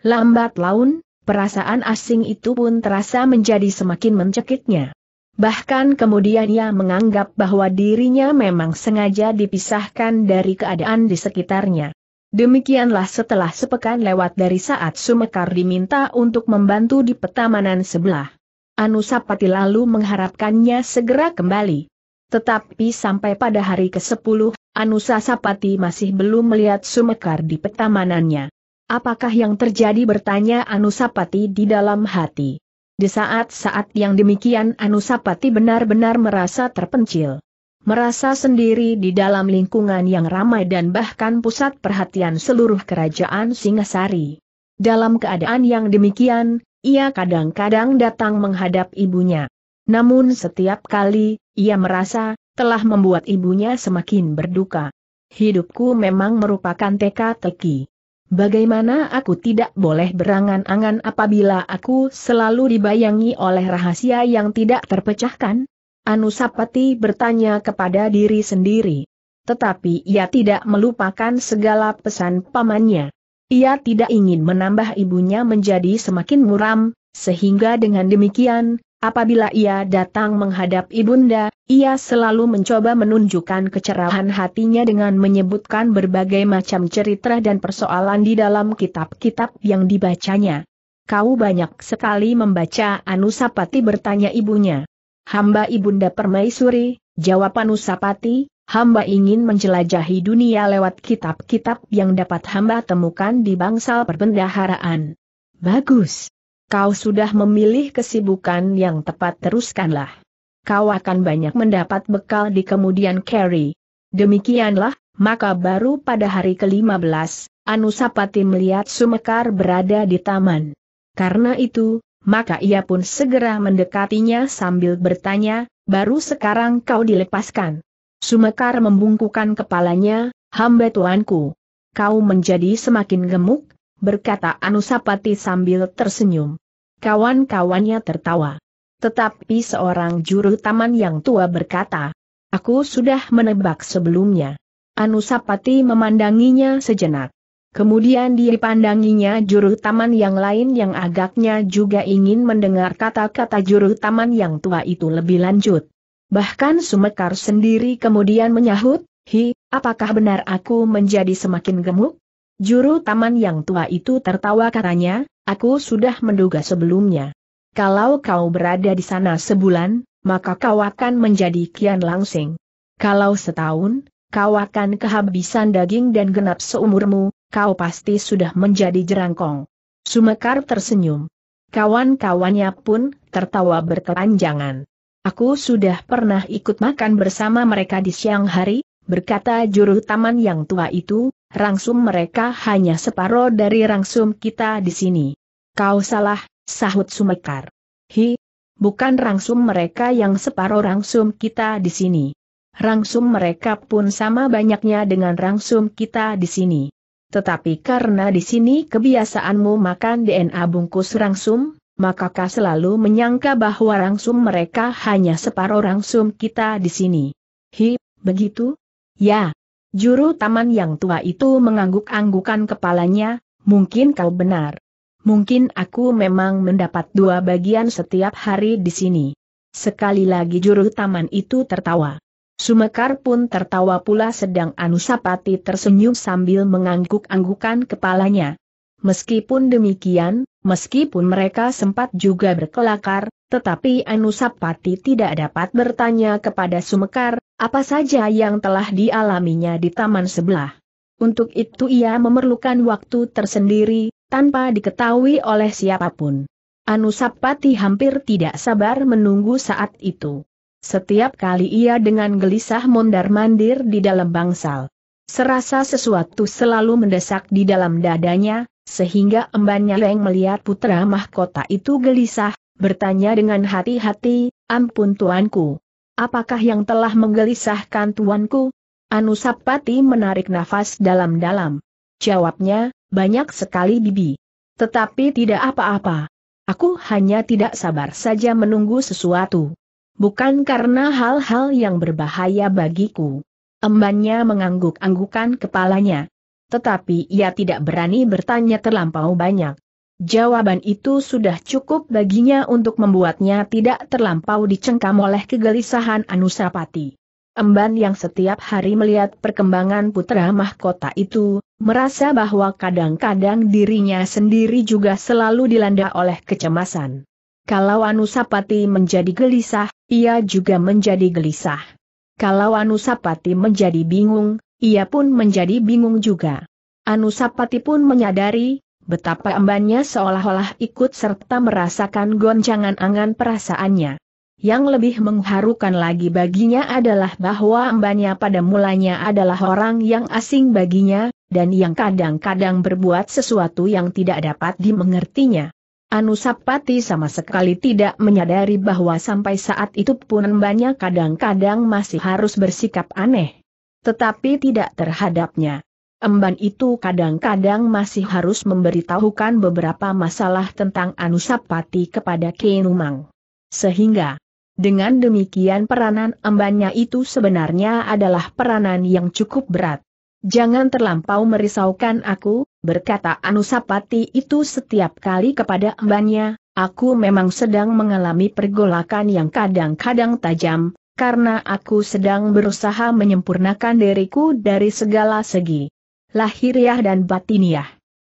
Lambat laun, perasaan asing itu pun terasa menjadi semakin mencekiknya. Bahkan kemudian ia menganggap bahwa dirinya memang sengaja dipisahkan dari keadaan di sekitarnya. Demikianlah setelah sepekan lewat dari saat Sumekar diminta untuk membantu di petamanan sebelah. Anusapati lalu mengharapkannya segera kembali. Tetapi sampai pada hari ke-10, Anusasapati masih belum melihat Sumekar di petamanannya. Apakah yang terjadi bertanya Anusapati di dalam hati. Di saat-saat yang demikian Anusapati benar-benar merasa terpencil. Merasa sendiri di dalam lingkungan yang ramai dan bahkan pusat perhatian seluruh kerajaan Singasari. Dalam keadaan yang demikian, ia kadang-kadang datang menghadap ibunya. Namun setiap kali, ia merasa, telah membuat ibunya semakin berduka. Hidupku memang merupakan teka-teki. Bagaimana aku tidak boleh berangan-angan apabila aku selalu dibayangi oleh rahasia yang tidak terpecahkan? Anusapati bertanya kepada diri sendiri. Tetapi ia tidak melupakan segala pesan pamannya. Ia tidak ingin menambah ibunya menjadi semakin muram, sehingga dengan demikian, Apabila ia datang menghadap ibunda, ia selalu mencoba menunjukkan kecerahan hatinya dengan menyebutkan berbagai macam cerita dan persoalan di dalam kitab-kitab yang dibacanya. Kau banyak sekali membaca Anusapati bertanya ibunya. Hamba ibunda permaisuri, jawab Anusapati, hamba ingin menjelajahi dunia lewat kitab-kitab yang dapat hamba temukan di bangsal perbendaharaan. Bagus. Kau sudah memilih kesibukan yang tepat teruskanlah. Kau akan banyak mendapat bekal di kemudian carry. Demikianlah, maka baru pada hari ke-15, Anusapati melihat Sumekar berada di taman. Karena itu, maka ia pun segera mendekatinya sambil bertanya, baru sekarang kau dilepaskan. Sumekar membungkukan kepalanya, hamba tuanku. Kau menjadi semakin gemuk, berkata Anusapati sambil tersenyum. Kawan-kawannya tertawa. Tetapi seorang juru taman yang tua berkata, Aku sudah menebak sebelumnya. Anusapati memandanginya sejenak. Kemudian dipandanginya juru taman yang lain yang agaknya juga ingin mendengar kata-kata juru taman yang tua itu lebih lanjut. Bahkan Sumekar sendiri kemudian menyahut, Hi, apakah benar aku menjadi semakin gemuk? Juru taman yang tua itu tertawa katanya, aku sudah menduga sebelumnya. Kalau kau berada di sana sebulan, maka kau akan menjadi kian langsing. Kalau setahun, kau akan kehabisan daging dan genap seumurmu, kau pasti sudah menjadi jerangkong. Sumekar tersenyum. Kawan-kawannya pun tertawa berkelanjangan. Aku sudah pernah ikut makan bersama mereka di siang hari, berkata juru taman yang tua itu, rangsum mereka hanya separoh dari rangsum kita di sini. Kau salah, sahut Sumekar. Hi, bukan rangsum mereka yang separoh rangsum kita di sini. Rangsum mereka pun sama banyaknya dengan rangsum kita di sini. Tetapi karena di sini kebiasaanmu makan DNA bungkus rangsum, maka kau selalu menyangka bahwa rangsum mereka hanya separuh rangsum kita di sini. Hi, begitu? Ya, Juru taman yang tua itu mengangguk-anggukan kepalanya, mungkin kau benar. Mungkin aku memang mendapat dua bagian setiap hari di sini. Sekali lagi juru taman itu tertawa. Sumekar pun tertawa pula sedang Anusapati tersenyum sambil mengangguk-anggukan kepalanya. Meskipun demikian, meskipun mereka sempat juga berkelakar, tetapi Anusapati tidak dapat bertanya kepada Sumekar, apa saja yang telah dialaminya di taman sebelah. Untuk itu ia memerlukan waktu tersendiri, tanpa diketahui oleh siapapun. Anusapati hampir tidak sabar menunggu saat itu. Setiap kali ia dengan gelisah mondar-mandir di dalam bangsal. Serasa sesuatu selalu mendesak di dalam dadanya, sehingga embannya Leng melihat putra mahkota itu gelisah, bertanya dengan hati-hati, ampun tuanku. Apakah yang telah menggelisahkan tuanku? Anusapati menarik nafas dalam-dalam. Jawabnya, banyak sekali bibi. Tetapi tidak apa-apa. Aku hanya tidak sabar saja menunggu sesuatu. Bukan karena hal-hal yang berbahaya bagiku. Embannya mengangguk-anggukan kepalanya. Tetapi ia tidak berani bertanya terlampau banyak. Jawaban itu sudah cukup baginya untuk membuatnya tidak terlampau dicengkam oleh kegelisahan Anusapati. Emban yang setiap hari melihat perkembangan putra mahkota itu, merasa bahwa kadang-kadang dirinya sendiri juga selalu dilanda oleh kecemasan. Kalau Anusapati menjadi gelisah, ia juga menjadi gelisah. Kalau Anusapati menjadi bingung, ia pun menjadi bingung juga. Anusapati pun menyadari Betapa embannya seolah-olah ikut serta merasakan goncangan angan perasaannya. Yang lebih mengharukan lagi baginya adalah bahwa embannya pada mulanya adalah orang yang asing baginya, dan yang kadang-kadang berbuat sesuatu yang tidak dapat dimengertinya. Anusapati sama sekali tidak menyadari bahwa sampai saat itu pun embannya kadang-kadang masih harus bersikap aneh. Tetapi tidak terhadapnya. Emban itu kadang-kadang masih harus memberitahukan beberapa masalah tentang Anusapati kepada Kenumang. Sehingga, dengan demikian peranan embannya itu sebenarnya adalah peranan yang cukup berat. Jangan terlampau merisaukan aku, berkata Anusapati itu setiap kali kepada embannya, aku memang sedang mengalami pergolakan yang kadang-kadang tajam, karena aku sedang berusaha menyempurnakan diriku dari segala segi lahiriah dan batiniah.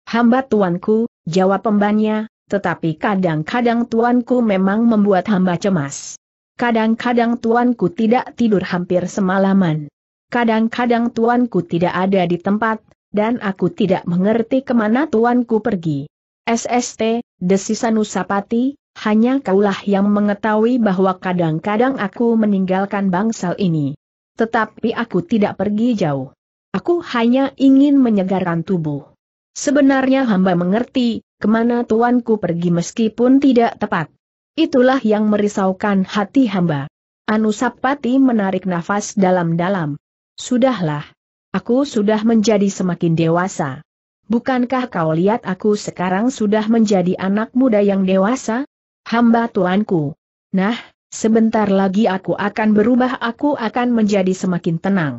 Hamba tuanku, jawab pembannya, tetapi kadang-kadang tuanku memang membuat hamba cemas. Kadang-kadang tuanku tidak tidur hampir semalaman. Kadang-kadang tuanku tidak ada di tempat, dan aku tidak mengerti kemana tuanku pergi. SST, desisan Nusapati, hanya kaulah yang mengetahui bahwa kadang-kadang aku meninggalkan bangsal ini. Tetapi aku tidak pergi jauh. Aku hanya ingin menyegarkan tubuh. Sebenarnya hamba mengerti, kemana tuanku pergi meskipun tidak tepat. Itulah yang merisaukan hati hamba. Anusapati menarik nafas dalam-dalam. Sudahlah. Aku sudah menjadi semakin dewasa. Bukankah kau lihat aku sekarang sudah menjadi anak muda yang dewasa? Hamba tuanku. Nah, sebentar lagi aku akan berubah aku akan menjadi semakin tenang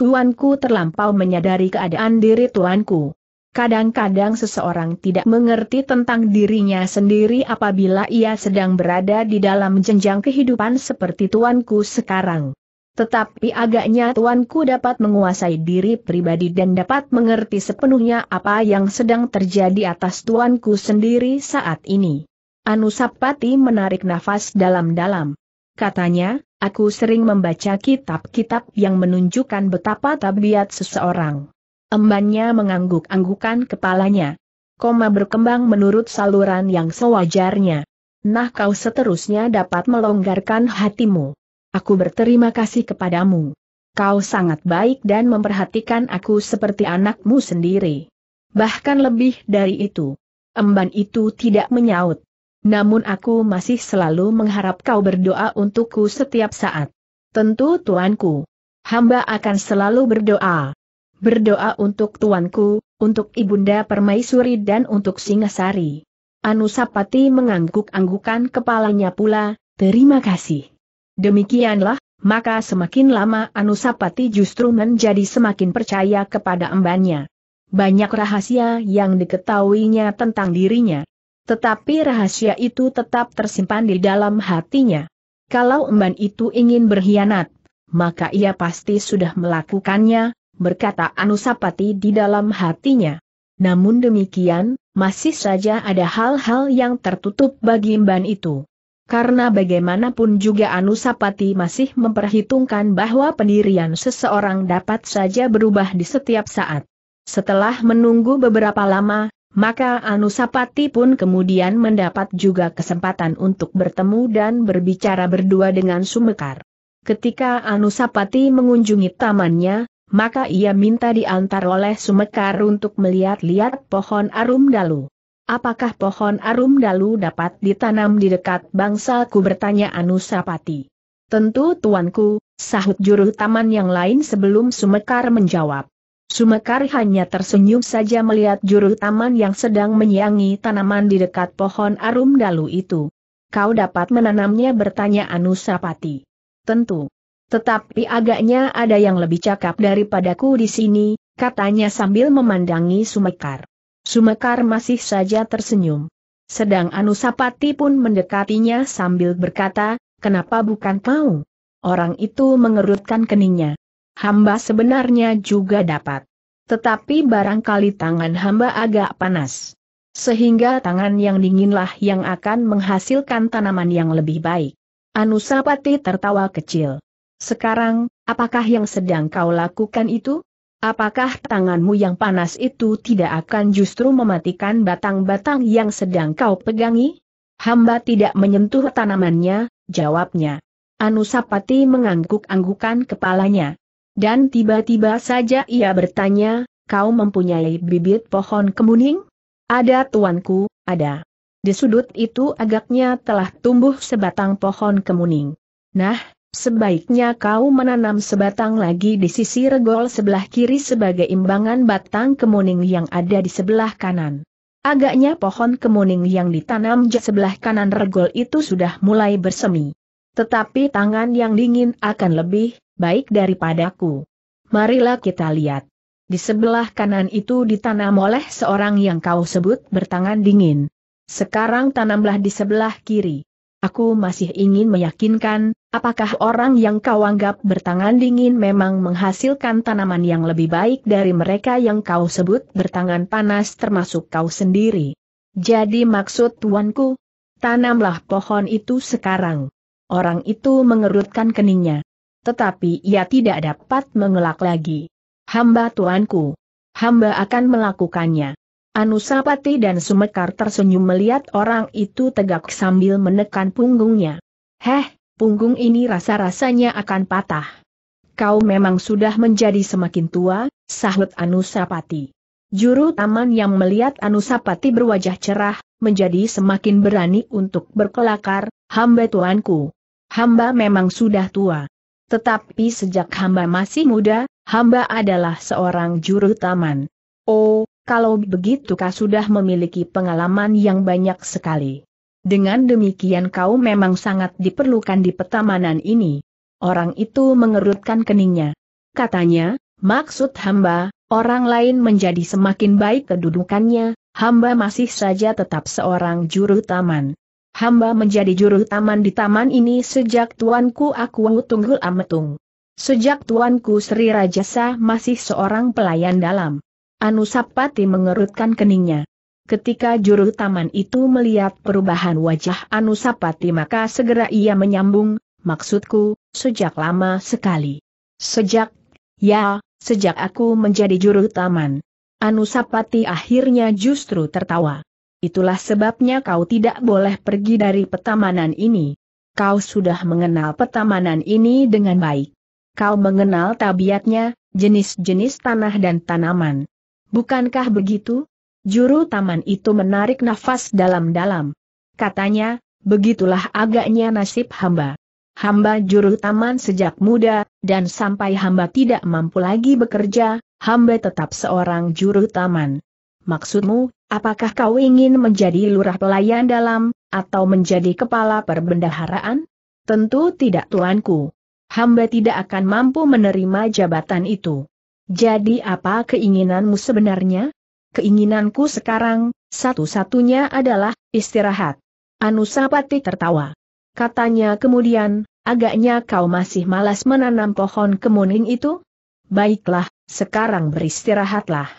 tuanku terlampau menyadari keadaan diri tuanku. Kadang-kadang seseorang tidak mengerti tentang dirinya sendiri apabila ia sedang berada di dalam jenjang kehidupan seperti tuanku sekarang. Tetapi agaknya tuanku dapat menguasai diri pribadi dan dapat mengerti sepenuhnya apa yang sedang terjadi atas tuanku sendiri saat ini. Anusapati menarik nafas dalam-dalam. Katanya, Aku sering membaca kitab-kitab yang menunjukkan betapa tabiat seseorang. Embannya mengangguk-anggukan kepalanya. Koma berkembang menurut saluran yang sewajarnya. Nah kau seterusnya dapat melonggarkan hatimu. Aku berterima kasih kepadamu. Kau sangat baik dan memperhatikan aku seperti anakmu sendiri. Bahkan lebih dari itu. Emban itu tidak menyaut. Namun aku masih selalu mengharap kau berdoa untukku setiap saat. Tentu tuanku. Hamba akan selalu berdoa. Berdoa untuk tuanku, untuk ibunda permaisuri dan untuk singasari. Anusapati mengangguk-anggukan kepalanya pula, terima kasih. Demikianlah, maka semakin lama Anusapati justru menjadi semakin percaya kepada embannya. Banyak rahasia yang diketahuinya tentang dirinya. Tetapi rahasia itu tetap tersimpan di dalam hatinya. Kalau emban itu ingin berkhianat, maka ia pasti sudah melakukannya, berkata Anusapati di dalam hatinya. Namun demikian, masih saja ada hal-hal yang tertutup bagi emban itu. Karena bagaimanapun juga Anusapati masih memperhitungkan bahwa pendirian seseorang dapat saja berubah di setiap saat. Setelah menunggu beberapa lama, maka Anusapati pun kemudian mendapat juga kesempatan untuk bertemu dan berbicara berdua dengan Sumekar. Ketika Anusapati mengunjungi tamannya, maka ia minta diantar oleh Sumekar untuk melihat-lihat pohon arum dalu. Apakah pohon arum dalu dapat ditanam di dekat bangsaku bertanya Anusapati. Tentu tuanku, sahut juru taman yang lain sebelum Sumekar menjawab. Sumekar hanya tersenyum saja melihat juru taman yang sedang menyiangi tanaman di dekat pohon arum dalu itu. Kau dapat menanamnya bertanya Anusapati. Tentu. Tetapi agaknya ada yang lebih cakap daripadaku di sini, katanya sambil memandangi Sumekar. Sumekar masih saja tersenyum. Sedang Anusapati pun mendekatinya sambil berkata, kenapa bukan kau? Orang itu mengerutkan keningnya hamba sebenarnya juga dapat. Tetapi barangkali tangan hamba agak panas. Sehingga tangan yang dinginlah yang akan menghasilkan tanaman yang lebih baik. Anusapati tertawa kecil. Sekarang, apakah yang sedang kau lakukan itu? Apakah tanganmu yang panas itu tidak akan justru mematikan batang-batang yang sedang kau pegangi? Hamba tidak menyentuh tanamannya, jawabnya. Anusapati mengangguk-anggukan kepalanya. Dan tiba-tiba saja ia bertanya, kau mempunyai bibit pohon kemuning? Ada tuanku, ada. Di sudut itu agaknya telah tumbuh sebatang pohon kemuning. Nah, sebaiknya kau menanam sebatang lagi di sisi regol sebelah kiri sebagai imbangan batang kemuning yang ada di sebelah kanan. Agaknya pohon kemuning yang ditanam di sebelah kanan regol itu sudah mulai bersemi. Tetapi tangan yang dingin akan lebih baik daripadaku. Marilah kita lihat. Di sebelah kanan itu ditanam oleh seorang yang kau sebut bertangan dingin. Sekarang tanamlah di sebelah kiri. Aku masih ingin meyakinkan, apakah orang yang kau anggap bertangan dingin memang menghasilkan tanaman yang lebih baik dari mereka yang kau sebut bertangan panas termasuk kau sendiri. Jadi maksud tuanku, tanamlah pohon itu sekarang. Orang itu mengerutkan keningnya tetapi ia tidak dapat mengelak lagi. Hamba tuanku. Hamba akan melakukannya. Anusapati dan Sumekar tersenyum melihat orang itu tegak sambil menekan punggungnya. Heh, punggung ini rasa-rasanya akan patah. Kau memang sudah menjadi semakin tua, sahut Anusapati. Juru taman yang melihat Anusapati berwajah cerah, menjadi semakin berani untuk berkelakar, hamba tuanku. Hamba memang sudah tua. Tetapi sejak hamba masih muda, hamba adalah seorang juru taman. Oh, kalau begitu kau sudah memiliki pengalaman yang banyak sekali. Dengan demikian kau memang sangat diperlukan di petamanan ini. Orang itu mengerutkan keningnya. Katanya, maksud hamba, orang lain menjadi semakin baik kedudukannya, hamba masih saja tetap seorang juru taman. Hamba menjadi juru taman di taman ini sejak tuanku aku tunggul ametung. Sejak tuanku Sri Rajasa masih seorang pelayan dalam. Anusapati mengerutkan keningnya. Ketika juru taman itu melihat perubahan wajah Anusapati maka segera ia menyambung, maksudku, sejak lama sekali. Sejak, ya, sejak aku menjadi juru taman. Anusapati akhirnya justru tertawa. Itulah sebabnya kau tidak boleh pergi dari petamanan ini. Kau sudah mengenal petamanan ini dengan baik. Kau mengenal tabiatnya, jenis-jenis tanah dan tanaman. Bukankah begitu? Juru taman itu menarik nafas dalam-dalam. Katanya, begitulah agaknya nasib hamba. Hamba juru taman sejak muda, dan sampai hamba tidak mampu lagi bekerja, hamba tetap seorang juru taman. Maksudmu, apakah kau ingin menjadi lurah pelayan dalam, atau menjadi kepala perbendaharaan? Tentu tidak tuanku. Hamba tidak akan mampu menerima jabatan itu. Jadi apa keinginanmu sebenarnya? Keinginanku sekarang, satu-satunya adalah, istirahat. Anusapati tertawa. Katanya kemudian, agaknya kau masih malas menanam pohon kemuning itu? Baiklah, sekarang beristirahatlah.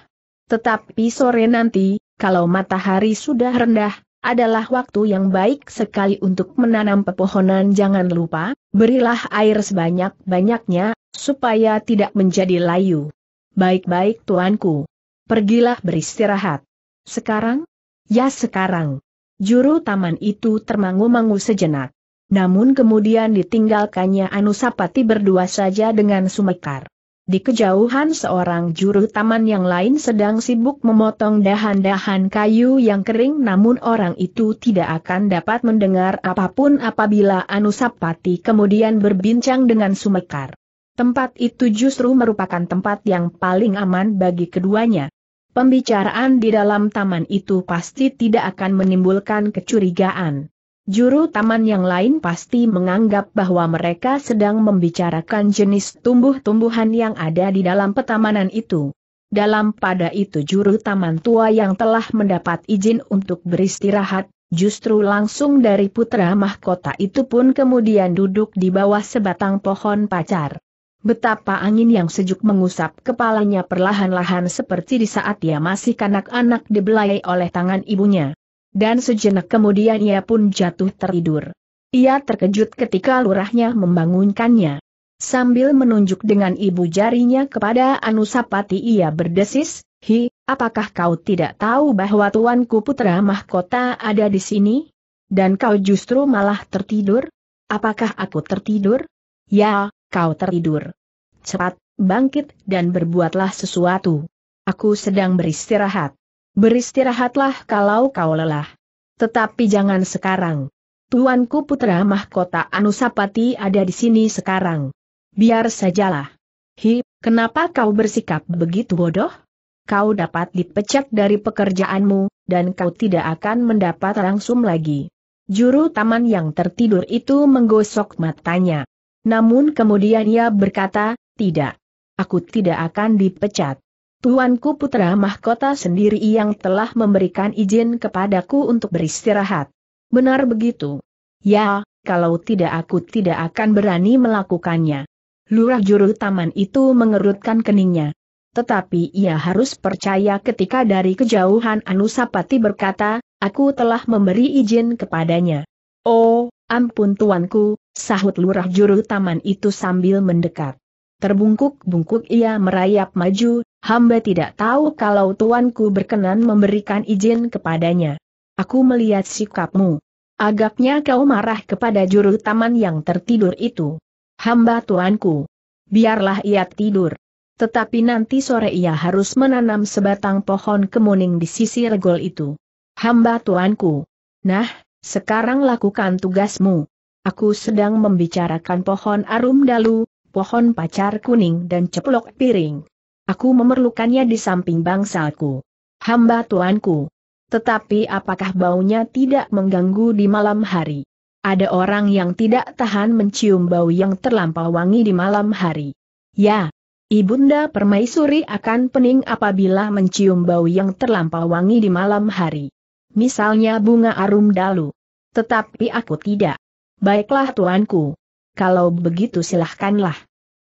Tetapi sore nanti, kalau matahari sudah rendah, adalah waktu yang baik sekali untuk menanam pepohonan. Jangan lupa, berilah air sebanyak-banyaknya, supaya tidak menjadi layu. Baik-baik tuanku. Pergilah beristirahat. Sekarang? Ya sekarang. Juru taman itu termangu-mangu sejenak. Namun kemudian ditinggalkannya Anusapati berdua saja dengan sumekar. Di kejauhan seorang juru taman yang lain sedang sibuk memotong dahan-dahan kayu yang kering namun orang itu tidak akan dapat mendengar apapun apabila Anusapati kemudian berbincang dengan Sumekar. Tempat itu justru merupakan tempat yang paling aman bagi keduanya. Pembicaraan di dalam taman itu pasti tidak akan menimbulkan kecurigaan. Juru taman yang lain pasti menganggap bahwa mereka sedang membicarakan jenis tumbuh-tumbuhan yang ada di dalam petamanan itu. Dalam pada itu juru taman tua yang telah mendapat izin untuk beristirahat, justru langsung dari putra mahkota itu pun kemudian duduk di bawah sebatang pohon pacar. Betapa angin yang sejuk mengusap kepalanya perlahan-lahan seperti di saat ia masih kanak-anak dibelai oleh tangan ibunya. Dan sejenak kemudian ia pun jatuh tertidur. Ia terkejut ketika lurahnya membangunkannya. Sambil menunjuk dengan ibu jarinya kepada Anusapati ia berdesis, Hi, apakah kau tidak tahu bahwa tuanku putra mahkota ada di sini? Dan kau justru malah tertidur? Apakah aku tertidur? Ya, kau tertidur. Cepat, bangkit dan berbuatlah sesuatu. Aku sedang beristirahat. Beristirahatlah kalau kau lelah. Tetapi jangan sekarang. Tuanku putra mahkota Anusapati ada di sini sekarang. Biar sajalah. Hi, kenapa kau bersikap begitu bodoh? Kau dapat dipecat dari pekerjaanmu, dan kau tidak akan mendapat langsung lagi. Juru taman yang tertidur itu menggosok matanya. Namun kemudian ia berkata, tidak. Aku tidak akan dipecat. Tuanku putra mahkota sendiri yang telah memberikan izin kepadaku untuk beristirahat. Benar begitu. Ya, kalau tidak aku tidak akan berani melakukannya. Lurah juru taman itu mengerutkan keningnya. Tetapi ia harus percaya ketika dari kejauhan Anusapati berkata, aku telah memberi izin kepadanya. Oh, ampun tuanku, sahut lurah juru taman itu sambil mendekat. Terbungkuk-bungkuk ia merayap maju, Hamba tidak tahu kalau tuanku berkenan memberikan izin kepadanya. Aku melihat sikapmu. Agaknya kau marah kepada juru taman yang tertidur itu. Hamba tuanku. Biarlah ia tidur. Tetapi nanti sore ia harus menanam sebatang pohon kemuning di sisi regol itu. Hamba tuanku. Nah, sekarang lakukan tugasmu. Aku sedang membicarakan pohon arum dalu, pohon pacar kuning dan ceplok piring. Aku memerlukannya di samping bangsalku. Hamba tuanku. Tetapi apakah baunya tidak mengganggu di malam hari? Ada orang yang tidak tahan mencium bau yang terlampau wangi di malam hari. Ya, Ibunda Permaisuri akan pening apabila mencium bau yang terlampau wangi di malam hari. Misalnya bunga arum dalu. Tetapi aku tidak. Baiklah tuanku. Kalau begitu silahkanlah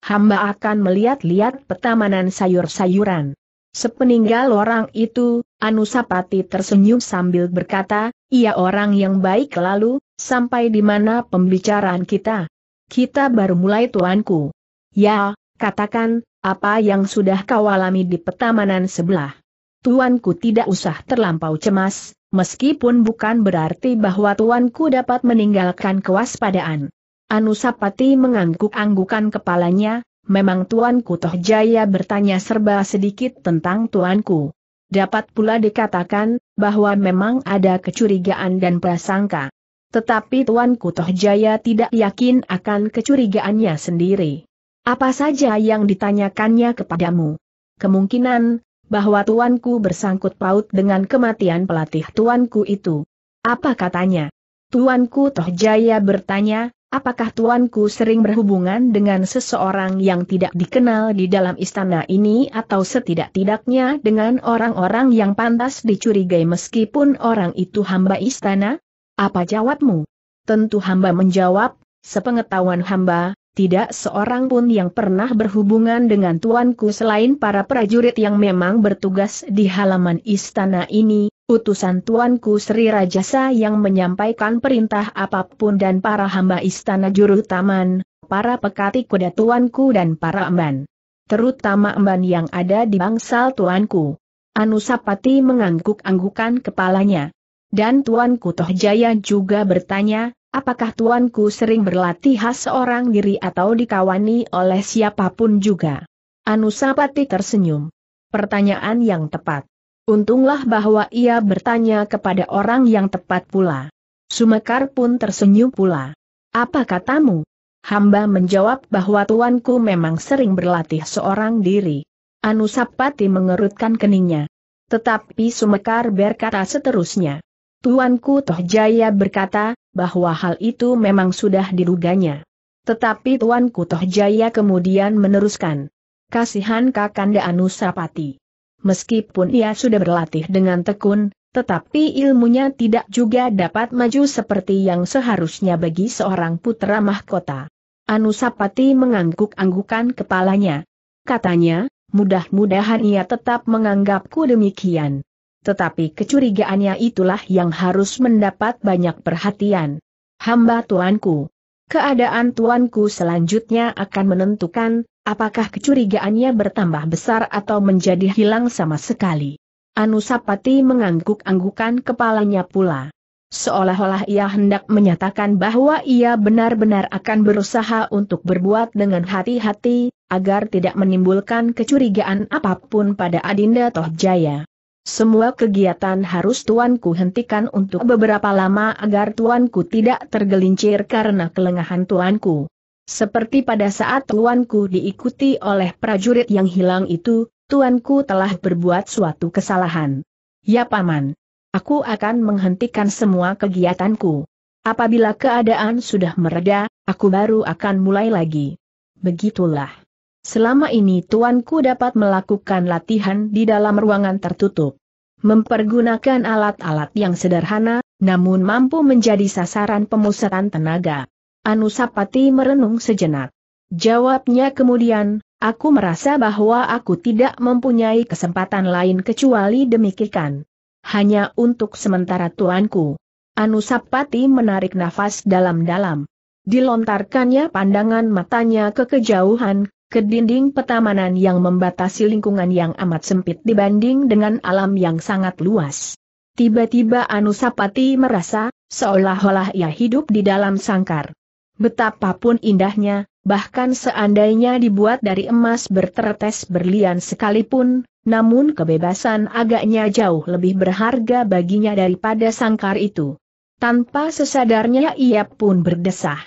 hamba akan melihat-lihat petamanan sayur-sayuran. Sepeninggal orang itu, Anusapati tersenyum sambil berkata, ia orang yang baik lalu, sampai di mana pembicaraan kita? Kita baru mulai tuanku. Ya, katakan, apa yang sudah kau alami di petamanan sebelah? Tuanku tidak usah terlampau cemas, meskipun bukan berarti bahwa tuanku dapat meninggalkan kewaspadaan. Anusapati mengangguk-anggukan kepalanya, memang Tuanku Toh Jaya bertanya serba sedikit tentang Tuanku. Dapat pula dikatakan, bahwa memang ada kecurigaan dan prasangka. Tetapi Tuanku Toh Jaya tidak yakin akan kecurigaannya sendiri. Apa saja yang ditanyakannya kepadamu? Kemungkinan, bahwa tuanku bersangkut paut dengan kematian pelatih tuanku itu. Apa katanya? Tuanku Toh Jaya bertanya, Apakah tuanku sering berhubungan dengan seseorang yang tidak dikenal di dalam istana ini atau setidak-tidaknya dengan orang-orang yang pantas dicurigai meskipun orang itu hamba istana? Apa jawabmu? Tentu hamba menjawab, sepengetahuan hamba, tidak seorang pun yang pernah berhubungan dengan tuanku selain para prajurit yang memang bertugas di halaman istana ini, utusan tuanku Sri Rajasa yang menyampaikan perintah apapun dan para hamba istana juru taman, para pekati kuda tuanku dan para emban. Terutama emban yang ada di bangsal tuanku. Anusapati mengangguk-anggukan kepalanya. Dan tuanku Tohjaya juga bertanya, apakah tuanku sering berlatih khas seorang diri atau dikawani oleh siapapun juga. Anusapati tersenyum. Pertanyaan yang tepat. Untunglah bahwa ia bertanya kepada orang yang tepat pula. Sumekar pun tersenyum pula. Apa katamu? Hamba menjawab bahwa tuanku memang sering berlatih seorang diri. Anusapati mengerutkan keningnya. Tetapi Sumekar berkata seterusnya. Tuanku Tohjaya berkata, bahwa hal itu memang sudah diduganya. Tetapi Tuanku Tohjaya kemudian meneruskan. Kasihan Kakanda Anusapati meskipun ia sudah berlatih dengan tekun, tetapi ilmunya tidak juga dapat maju seperti yang seharusnya bagi seorang putra mahkota. Anusapati mengangguk-anggukan kepalanya. Katanya, mudah-mudahan ia tetap menganggapku demikian. Tetapi kecurigaannya itulah yang harus mendapat banyak perhatian. Hamba tuanku. Keadaan tuanku selanjutnya akan menentukan, Apakah kecurigaannya bertambah besar atau menjadi hilang sama sekali? Anusapati mengangguk-anggukan kepalanya pula. Seolah-olah ia hendak menyatakan bahwa ia benar-benar akan berusaha untuk berbuat dengan hati-hati, agar tidak menimbulkan kecurigaan apapun pada Adinda Tohjaya. Semua kegiatan harus tuanku hentikan untuk beberapa lama agar tuanku tidak tergelincir karena kelengahan tuanku. Seperti pada saat tuanku diikuti oleh prajurit yang hilang itu, tuanku telah berbuat suatu kesalahan. Ya paman. Aku akan menghentikan semua kegiatanku. Apabila keadaan sudah mereda, aku baru akan mulai lagi. Begitulah. Selama ini tuanku dapat melakukan latihan di dalam ruangan tertutup. Mempergunakan alat-alat yang sederhana, namun mampu menjadi sasaran pemusatan tenaga. Anusapati merenung sejenak. Jawabnya kemudian, aku merasa bahwa aku tidak mempunyai kesempatan lain kecuali demikian. Hanya untuk sementara tuanku. Anusapati menarik nafas dalam-dalam. Dilontarkannya pandangan matanya ke kejauhan, ke dinding petamanan yang membatasi lingkungan yang amat sempit dibanding dengan alam yang sangat luas. Tiba-tiba Anusapati merasa, seolah-olah ia hidup di dalam sangkar. Betapapun indahnya, bahkan seandainya dibuat dari emas bertertes berlian sekalipun, namun kebebasan agaknya jauh lebih berharga baginya daripada sangkar itu. Tanpa sesadarnya ia pun berdesah.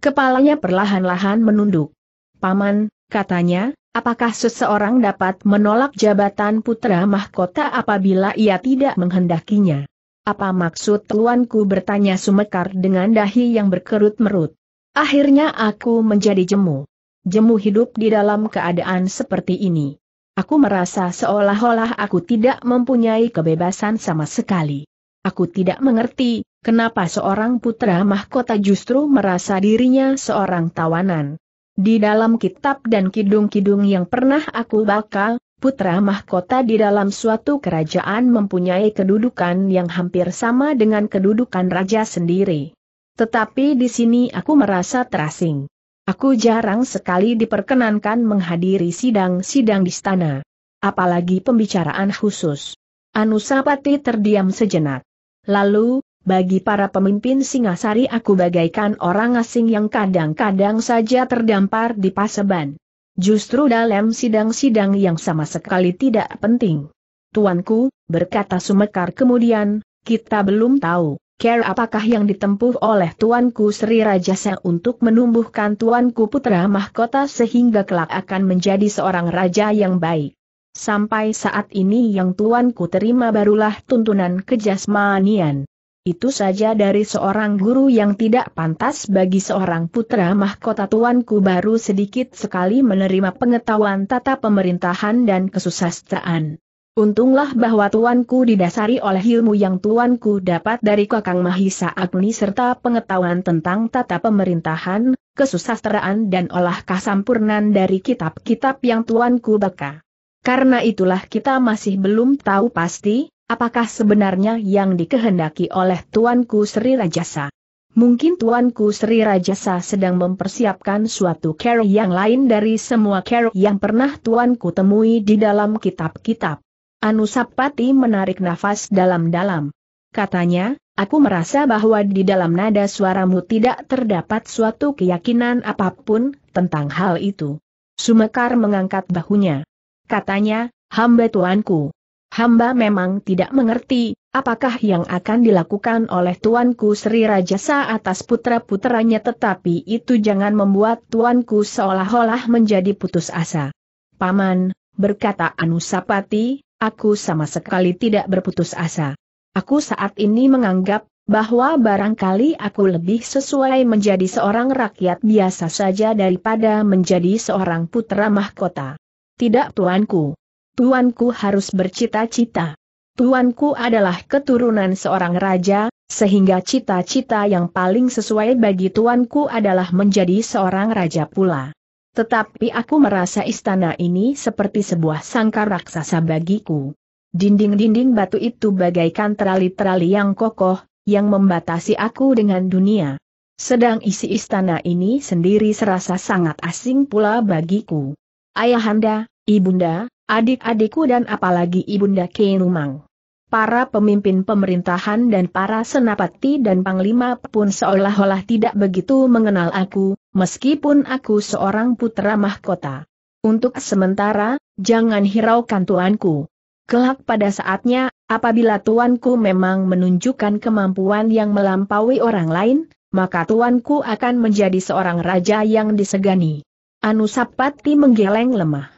Kepalanya perlahan-lahan menunduk. Paman, katanya, apakah seseorang dapat menolak jabatan putra mahkota apabila ia tidak menghendakinya? Apa maksud tuanku bertanya Sumekar dengan dahi yang berkerut merut? Akhirnya aku menjadi jemu. Jemu hidup di dalam keadaan seperti ini. Aku merasa seolah-olah aku tidak mempunyai kebebasan sama sekali. Aku tidak mengerti, kenapa seorang putra mahkota justru merasa dirinya seorang tawanan. Di dalam kitab dan kidung-kidung yang pernah aku bakal, putra mahkota di dalam suatu kerajaan mempunyai kedudukan yang hampir sama dengan kedudukan raja sendiri. Tetapi di sini aku merasa terasing. Aku jarang sekali diperkenankan menghadiri sidang-sidang di istana. Apalagi pembicaraan khusus. Anusapati terdiam sejenak. Lalu, bagi para pemimpin Singasari aku bagaikan orang asing yang kadang-kadang saja terdampar di paseban. Justru dalam sidang-sidang yang sama sekali tidak penting. Tuanku, berkata Sumekar kemudian, kita belum tahu. Care apakah yang ditempuh oleh Tuanku Sri Rajasa untuk menumbuhkan Tuanku Putra Mahkota sehingga kelak akan menjadi seorang raja yang baik. Sampai saat ini yang Tuanku terima barulah tuntunan kejasmanian. Itu saja dari seorang guru yang tidak pantas bagi seorang putra mahkota Tuanku baru sedikit sekali menerima pengetahuan tata pemerintahan dan kesusastraan. Untunglah bahwa tuanku didasari oleh ilmu yang tuanku dapat dari Kakang Mahisa Agni serta pengetahuan tentang tata pemerintahan, kesusasteraan dan olah kasampurnan dari kitab-kitab yang tuanku baca. Karena itulah kita masih belum tahu pasti, apakah sebenarnya yang dikehendaki oleh tuanku Sri Rajasa. Mungkin Tuanku Sri Rajasa sedang mempersiapkan suatu care yang lain dari semua care yang pernah Tuanku temui di dalam kitab-kitab. Anusapati menarik nafas dalam-dalam. Katanya, aku merasa bahwa di dalam nada suaramu tidak terdapat suatu keyakinan apapun tentang hal itu. Sumekar mengangkat bahunya. Katanya, hamba tuanku. Hamba memang tidak mengerti, apakah yang akan dilakukan oleh tuanku Sri Rajasa atas putra-putranya tetapi itu jangan membuat tuanku seolah-olah menjadi putus asa. Paman, berkata Anusapati, aku sama sekali tidak berputus asa. Aku saat ini menganggap bahwa barangkali aku lebih sesuai menjadi seorang rakyat biasa saja daripada menjadi seorang putra mahkota. Tidak tuanku. Tuanku harus bercita-cita. Tuanku adalah keturunan seorang raja, sehingga cita-cita yang paling sesuai bagi tuanku adalah menjadi seorang raja pula. Tetapi aku merasa istana ini seperti sebuah sangkar raksasa bagiku. Dinding-dinding batu itu bagaikan terali-terali yang kokoh, yang membatasi aku dengan dunia. Sedang isi istana ini sendiri serasa sangat asing pula bagiku. Ayahanda, ibunda, adik-adikku dan apalagi ibunda Kenumang para pemimpin pemerintahan dan para senapati dan panglima pun seolah-olah tidak begitu mengenal aku, meskipun aku seorang putra mahkota. Untuk sementara, jangan hiraukan tuanku. Kelak pada saatnya, apabila tuanku memang menunjukkan kemampuan yang melampaui orang lain, maka tuanku akan menjadi seorang raja yang disegani. Anusapati menggeleng lemah.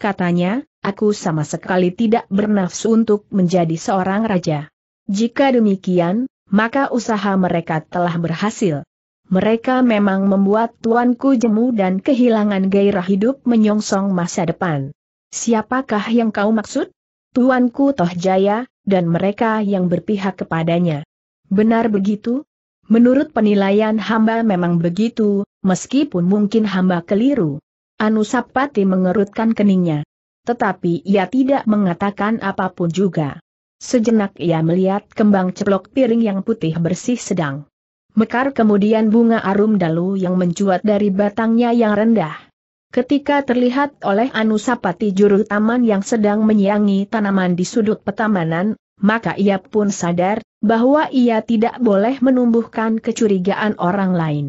Katanya, aku sama sekali tidak bernafsu untuk menjadi seorang raja. Jika demikian, maka usaha mereka telah berhasil. Mereka memang membuat tuanku jemu dan kehilangan gairah hidup menyongsong masa depan. Siapakah yang kau maksud? Tuanku Toh Jaya, dan mereka yang berpihak kepadanya. Benar begitu? Menurut penilaian hamba memang begitu, meskipun mungkin hamba keliru. Anusapati mengerutkan keningnya tetapi ia tidak mengatakan apapun juga. Sejenak ia melihat kembang ceplok piring yang putih bersih sedang. Mekar kemudian bunga arum dalu yang mencuat dari batangnya yang rendah. Ketika terlihat oleh Anusapati juru taman yang sedang menyiangi tanaman di sudut petamanan, maka ia pun sadar bahwa ia tidak boleh menumbuhkan kecurigaan orang lain.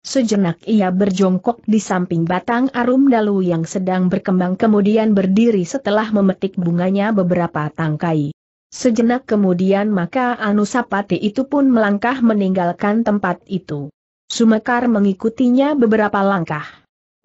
Sejenak ia berjongkok di samping batang arum dalu yang sedang berkembang kemudian berdiri setelah memetik bunganya beberapa tangkai. Sejenak kemudian maka Anusapati itu pun melangkah meninggalkan tempat itu. Sumekar mengikutinya beberapa langkah.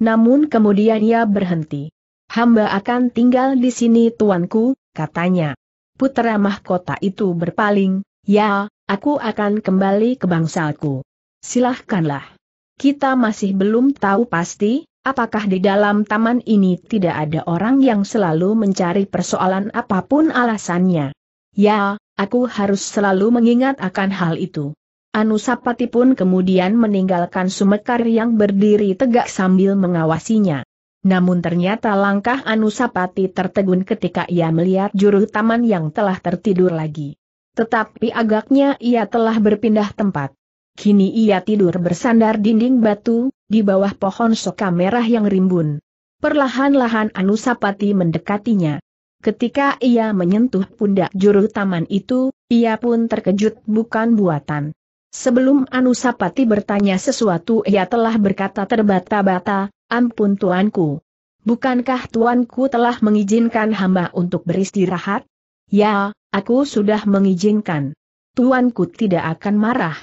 Namun kemudian ia berhenti. Hamba akan tinggal di sini tuanku, katanya. Putera mahkota itu berpaling, ya, aku akan kembali ke bangsaku. Silahkanlah kita masih belum tahu pasti, apakah di dalam taman ini tidak ada orang yang selalu mencari persoalan apapun alasannya. Ya, aku harus selalu mengingat akan hal itu. Anusapati pun kemudian meninggalkan Sumekar yang berdiri tegak sambil mengawasinya. Namun ternyata langkah Anusapati tertegun ketika ia melihat juru taman yang telah tertidur lagi. Tetapi agaknya ia telah berpindah tempat. Kini ia tidur bersandar dinding batu, di bawah pohon soka merah yang rimbun. Perlahan-lahan Anusapati mendekatinya. Ketika ia menyentuh pundak juru taman itu, ia pun terkejut bukan buatan. Sebelum Anusapati bertanya sesuatu ia telah berkata terbata-bata, ampun tuanku. Bukankah tuanku telah mengizinkan hamba untuk beristirahat? Ya, aku sudah mengizinkan. Tuanku tidak akan marah.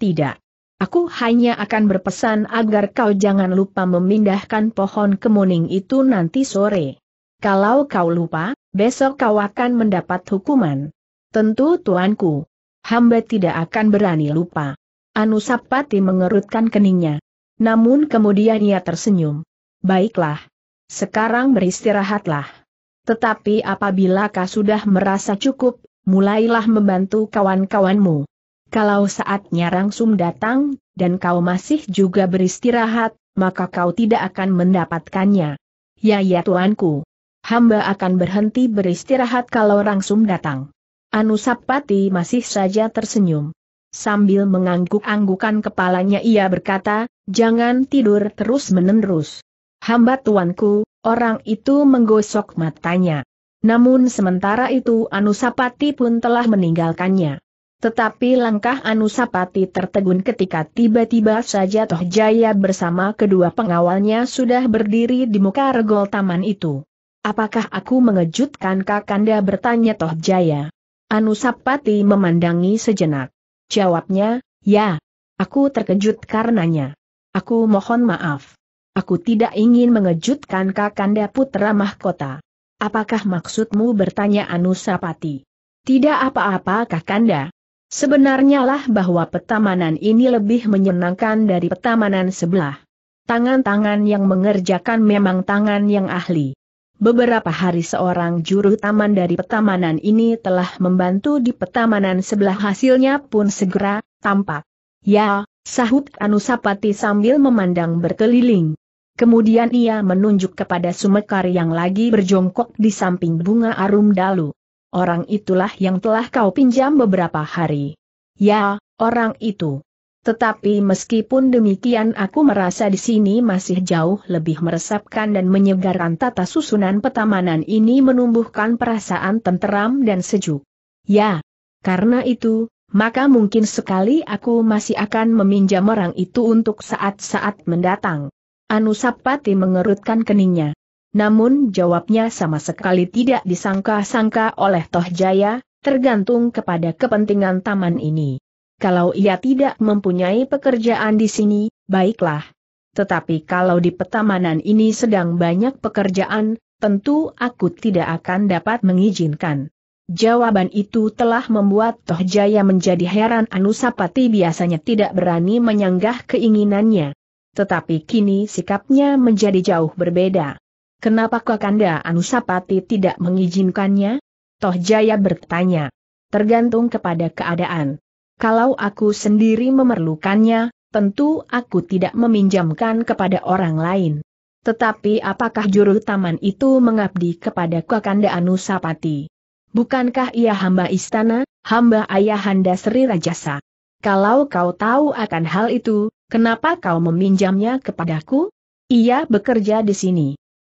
Tidak. Aku hanya akan berpesan agar kau jangan lupa memindahkan pohon kemuning itu nanti sore. Kalau kau lupa, besok kau akan mendapat hukuman. Tentu tuanku. Hamba tidak akan berani lupa. Anusapati mengerutkan keningnya. Namun kemudian ia tersenyum. Baiklah. Sekarang beristirahatlah. Tetapi apabila kau sudah merasa cukup, mulailah membantu kawan-kawanmu. Kalau saatnya Rangsum datang, dan kau masih juga beristirahat, maka kau tidak akan mendapatkannya. Ya ya tuanku. Hamba akan berhenti beristirahat kalau langsung datang. Anusapati masih saja tersenyum. Sambil mengangguk-anggukan kepalanya ia berkata, jangan tidur terus-menerus. Hamba tuanku, orang itu menggosok matanya. Namun sementara itu Anusapati pun telah meninggalkannya. Tetapi langkah Anusapati tertegun ketika tiba-tiba saja Toh Jaya bersama kedua pengawalnya sudah berdiri di muka regol taman itu. Apakah aku mengejutkan Kakanda bertanya Toh Jaya? Anusapati memandangi sejenak. Jawabnya, ya. Aku terkejut karenanya. Aku mohon maaf. Aku tidak ingin mengejutkan Kakanda Putra Mahkota. Apakah maksudmu bertanya Anusapati? Tidak apa-apa Kakanda. Sebenarnya lah bahwa petamanan ini lebih menyenangkan dari petamanan sebelah. Tangan-tangan yang mengerjakan memang tangan yang ahli. Beberapa hari seorang juru taman dari petamanan ini telah membantu di petamanan sebelah hasilnya pun segera, tampak. Ya, sahut Anusapati sambil memandang berkeliling. Kemudian ia menunjuk kepada Sumekar yang lagi berjongkok di samping bunga arum dalu. Orang itulah yang telah kau pinjam beberapa hari. Ya, orang itu. Tetapi meskipun demikian aku merasa di sini masih jauh lebih meresapkan dan menyegarkan tata susunan petamanan ini menumbuhkan perasaan tenteram dan sejuk. Ya, karena itu, maka mungkin sekali aku masih akan meminjam orang itu untuk saat-saat mendatang. Anusapati mengerutkan keningnya. Namun jawabnya sama sekali tidak disangka-sangka oleh Toh Jaya, tergantung kepada kepentingan taman ini. Kalau ia tidak mempunyai pekerjaan di sini, baiklah. Tetapi kalau di petamanan ini sedang banyak pekerjaan, tentu aku tidak akan dapat mengizinkan. Jawaban itu telah membuat Toh Jaya menjadi heran Anusapati biasanya tidak berani menyanggah keinginannya. Tetapi kini sikapnya menjadi jauh berbeda. Kenapa Kakanda Anusapati tidak mengizinkannya? Toh Jaya bertanya. Tergantung kepada keadaan. Kalau aku sendiri memerlukannya, tentu aku tidak meminjamkan kepada orang lain. Tetapi apakah juru taman itu mengabdi kepada Kakanda Anusapati? Bukankah ia hamba istana, hamba ayahanda Sri Rajasa? Kalau kau tahu akan hal itu, kenapa kau meminjamnya kepadaku? Ia bekerja di sini.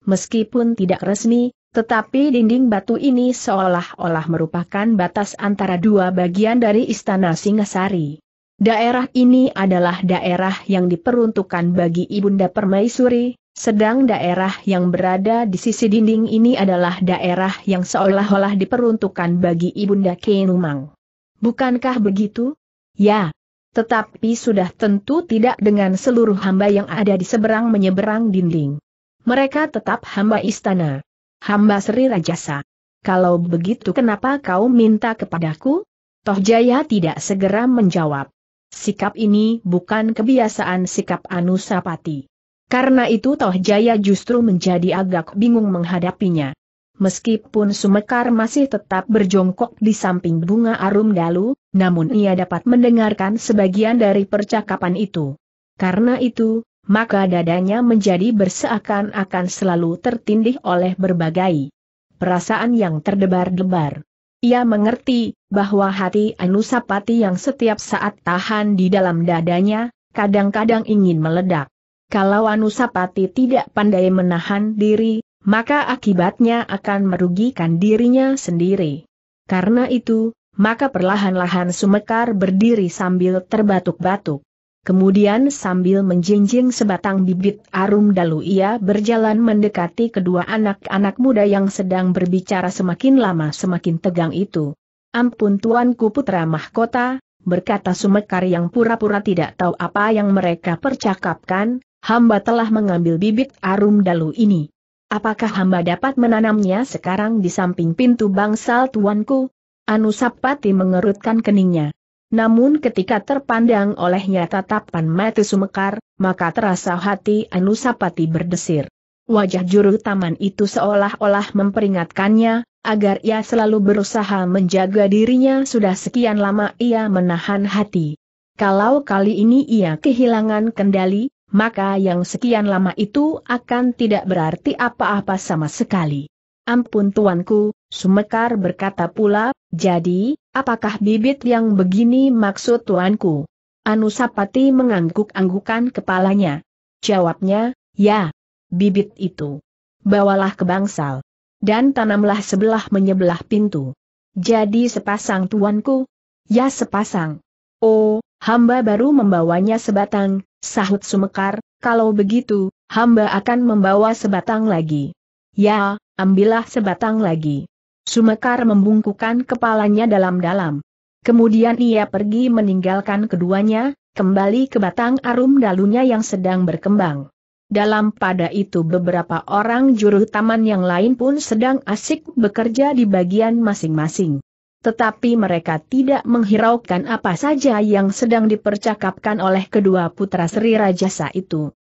Meskipun tidak resmi, tetapi dinding batu ini seolah-olah merupakan batas antara dua bagian dari Istana Singasari. Daerah ini adalah daerah yang diperuntukkan bagi Ibunda Permaisuri, sedang daerah yang berada di sisi dinding ini adalah daerah yang seolah-olah diperuntukkan bagi Ibunda Kenumang. Bukankah begitu? Ya. Tetapi sudah tentu tidak dengan seluruh hamba yang ada di seberang menyeberang dinding. Mereka tetap hamba istana. Hamba Sri Rajasa. Kalau begitu kenapa kau minta kepadaku? Toh Jaya tidak segera menjawab. Sikap ini bukan kebiasaan sikap Anusapati. Karena itu Toh Jaya justru menjadi agak bingung menghadapinya. Meskipun Sumekar masih tetap berjongkok di samping bunga arum dalu, namun ia dapat mendengarkan sebagian dari percakapan itu. Karena itu, maka dadanya menjadi berseakan-akan selalu tertindih oleh berbagai perasaan yang terdebar-debar. Ia mengerti bahwa hati Anusapati yang setiap saat tahan di dalam dadanya, kadang-kadang ingin meledak. Kalau Anusapati tidak pandai menahan diri, maka akibatnya akan merugikan dirinya sendiri. Karena itu, maka perlahan-lahan Sumekar berdiri sambil terbatuk-batuk. Kemudian sambil menjinjing sebatang bibit arum dalu ia berjalan mendekati kedua anak-anak muda yang sedang berbicara semakin lama semakin tegang itu. Ampun tuanku putra mahkota, berkata Sumekar yang pura-pura tidak tahu apa yang mereka percakapkan, hamba telah mengambil bibit arum dalu ini. Apakah hamba dapat menanamnya sekarang di samping pintu bangsal tuanku? Anusapati mengerutkan keningnya. Namun ketika terpandang olehnya tatapan mata sumekar, maka terasa hati Anusapati berdesir. Wajah juru taman itu seolah-olah memperingatkannya, agar ia selalu berusaha menjaga dirinya sudah sekian lama ia menahan hati. Kalau kali ini ia kehilangan kendali, maka yang sekian lama itu akan tidak berarti apa-apa sama sekali. Ampun tuanku, Sumekar berkata pula, jadi, apakah bibit yang begini maksud tuanku? Anusapati mengangguk-anggukan kepalanya. Jawabnya, ya, bibit itu. Bawalah ke bangsal. Dan tanamlah sebelah menyebelah pintu. Jadi sepasang tuanku? Ya sepasang. Oh, hamba baru membawanya sebatang, sahut Sumekar, kalau begitu, hamba akan membawa sebatang lagi. Ya, ambillah sebatang lagi. Sumekar membungkukan kepalanya dalam-dalam. Kemudian ia pergi meninggalkan keduanya, kembali ke batang arum dalunya yang sedang berkembang. Dalam pada itu beberapa orang juru taman yang lain pun sedang asik bekerja di bagian masing-masing. Tetapi mereka tidak menghiraukan apa saja yang sedang dipercakapkan oleh kedua putra Sri Rajasa itu.